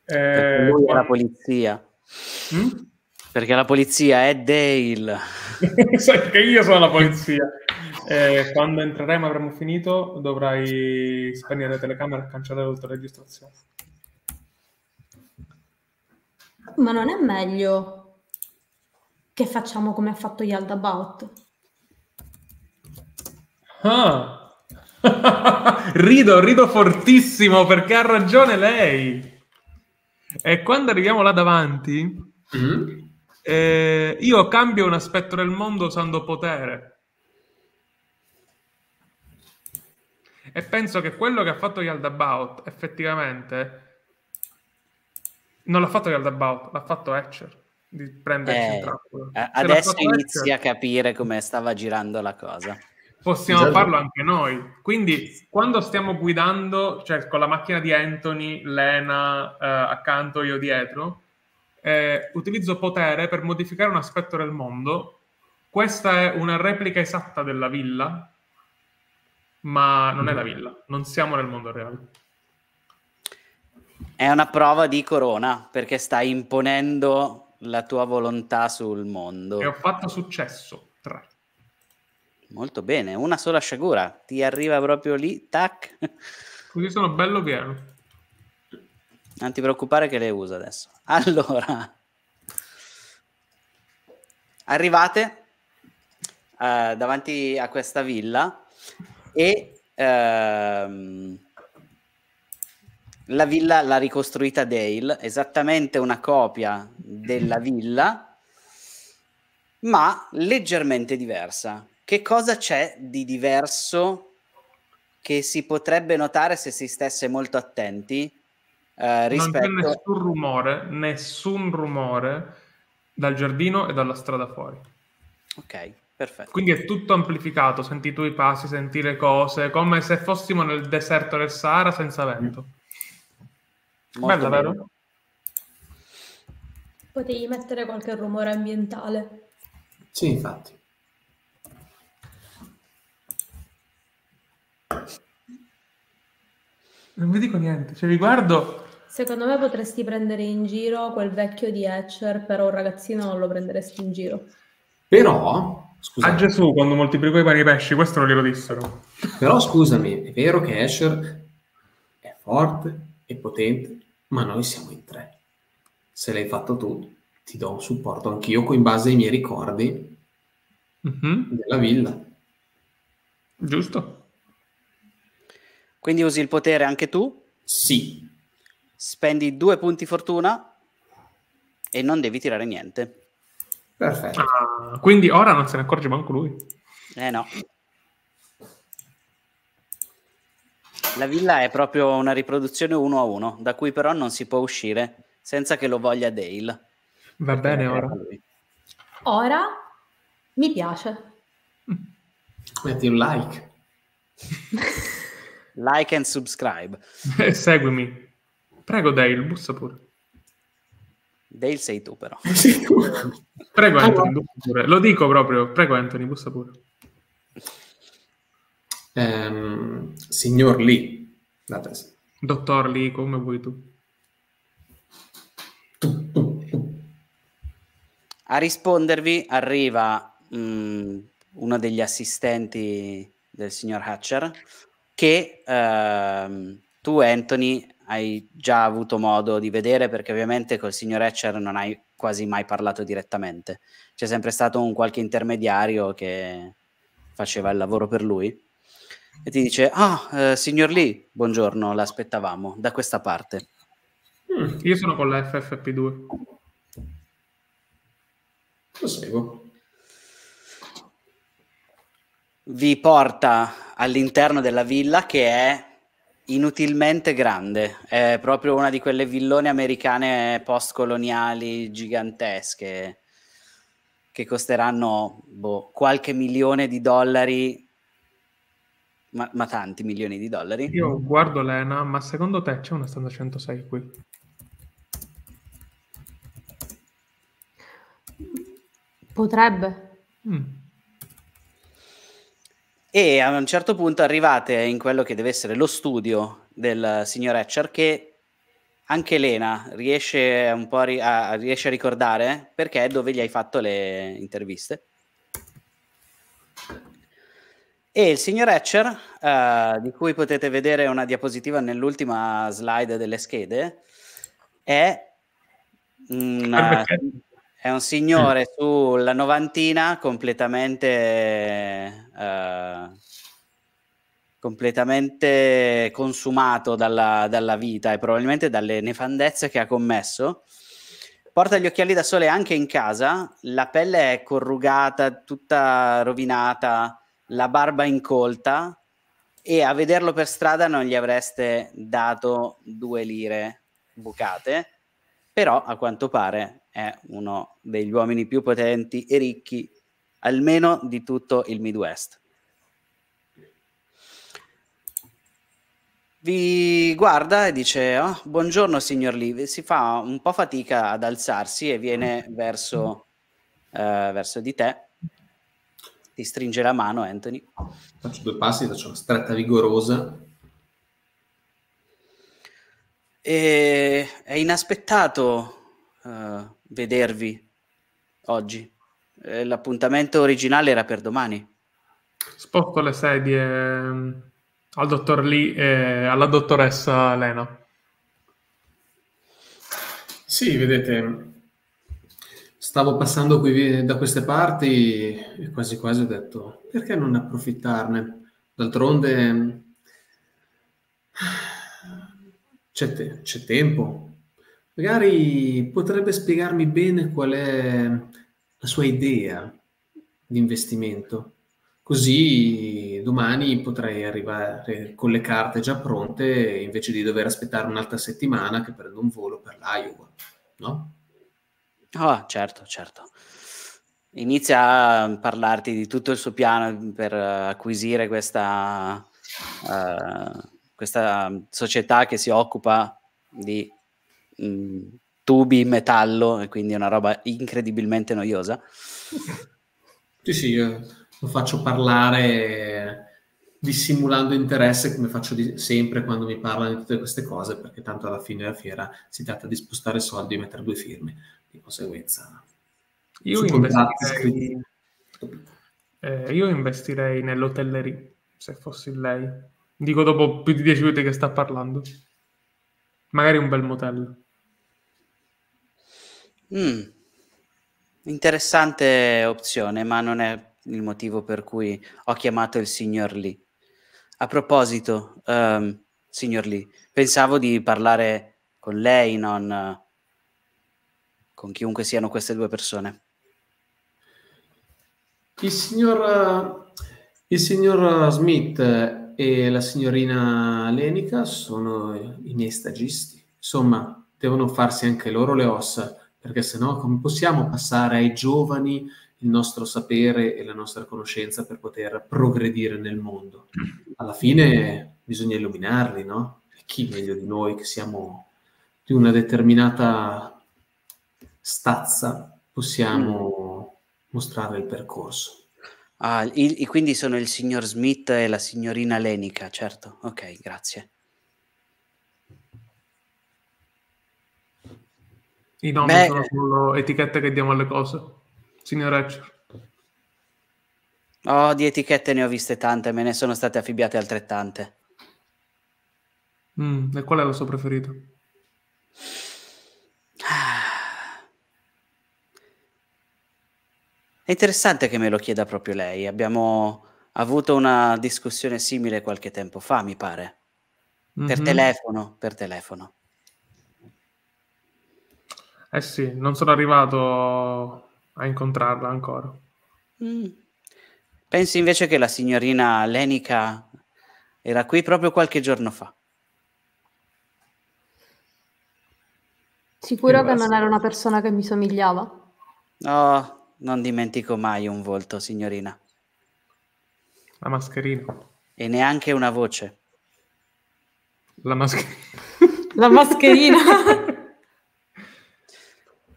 Eh, lui è la
polizia. Mm? Perché la polizia è Dale.
Sai che io sono la polizia. Eh, quando entreremo avremo finito, dovrai spegnere la telecamera e cancellare l'autoregistrazione.
Ma non è meglio che facciamo come ha fatto Yaldabaoth?
Ah. rido, rido fortissimo perché ha ragione lei. E quando arriviamo là davanti, mm-hmm. eh, io cambio un aspetto del mondo usando potere. E penso che quello che ha fatto Yaldabaoth effettivamente non l'ha fatto Galdabout, l'ha fatto Hatcher di prendere eh, in eh, Adesso inizia a
capire come stava girando la cosa.
Possiamo esatto. farlo anche noi. Quindi, quando stiamo guidando, cioè con la macchina di Anthony, Lena eh, accanto, io dietro, eh, utilizzo potere per modificare un aspetto del mondo. Questa è una replica esatta della villa,
ma non mm. è la mm.
villa, non siamo nel mondo reale.
È una prova di corona perché stai imponendo la tua volontà sul mondo. E ho
fatto successo.
Tre. Molto bene, una sola sciagura. Ti arriva proprio lì, tac.
Così sono bello pieno.
Non ti preoccupare che le uso adesso. Allora, arrivate eh, davanti a questa villa e... Ehm, la villa l'ha ricostruita Dale, esattamente una copia della villa, ma leggermente diversa. Che cosa c'è di diverso che si potrebbe notare se si stesse molto attenti? Eh, rispetto... Non c'è
nessun rumore, nessun rumore dal giardino e dalla strada fuori.
Ok, perfetto.
Quindi è tutto amplificato, senti tu i passi, senti le cose, come se fossimo nel deserto del Sahara senza vento. Mm bello, vero?
Potevi mettere qualche rumore ambientale.
Sì, infatti.
Non vi dico niente, cioè vi guardo.
Secondo me potresti prendere in giro quel vecchio di Hatcher, però un ragazzino non lo prenderesti in giro.
Però, scusami. A Gesù, quando moltiplicò i pari pesci, questo non glielo dissero.
Però, scusami, è
vero che Hatcher
è forte, è potente, ma noi siamo in tre. Se l'hai fatto tu, ti do un supporto anch'io in base ai miei ricordi mm-hmm. della villa. Giusto.
Quindi usi il potere anche tu? Sì. Spendi due punti fortuna e non devi tirare niente. Perfetto. Ah, quindi
ora non se ne accorge manco lui.
Eh no. La villa è proprio una riproduzione uno a uno, da cui però non si può uscire senza che lo voglia Dale.
Va bene ora.
Ora mi piace.
Metti un like. like and subscribe.
Eh, seguimi. Prego Dale, bussa pure. Dale sei tu però. prego Anthony, bussa pure. Lo dico proprio, prego Anthony, bussa pure
ehm, signor Lee, la testa.
Dottor Lee, come vuoi tu.
A rispondervi arriva mh, mm, uno degli assistenti del signor Hatcher che ehm, tu, Anthony, hai già avuto modo di vedere perché ovviamente col signor Hatcher non hai quasi mai parlato direttamente. C'è sempre stato un qualche intermediario che faceva il lavoro per lui e ti dice, ah, eh, signor Lee, buongiorno, l'aspettavamo, da questa parte.
Mm, io sono con la FFP2.
Proseguo. Vi porta all'interno della villa che è inutilmente grande, è proprio una di quelle villone americane postcoloniali gigantesche che costeranno boh, qualche milione di dollari ma, ma, tanti milioni di dollari. Io guardo
Lena, ma secondo te c'è una stanza 106 qui?
Potrebbe. Mm.
E a un certo punto arrivate in quello che deve essere lo studio del signor Etcher che anche Lena riesce, a, a, riesce a ricordare perché è dove gli hai fatto le interviste e il signor Etcher, eh, di cui potete vedere una diapositiva nell'ultima slide delle schede, è, una, è un signore sulla novantina completamente, eh, completamente consumato dalla, dalla vita e probabilmente dalle nefandezze che ha commesso porta gli occhiali da sole anche in casa, la pelle è corrugata, tutta rovinata, la barba incolta e a vederlo per strada non gli avreste dato due lire bucate, però a quanto pare è uno degli uomini più potenti e ricchi almeno di tutto il Midwest. Vi guarda e dice, oh, buongiorno signor Lee, si fa un po' fatica ad alzarsi e viene verso, eh, verso di te ti stringe la mano Anthony. Faccio due passi, faccio una stretta vigorosa. E è inaspettato uh, vedervi oggi. Eh, l'appuntamento originale era per domani.
Sposto le sedie ehm, al dottor Lee e alla dottoressa Lena.
Sì,
vedete, stavo passando qui da queste parti e quasi quasi ho detto perché non approfittarne? D'altronde c'è, te- c'è tempo. Magari potrebbe spiegarmi bene qual è la sua idea di investimento. Così domani potrei arrivare con le carte già pronte invece di dover aspettare un'altra settimana che prendo un volo per l'Iowa, no?
Ah, certo, certo. Inizia a parlarti di tutto il suo piano per eh, acquisire questa, uh, questa società che si occupa di mh, mm, tubi in metallo e quindi è una roba incredibilmente noiosa. Sì, sì, lo faccio parlare dissimulando interesse come faccio di- sempre
quando mi parlano di tutte queste cose, perché tanto alla fine della fiera si tratta di spostare soldi e mettere due firme di conseguenza io investirei,
eh, io investirei nell'hotellerie se fossi lei. Dico dopo più di dieci minuti che sta parlando. Magari un bel motel.
Mm. Interessante opzione, ma non è il motivo per cui ho chiamato il signor Lee. A proposito, um, signor Lee, pensavo di parlare con lei, non con chiunque siano queste due persone? Il
signor, il signor Smith e la signorina Lenica sono i miei stagisti. Insomma, devono farsi anche loro le ossa, perché sennò come possiamo passare ai giovani il nostro sapere e la nostra conoscenza per poter progredire nel mondo? Alla fine bisogna illuminarli, no? E chi meglio di noi che siamo di una determinata
stazza possiamo mm. mostrare il percorso. Ah, il, quindi sono il signor Smith e la signorina Lenica, certo. Ok, grazie.
I nomi Beh, sono solo etichette che diamo alle cose, signor Hatcher.
Oh, di etichette ne ho viste tante, me ne sono state affibbiate altrettante.
Mm, e qual è la sua preferita? Ah,
È interessante che me lo chieda proprio lei. Abbiamo avuto una discussione simile qualche tempo fa, mi pare.
Per mm-hmm. telefono,
per telefono. Eh
sì, non sono arrivato a incontrarla ancora.
Mm.
Pensi invece che la signorina Lenica era qui proprio qualche giorno fa?
Sicuro che non era una persona che mi somigliava?
No, non dimentico mai un volto, signorina. La mascherina. E neanche una voce. La mascherina.
La mascherina.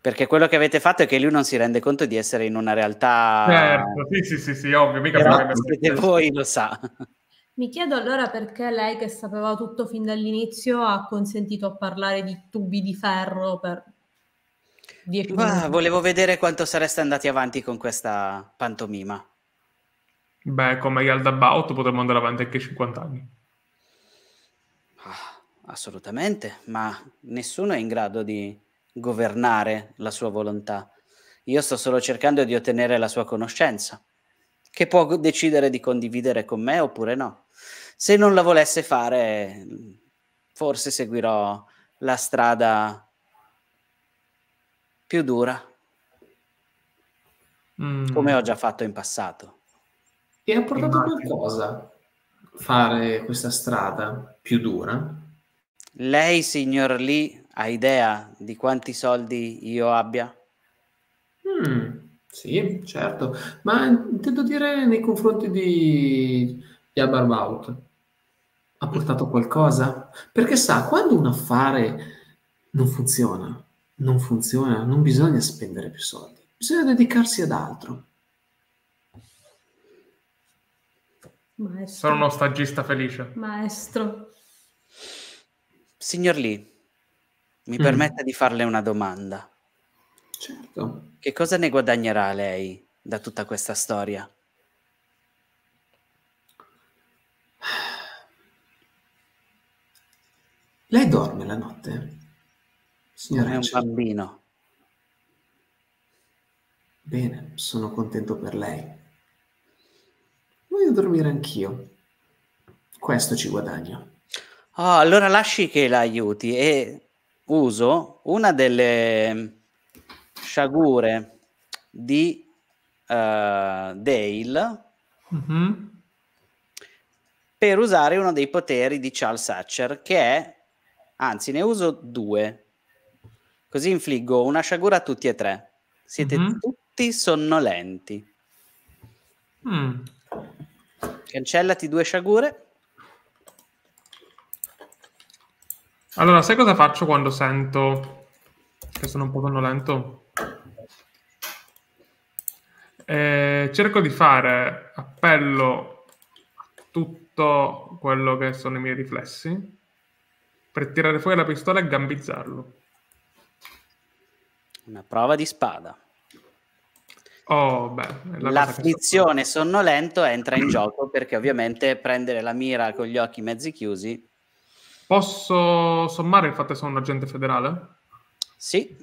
Perché quello che avete fatto è che lui non si rende conto di essere in una realtà... Certo,
sì, sì, sì, sì
ovvio, mica esatto, Però, siete voi, lo sa.
Mi chiedo allora perché lei, che sapeva tutto fin dall'inizio, ha consentito a parlare di tubi di ferro per
10 ah, volevo vedere quanto sareste andati avanti con questa pantomima.
Beh, come Yaldabaoth potremmo andare avanti anche 50 anni.
Ah, assolutamente, ma nessuno è in grado di governare la sua volontà. Io sto solo cercando di ottenere la sua conoscenza, che può decidere di condividere con me oppure no. Se non la volesse fare, forse seguirò la strada più dura,
mm. come ho
già fatto in passato. E ha portato qualcosa fare questa strada più dura? Lei, signor Lee, ha idea di quanti soldi io abbia? Mm, sì, certo,
ma intendo dire nei confronti di, di Ha portato qualcosa? Perché sa, quando un affare non funziona, non funziona, non bisogna spendere più soldi, bisogna dedicarsi ad altro.
Maestro. Sono uno stagista felice. Maestro.
Signor Lee, mi mm. permetta di farle una domanda.
Certo.
Che cosa ne guadagnerà lei da tutta questa storia? Lei dorme la notte? Signora è un bambino.
Bene, sono contento per lei. Voglio dormire anch'io. Questo ci guadagno.
Oh, allora lasci che la aiuti e uso una delle mm, sciagure di uh, Dale mm-hmm. per usare uno dei poteri di Charles Hatcher che è, anzi ne uso due, Così infliggo una sciagura a tutti e tre. Siete mm-hmm. tutti sonnolenti. Mm. Cancellati due sciagure.
Allora, sai cosa faccio quando sento che sono un po' sonnolento? Eh, cerco di fare appello a tutto quello che sono i miei riflessi per tirare fuori la pistola e gambizzarlo.
Una prova di spada.
Oh, beh, la, la
so. sonnolento entra in gioco perché ovviamente prendere la mira con gli occhi mezzi chiusi.
Posso sommare il fatto che sono un agente federale? Sì.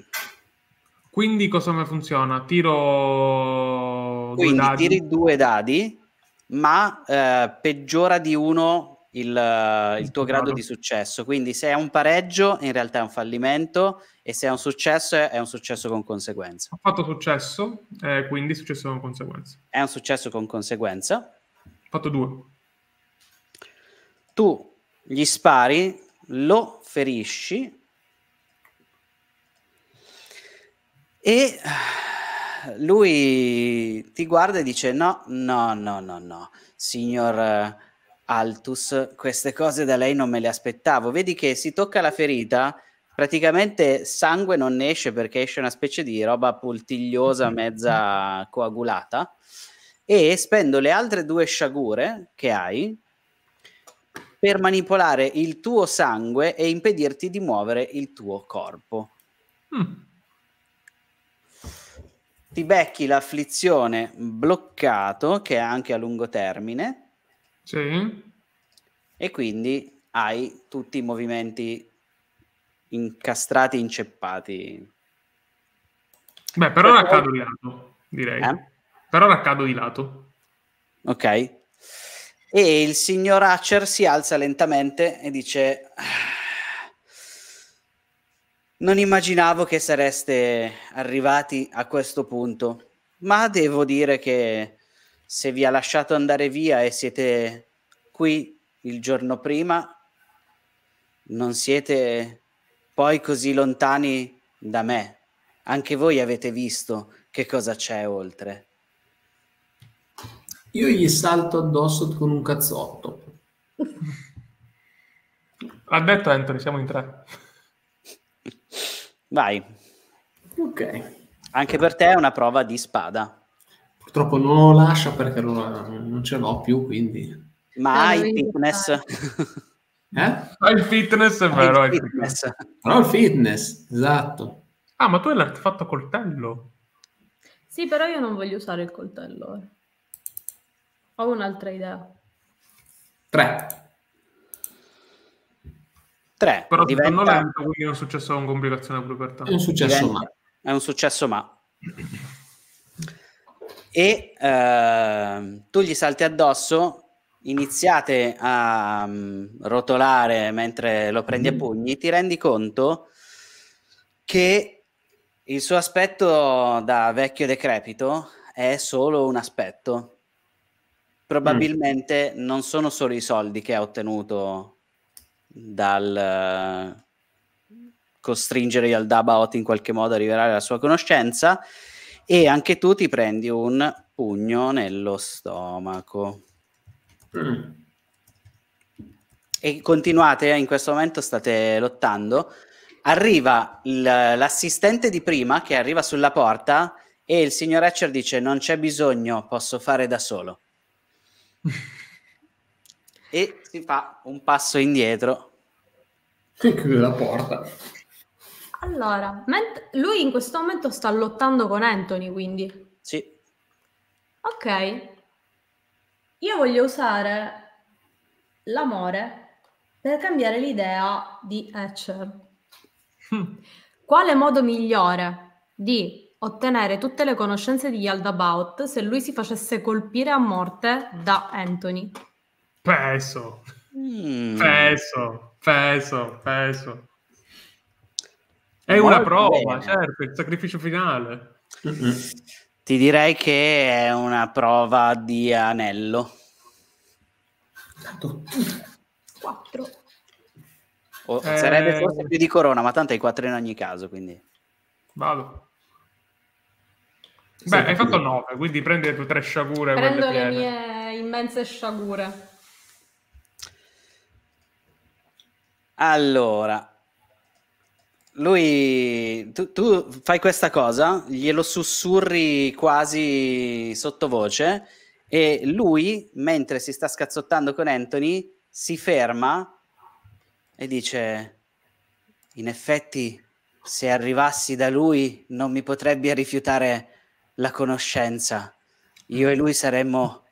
Quindi cosa funziona? Tiro Quindi due dadi. tiri
due dadi, ma eh, peggiora di uno il, il tuo grado di successo. Quindi se è un pareggio in realtà è un fallimento e se è un successo è un successo con conseguenza. Ho
fatto successo, eh, quindi successo con conseguenza.
È un successo con conseguenza.
Ho fatto due.
Tu gli spari, lo ferisci e lui ti guarda e dice no, no, no, no, no, signor Altus, queste cose da lei non me le aspettavo. Vedi che si tocca la ferita, praticamente sangue non ne esce perché esce una specie di roba poltigliosa mm-hmm. mezza coagulata e spendo le altre due sciagure che hai per manipolare il tuo sangue e impedirti di muovere il tuo corpo. Mm. Ti becchi l'afflizione bloccato, che è anche a lungo termine,
sì.
E quindi hai tutti i movimenti incastrati, inceppati.
Beh, però ora accado di lato, direi. Eh? Però ora accado di lato.
Ok. E il signor Hatcher si alza lentamente e dice... Ah, non immaginavo che sareste arrivati a questo punto, ma devo dire che se vi ha lasciato andare via e siete qui il giorno prima, non siete poi così lontani da me. Anche voi avete visto che cosa c'è oltre.
Io gli salto addosso con un cazzotto. L'ha
detto Anthony, siamo in tre. Vai. Ok. Anche per te è una prova di spada
purtroppo non lo lascia perché non, non ce l'ho più, quindi...
Eh? Ma hai il fitness? Eh? hai il fitness
è
vero. Ah, il fitness. Però il fitness,
esatto.
Ah, ma tu hai l'artefatto
coltello?
Sì, però io non voglio usare il coltello. Eh. Ho un'altra idea.
Tre. Tre. Però diventa... lento, quindi è un successo con complicazione pure per te. È un successo diventa... ma.
È un successo ma e eh, tu gli salti addosso, iniziate a um, rotolare mentre lo prendi a mm-hmm. pugni, ti rendi conto che il suo aspetto da vecchio decrepito è solo un aspetto. Probabilmente mm. non sono solo i soldi che ha ottenuto dal eh, costringere Yaldaba in qualche modo a rivelare la sua conoscenza, e anche tu ti prendi un pugno nello stomaco. Mm. E continuate, eh, in questo momento state lottando. Arriva l'assistente di prima che arriva sulla porta e il signor Hatcher dice non c'è bisogno, posso fare da solo. e si fa un passo indietro. E chiude la porta.
Allora, ment- lui in questo momento sta lottando con Anthony, quindi. Sì. Ok. Io voglio usare l'amore per cambiare l'idea di Hatcher. Hm. Quale modo migliore di ottenere tutte le conoscenze di Yaldabaoth se lui si facesse colpire a morte da Anthony?
Peso.
Mm.
Peso,
peso, peso. È una prova, bene.
certo, il sacrificio finale.
Mm-hmm. Ti direi che è una prova di anello. 4. Oh, eh... Sarebbe forse più di corona, ma tanto hai 4 in ogni caso, quindi...
Vado. Beh, sì, hai fatto 9, quindi prendi le tue tre sciagure. Prendo le
mie immense sciagure.
Allora, lui, tu, tu, fai questa cosa, glielo sussurri quasi sottovoce e lui, mentre si sta scazzottando con Anthony, si ferma e dice, in effetti, se arrivassi da lui non mi potrebbe rifiutare la conoscenza. Io e lui saremmo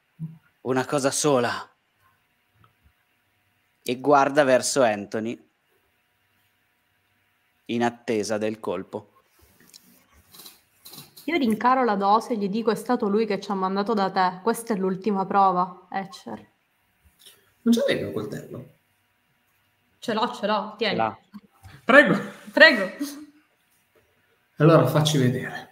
una cosa sola. E guarda verso Anthony in attesa del colpo.
Io rincaro la dose e gli dico è stato lui che ci ha mandato da te. Questa è l'ultima prova, Etcher. Non ce
l'avevi un coltello?
Ce l'ho, ce l'ho, tieni. Là. Prego. Prego.
Allora facci vedere.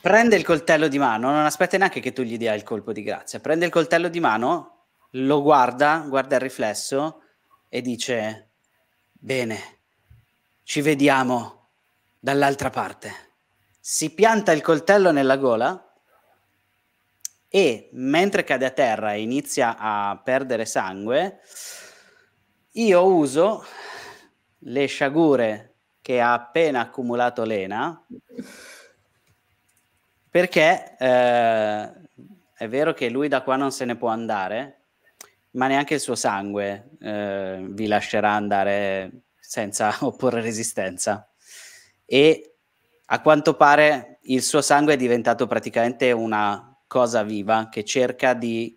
Prende il coltello di mano, non aspetta neanche che tu gli dia il colpo di grazia. Prende il coltello di mano, lo guarda, guarda il riflesso e dice, bene, ci vediamo dall'altra parte. Si pianta il coltello nella gola e mentre cade a terra e inizia a perdere sangue, io uso le sciagure che ha appena accumulato Lena perché eh, è vero che lui da qua non se ne può andare, ma neanche il suo sangue eh, vi lascerà andare senza opporre resistenza. E a quanto pare il suo sangue è diventato praticamente una cosa viva che cerca di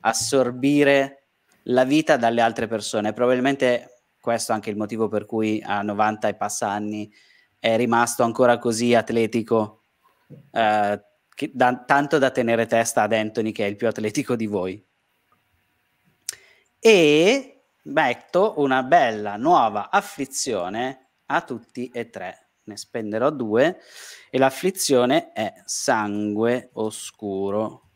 assorbire la vita dalle altre persone. Probabilmente questo è anche il motivo per cui a 90 e passa anni è rimasto ancora così atletico, eh, da, tanto da tenere testa ad Anthony che è il più atletico di voi e metto una bella nuova afflizione a tutti e tre. Ne spenderò due e l'afflizione è sangue oscuro.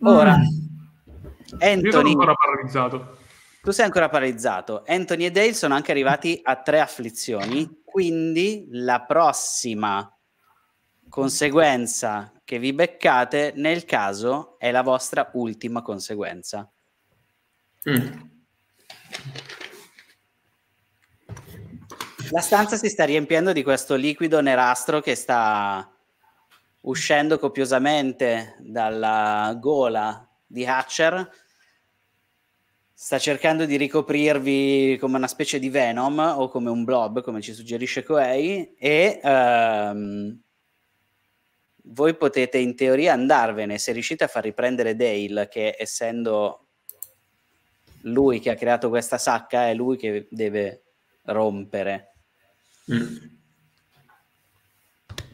Ora, Anthony, Io sono ancora paralizzato. Tu sei ancora paralizzato. Anthony e Dale sono anche arrivati a tre afflizioni, quindi la prossima conseguenza che vi beccate nel caso è la vostra ultima conseguenza. Mm. La stanza si sta riempiendo di questo liquido nerastro che sta uscendo copiosamente dalla gola di Hatcher. Sta cercando di ricoprirvi come una specie di venom o come un blob, come ci suggerisce Koei, e ehm, voi potete in teoria andarvene se riuscite a far riprendere Dale, che essendo lui che ha creato questa sacca, è lui che deve rompere. Mm.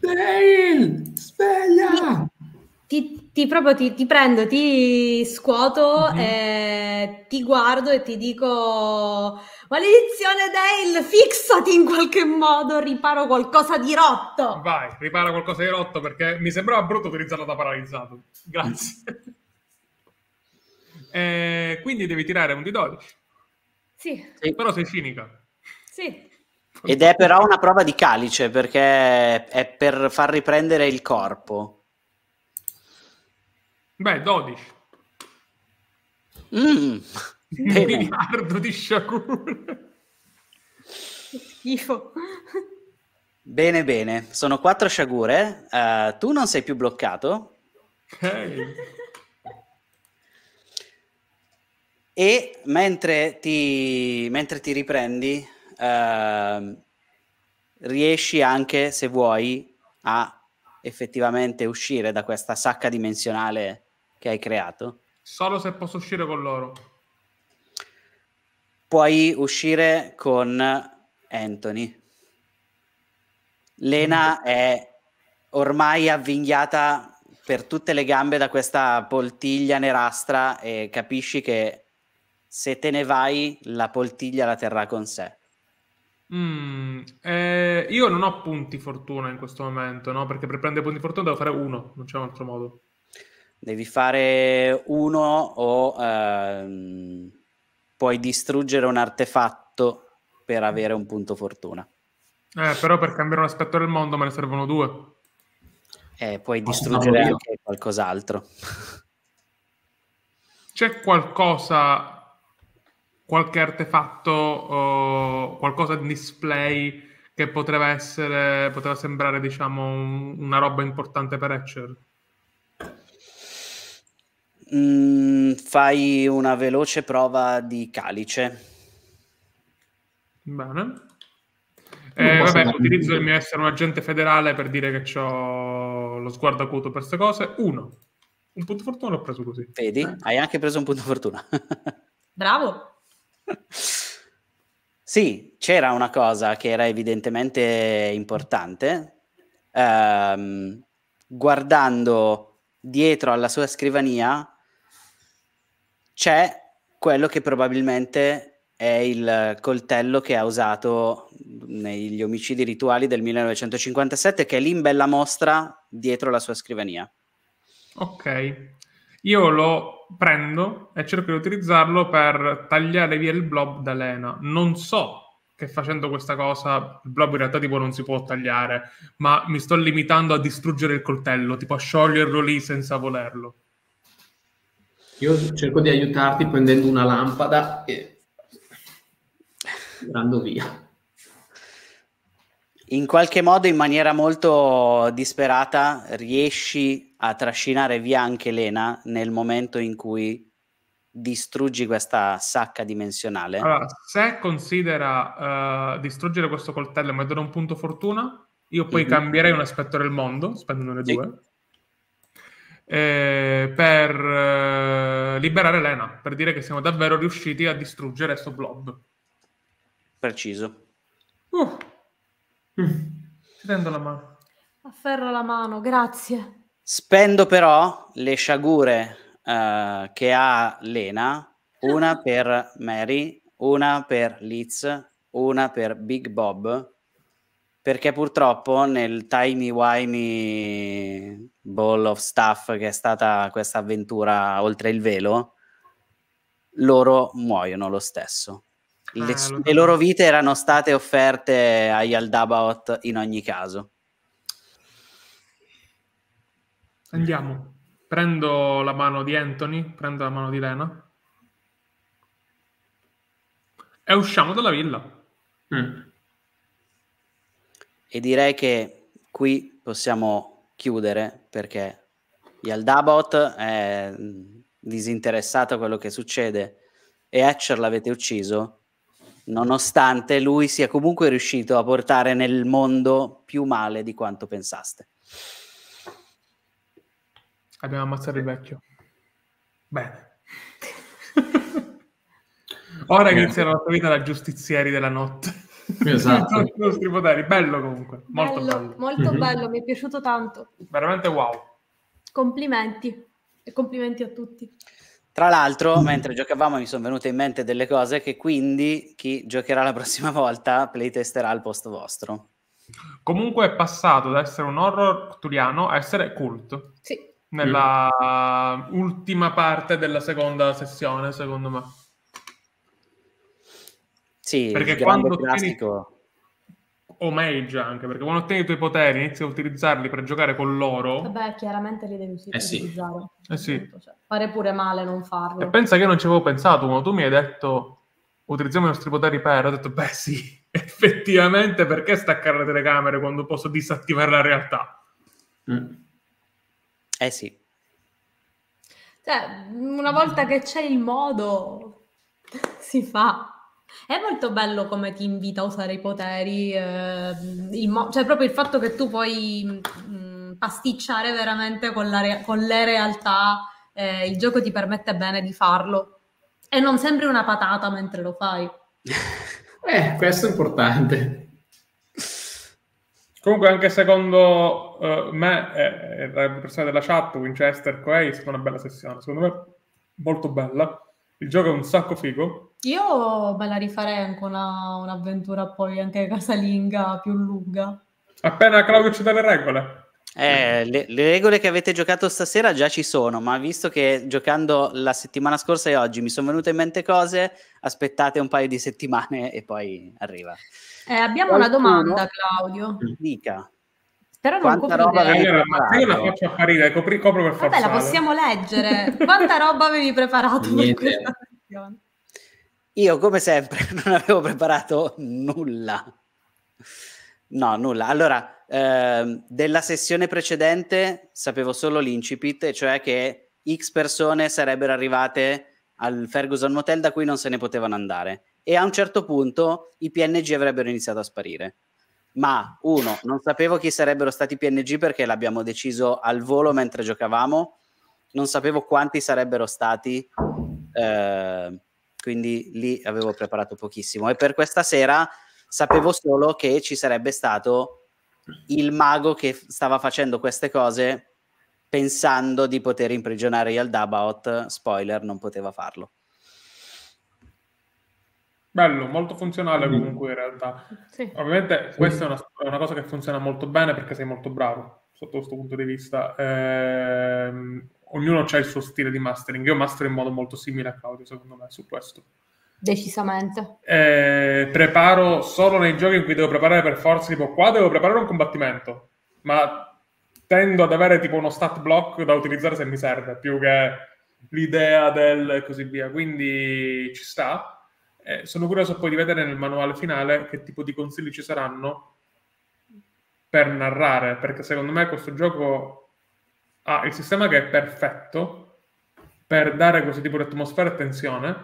Dale, sveglia! Ti, ti proprio ti, ti, prendo, ti scuoto, mm-hmm. eh, ti guardo e ti dico Maledizione Dale, fissati in qualche modo, riparo qualcosa di rotto.
Vai, ripara qualcosa di rotto perché mi sembrava brutto utilizzarlo da paralizzato. Grazie. eh, quindi devi tirare un di 12. Sì. sì. Però sei cinica.
Sì.
Ed è però una prova di calice perché è per far riprendere il corpo.
Beh, 12.
Mm.
Un miliardo di Shakur. Schifo.
Bene, bene. Sono quattro sciagure. Uh, eh, tu non sei più bloccato. Ok. E mentre ti, mentre ti riprendi, uh, riesci anche, se vuoi, a effettivamente uscire da questa sacca dimensionale che hai creato.
Solo se posso uscire con loro
puoi uscire con Anthony. Lena è ormai avvinghiata per tutte le gambe da questa poltiglia nerastra e capisci che se te ne vai la poltiglia la terrà con sé.
Mm, eh, io non ho punti fortuna in questo momento, no? Perché per prendere punti fortuna devo fare uno, non c'è un altro modo.
Devi fare uno o... Ehm puoi distruggere un artefatto per avere un punto fortuna.
Eh, però per cambiare un aspetto del mondo me ne servono due.
Eh, puoi ah, distruggere oh, anche qualcos'altro.
C'è qualcosa, qualche artefatto, o qualcosa in display che potrebbe essere, potrebbe sembrare, diciamo, un, una roba importante per Etcher?
Mm, fai una veloce prova di calice. Bene. Eh, vabbè, utilizzo
il mio essere un agente federale per dire che ho lo sguardo acuto per queste cose. Uno. Un punto fortuna l'ho preso così.
Vedi, eh. hai anche preso un punto fortuna.
Bravo.
Sì, c'era una cosa che era evidentemente importante. Um, guardando dietro alla sua scrivania, c'è quello che probabilmente è il coltello che ha usato negli omicidi rituali del 1957, che è lì in bella mostra dietro la sua scrivania.
Ok, io lo prendo e cerco di utilizzarlo per tagliare via il blob da Lena. Non so che facendo questa cosa il blob in realtà tipo non si può tagliare, ma mi sto limitando a distruggere il coltello, tipo a scioglierlo lì senza volerlo.
Io cerco di aiutarti prendendo una lampada e andando via.
In qualche modo, in maniera molto disperata, riesci a trascinare via anche Lena nel momento in cui distruggi questa sacca dimensionale. Allora,
se considera uh, distruggere questo coltello e mettere un punto fortuna, io poi mm-hmm. cambierei un aspetto del mondo, spendendo le sì. due eh, per eh, liberare Lena, per dire che siamo davvero riusciti a distruggere questo blob.
Preciso.
Uh.
Mm. Ti tendo la mano.
Afferro la mano, grazie.
Spendo però le sciagure uh, che ha Lena, una per Mary, una per Liz, una per Big Bob perché purtroppo nel timey-wimey ball of stuff che è stata questa avventura oltre il velo, loro muoiono lo stesso. Le, ah, le loro vite erano state offerte agli Aldabaoth in ogni caso.
Andiamo. Prendo la mano di Anthony, prendo la mano di Lena e usciamo dalla villa.
Mm. E direi che qui possiamo chiudere perché Yaldabot è mm, disinteressato a quello che succede e Hatcher l'avete ucciso nonostante lui sia comunque riuscito a portare nel mondo più male di quanto pensaste.
Abbiamo ammazzato il vecchio. Bene. Ora inizia la nostra vita da giustizieri della notte esatto.
nostri poteri. Bello comunque, molto bello. Molto mhm. bello,
mi è piaciuto tanto.
Veramente wow.
Complimenti e complimenti a tutti.
Tra l'altro, mm. mentre giocavamo mi sono venute in mente delle cose che quindi chi giocherà la prossima volta playtesterà al posto vostro.
Comunque è passato da essere un horror turiano a essere cult. Sì. Nella mm. ultima parte della seconda sessione, secondo me.
Sì, perché quando classico.
Tieni... Omage anche, perché quando ottieni i tuoi poteri inizi a utilizzarli per giocare con loro...
Vabbè,
chiaramente li devi eh sì. utilizzare. Eh sì. Cioè, fare pure male non farlo. E
pensa che io non ci avevo pensato, quando tu mi hai detto utilizziamo i nostri poteri per... Ho detto, beh sì, effettivamente perché staccare le telecamere quando posso disattivare la realtà?
Mm.
Eh sì.
Cioè, una volta che c'è il modo, si fa. È molto bello come ti invita a usare i poteri, eh, mo- cioè proprio il fatto che tu puoi mh, pasticciare veramente con, re- con le realtà, eh, il gioco ti permette bene di farlo e non sembri una patata mentre lo fai.
eh, questo è importante.
Comunque, anche secondo uh, me e eh, eh le persone della chat, Winchester Coe, è stata una bella sessione. Secondo me, molto bella. Il gioco è un sacco figo.
Io me la rifarei anche una, un'avventura poi anche casalinga più lunga.
Appena Claudio ci dà le regole. Eh, le, le, regole che avete giocato stasera già ci sono, ma visto che giocando la settimana scorsa e oggi mi sono venute in mente cose, aspettate un paio di settimane e poi arriva.
Eh, abbiamo Qualcuno? una domanda, Claudio. Dica. Però non Quanta roba avevi io,
la faccio apparire, copri, copro per forza. Vabbè, la possiamo
leggere. Quanta roba avevi preparato Niente. per questa sessione?
Io, come sempre, non avevo preparato nulla. No, nulla. Allora, ehm, della sessione precedente sapevo solo l'incipit, cioè che X persone sarebbero arrivate al Ferguson Motel da cui non se ne potevano andare. E a un certo punto i PNG avrebbero iniziato a sparire. Ma uno, non sapevo chi sarebbero stati i PNG perché l'abbiamo deciso al volo mentre giocavamo, non sapevo quanti sarebbero stati. Eh, quindi lì avevo preparato pochissimo e per questa sera sapevo solo che ci sarebbe stato il mago che stava facendo queste cose pensando di poter imprigionare Yaldabaoth, spoiler, non poteva farlo.
Bello, molto funzionale mm. comunque in realtà. Sì. Ovviamente sì. questa è una, è una, cosa che funziona molto bene perché sei molto bravo sotto questo punto di vista. Ehm, ognuno ha il suo stile di mastering. Io mastero in modo molto simile a Claudio, secondo me, su questo.
Decisamente.
Eh, preparo solo nei giochi in cui devo preparare per forza, tipo qua devo preparare un combattimento, ma tendo ad avere tipo uno stat block da utilizzare se mi serve, più che l'idea del e così via. Quindi ci sta. Eh, sono curioso poi di vedere nel manuale finale che tipo di consigli ci saranno per narrare, perché secondo me questo gioco ha ah, il sistema che è perfetto per dare questo tipo di atmosfera e tensione,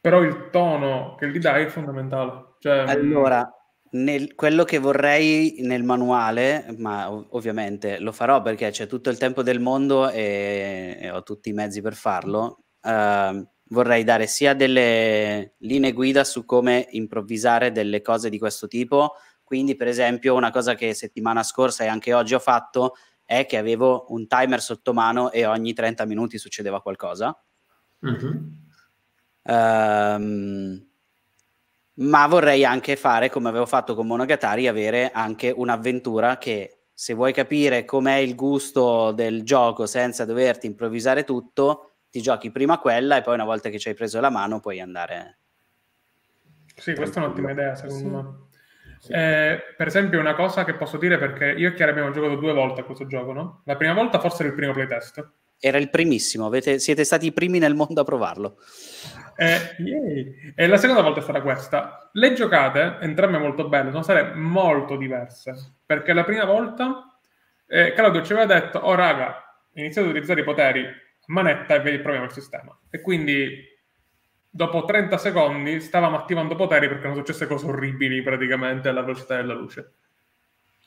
però il tono che gli dai è fondamentale. Cioè, allora,
mm. nel, quello che vorrei nel manuale, ma ov- ovviamente lo farò perché c'è tutto il tempo del mondo e, e ho tutti i mezzi per farlo, uh, vorrei dare sia delle linee guida su come improvvisare delle cose di questo tipo. Quindi, per esempio, una cosa che settimana scorsa e anche oggi ho fatto è che avevo un timer sotto mano e ogni 30 minuti succedeva qualcosa. Mm-hmm. Um, ma vorrei anche fare, come avevo fatto con Monogatari, avere anche un'avventura che se vuoi capire com'è il gusto del gioco senza doverti improvvisare tutto, ti giochi prima quella e poi una volta che ci hai preso la mano puoi andare.
Sì, questa è un'ottima idea secondo sì. me. Eh, per esempio, una cosa che posso dire perché io e Chiara abbiamo giocato due volte a questo gioco, no? La prima volta forse era
il primo playtest. Era il primissimo, avete, siete stati i primi nel mondo a provarlo.
Eh, yeah. E la seconda volta è stata questa. Le giocate, entrambe molto belle, sono state molto diverse. Perché la prima volta eh, Claudio ci aveva detto, oh raga, iniziate ad utilizzare i poteri, manetta e proviamo il sistema. E quindi dopo 30 secondi stavamo attivando poteri perché erano successe cose orribili praticamente alla velocità della luce.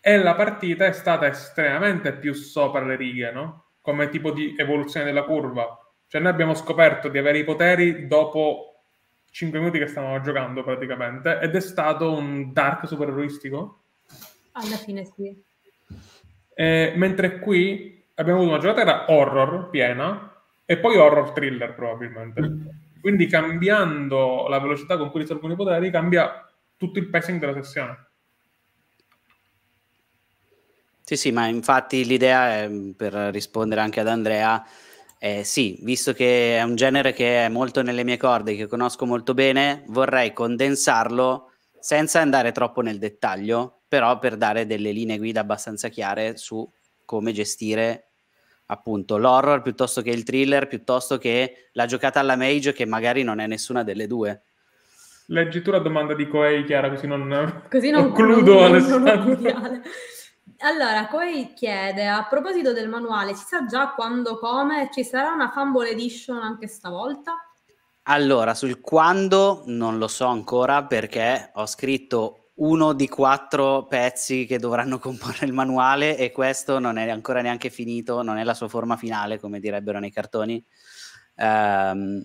E la partita è stata estremamente più sopra le righe, no? Come tipo di evoluzione della curva. Cioè noi abbiamo scoperto di avere i poteri dopo 5 minuti che stavamo giocando praticamente ed è stato un dark supereroistico.
Alla fine sì.
E, mentre qui abbiamo avuto una giocata era horror piena e poi horror thriller probabilmente. Quindi cambiando la velocità con cui distribuiscono i poteri, cambia tutto il pacing della sessione.
Sì, sì, ma infatti l'idea è, ehm, per rispondere anche ad Andrea, eh, sì, visto che è un genere che è molto nelle mie corde, che conosco molto bene, vorrei condensarlo senza andare troppo nel dettaglio, però per dare delle linee guida abbastanza chiare su come gestire appunto l'horror piuttosto che il thriller, piuttosto che la giocata alla mage che magari non è nessuna delle due.
Leggi tu la domanda di Coei, Chiara, così non, così non concludo.
Non, Non allora, Coei chiede, a proposito del manuale, si sa già quando, come, ci sarà una Fumble Edition anche stavolta?
Allora, sul quando non lo so ancora perché ho scritto uno di quattro pezzi che dovranno comporre il manuale e questo non è ancora neanche finito, non è la sua forma finale, come direbbero nei cartoni. Um,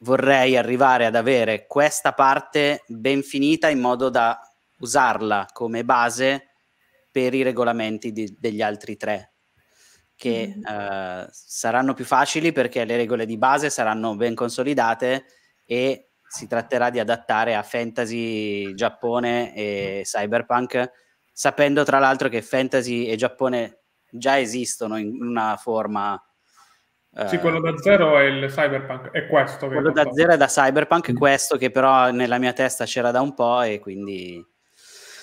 vorrei arrivare ad avere questa parte ben finita in modo da usarla come base per i regolamenti di, degli altri tre, che mm uh, saranno più facili perché le regole di base saranno ben consolidate e si tratterà di adattare a fantasy Giappone e cyberpunk, sapendo tra l'altro che fantasy e Giappone già esistono in una forma... sì, eh, quello da zero è
il cyberpunk, è questo. quello da
zero è da cyberpunk, mm. questo che però nella mia testa c'era da un po' e quindi...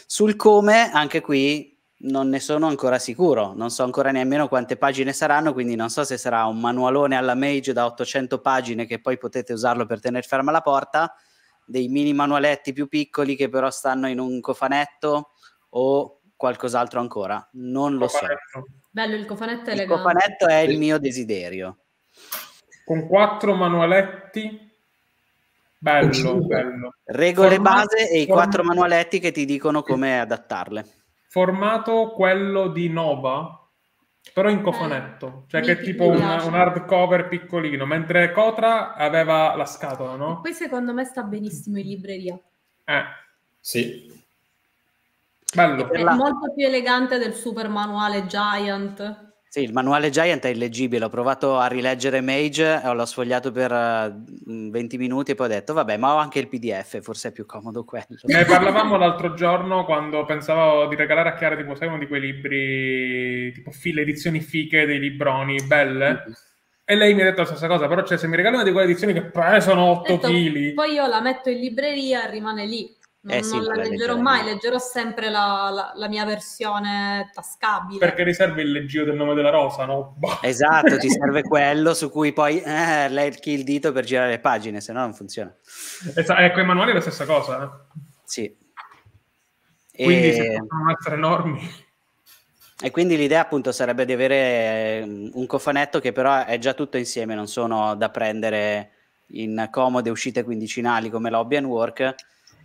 Sul come, anche qui non ne sono ancora sicuro, non so ancora nemmeno quante pagine saranno, quindi non so se sarà un manualone alla Mage da 800 pagine che poi potete usarlo per tenere ferma la porta, dei mini manualetti più piccoli che però stanno in un cofanetto o qualcos'altro ancora, non lo so.
Bello il cofanetto è Il cofanetto
è il mio desiderio. Con quattro manualetti Bello, bello. Regole Formato, base e i quattro manualetti che ti dicono come adattarle
formato quello di Nova, però in eh, cofanetto, cioè mi, che è tipo un, un, hardcover piccolino, mentre Cotra aveva la scatola, no?
Poi secondo me sta benissimo in libreria.
Eh. Sì. Bello. è molto
più elegante del super manuale Giant.
Sì, il manuale Giant è illeggibile, ho provato a rileggere Mage, eh, l'ho sfogliato per 20 eh, mm, minuti e poi ho detto vabbè ma ho anche il pdf, forse è più comodo quello. Ne
parlavamo l'altro giorno quando pensavo di regalare a Chiara tipo sai uno di quei libri, tipo le edizioni fiche dei libroni, belle? Mm-hmm. E lei mi ha detto la stessa cosa, però cioè, se mi regalano di quelle edizioni che pesano 8 kg...
Poi io la metto in libreria e rimane lì.
Eh, non, non la, leggerò, mai,
leggerò sempre la, la, la, mia versione tascabile. Perché
serve il leggio del nome della rosa, no?
Boh. Esatto, ti serve quello su cui poi eh, lecchi il dito per girare le pagine, se no non funziona.
Esa- ecco, eh, i manuali è la stessa cosa. Eh?
Sì. Quindi e... se
possono essere enormi.
E quindi l'idea appunto sarebbe di avere ehm, un cofanetto che però è già tutto insieme, non sono da prendere in comode uscite quindicinali come lobby and work,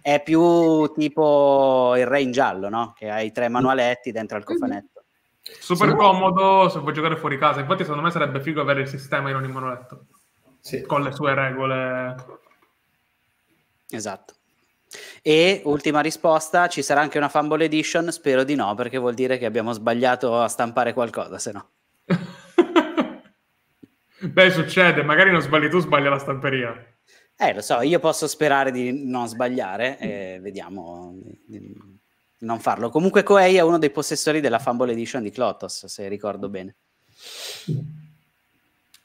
è più tipo il re in giallo, no? Che hai tre mm. manualetti dentro al cofanetto.
Super comodo se vuoi giocare fuori casa. Infatti, secondo me sarebbe figo avere il sistema in ogni manualetto. Sì. Con le sue regole.
Esatto. E ultima risposta, ci sarà anche una Fumble Edition? Spero di no, perché vuol dire che abbiamo sbagliato a stampare qualcosa, se no.
Beh, succede, magari non sbagli tu, sbaglia la stamperia.
Eh, lo so, io posso sperare di non sbagliare, eh, vediamo di non farlo. Comunque Coei è uno dei possessori della Fumble Edition di Clotos, se ricordo bene.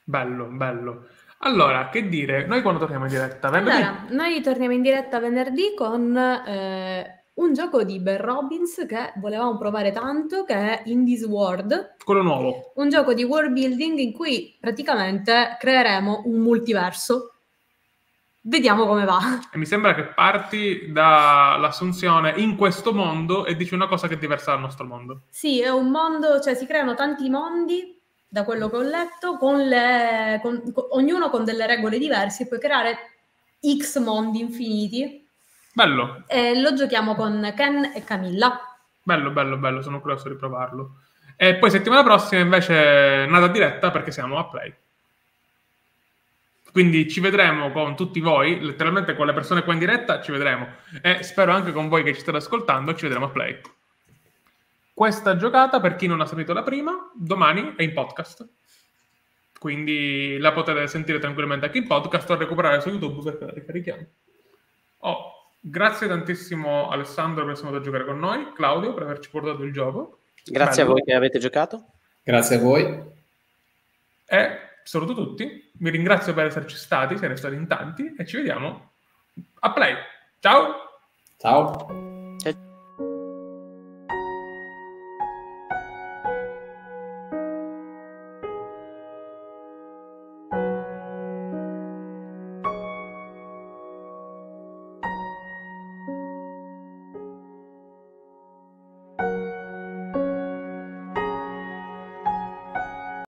Bello, bello. Allora, che dire, noi quando torniamo in diretta? Venerdì? Allora,
noi torniamo in diretta venerdì con eh, un gioco di Ben Robbins che volevamo provare tanto, che è Indies World.
Quello nuovo.
Un gioco di world building in cui praticamente creeremo un multiverso Vediamo come va.
E mi sembra che parti dall'assunzione in questo mondo e dici una cosa che è diversa dal nostro mondo.
Sì, è un mondo, cioè si creano tanti mondi, da quello che ho letto, con le, con, con, ognuno con delle regole diverse, puoi creare X mondi infiniti. Bello. E lo giochiamo con Ken e Camilla.
Bello, bello, bello, sono curioso di provarlo. E poi settimana prossima invece nata diretta perché siamo a Play. Quindi ci vedremo con tutti voi, letteralmente con le persone qua in diretta, ci vedremo. E spero anche con voi che ci state ascoltando, ci vedremo a Play. Questa giocata, per chi non ha sentito la prima, domani è in podcast. Quindi la potete sentire tranquillamente anche in podcast o recuperare su YouTube perché la ricarichiamo. Oh, grazie tantissimo Alessandro per essere venuto a giocare con noi, Claudio per averci portato il gioco. Grazie Bello. a voi
che avete giocato. Grazie a voi.
E saluto tutti, vi ringrazio per esserci stati, siete stati in tanti e ci vediamo a Play. Ciao!
Ciao!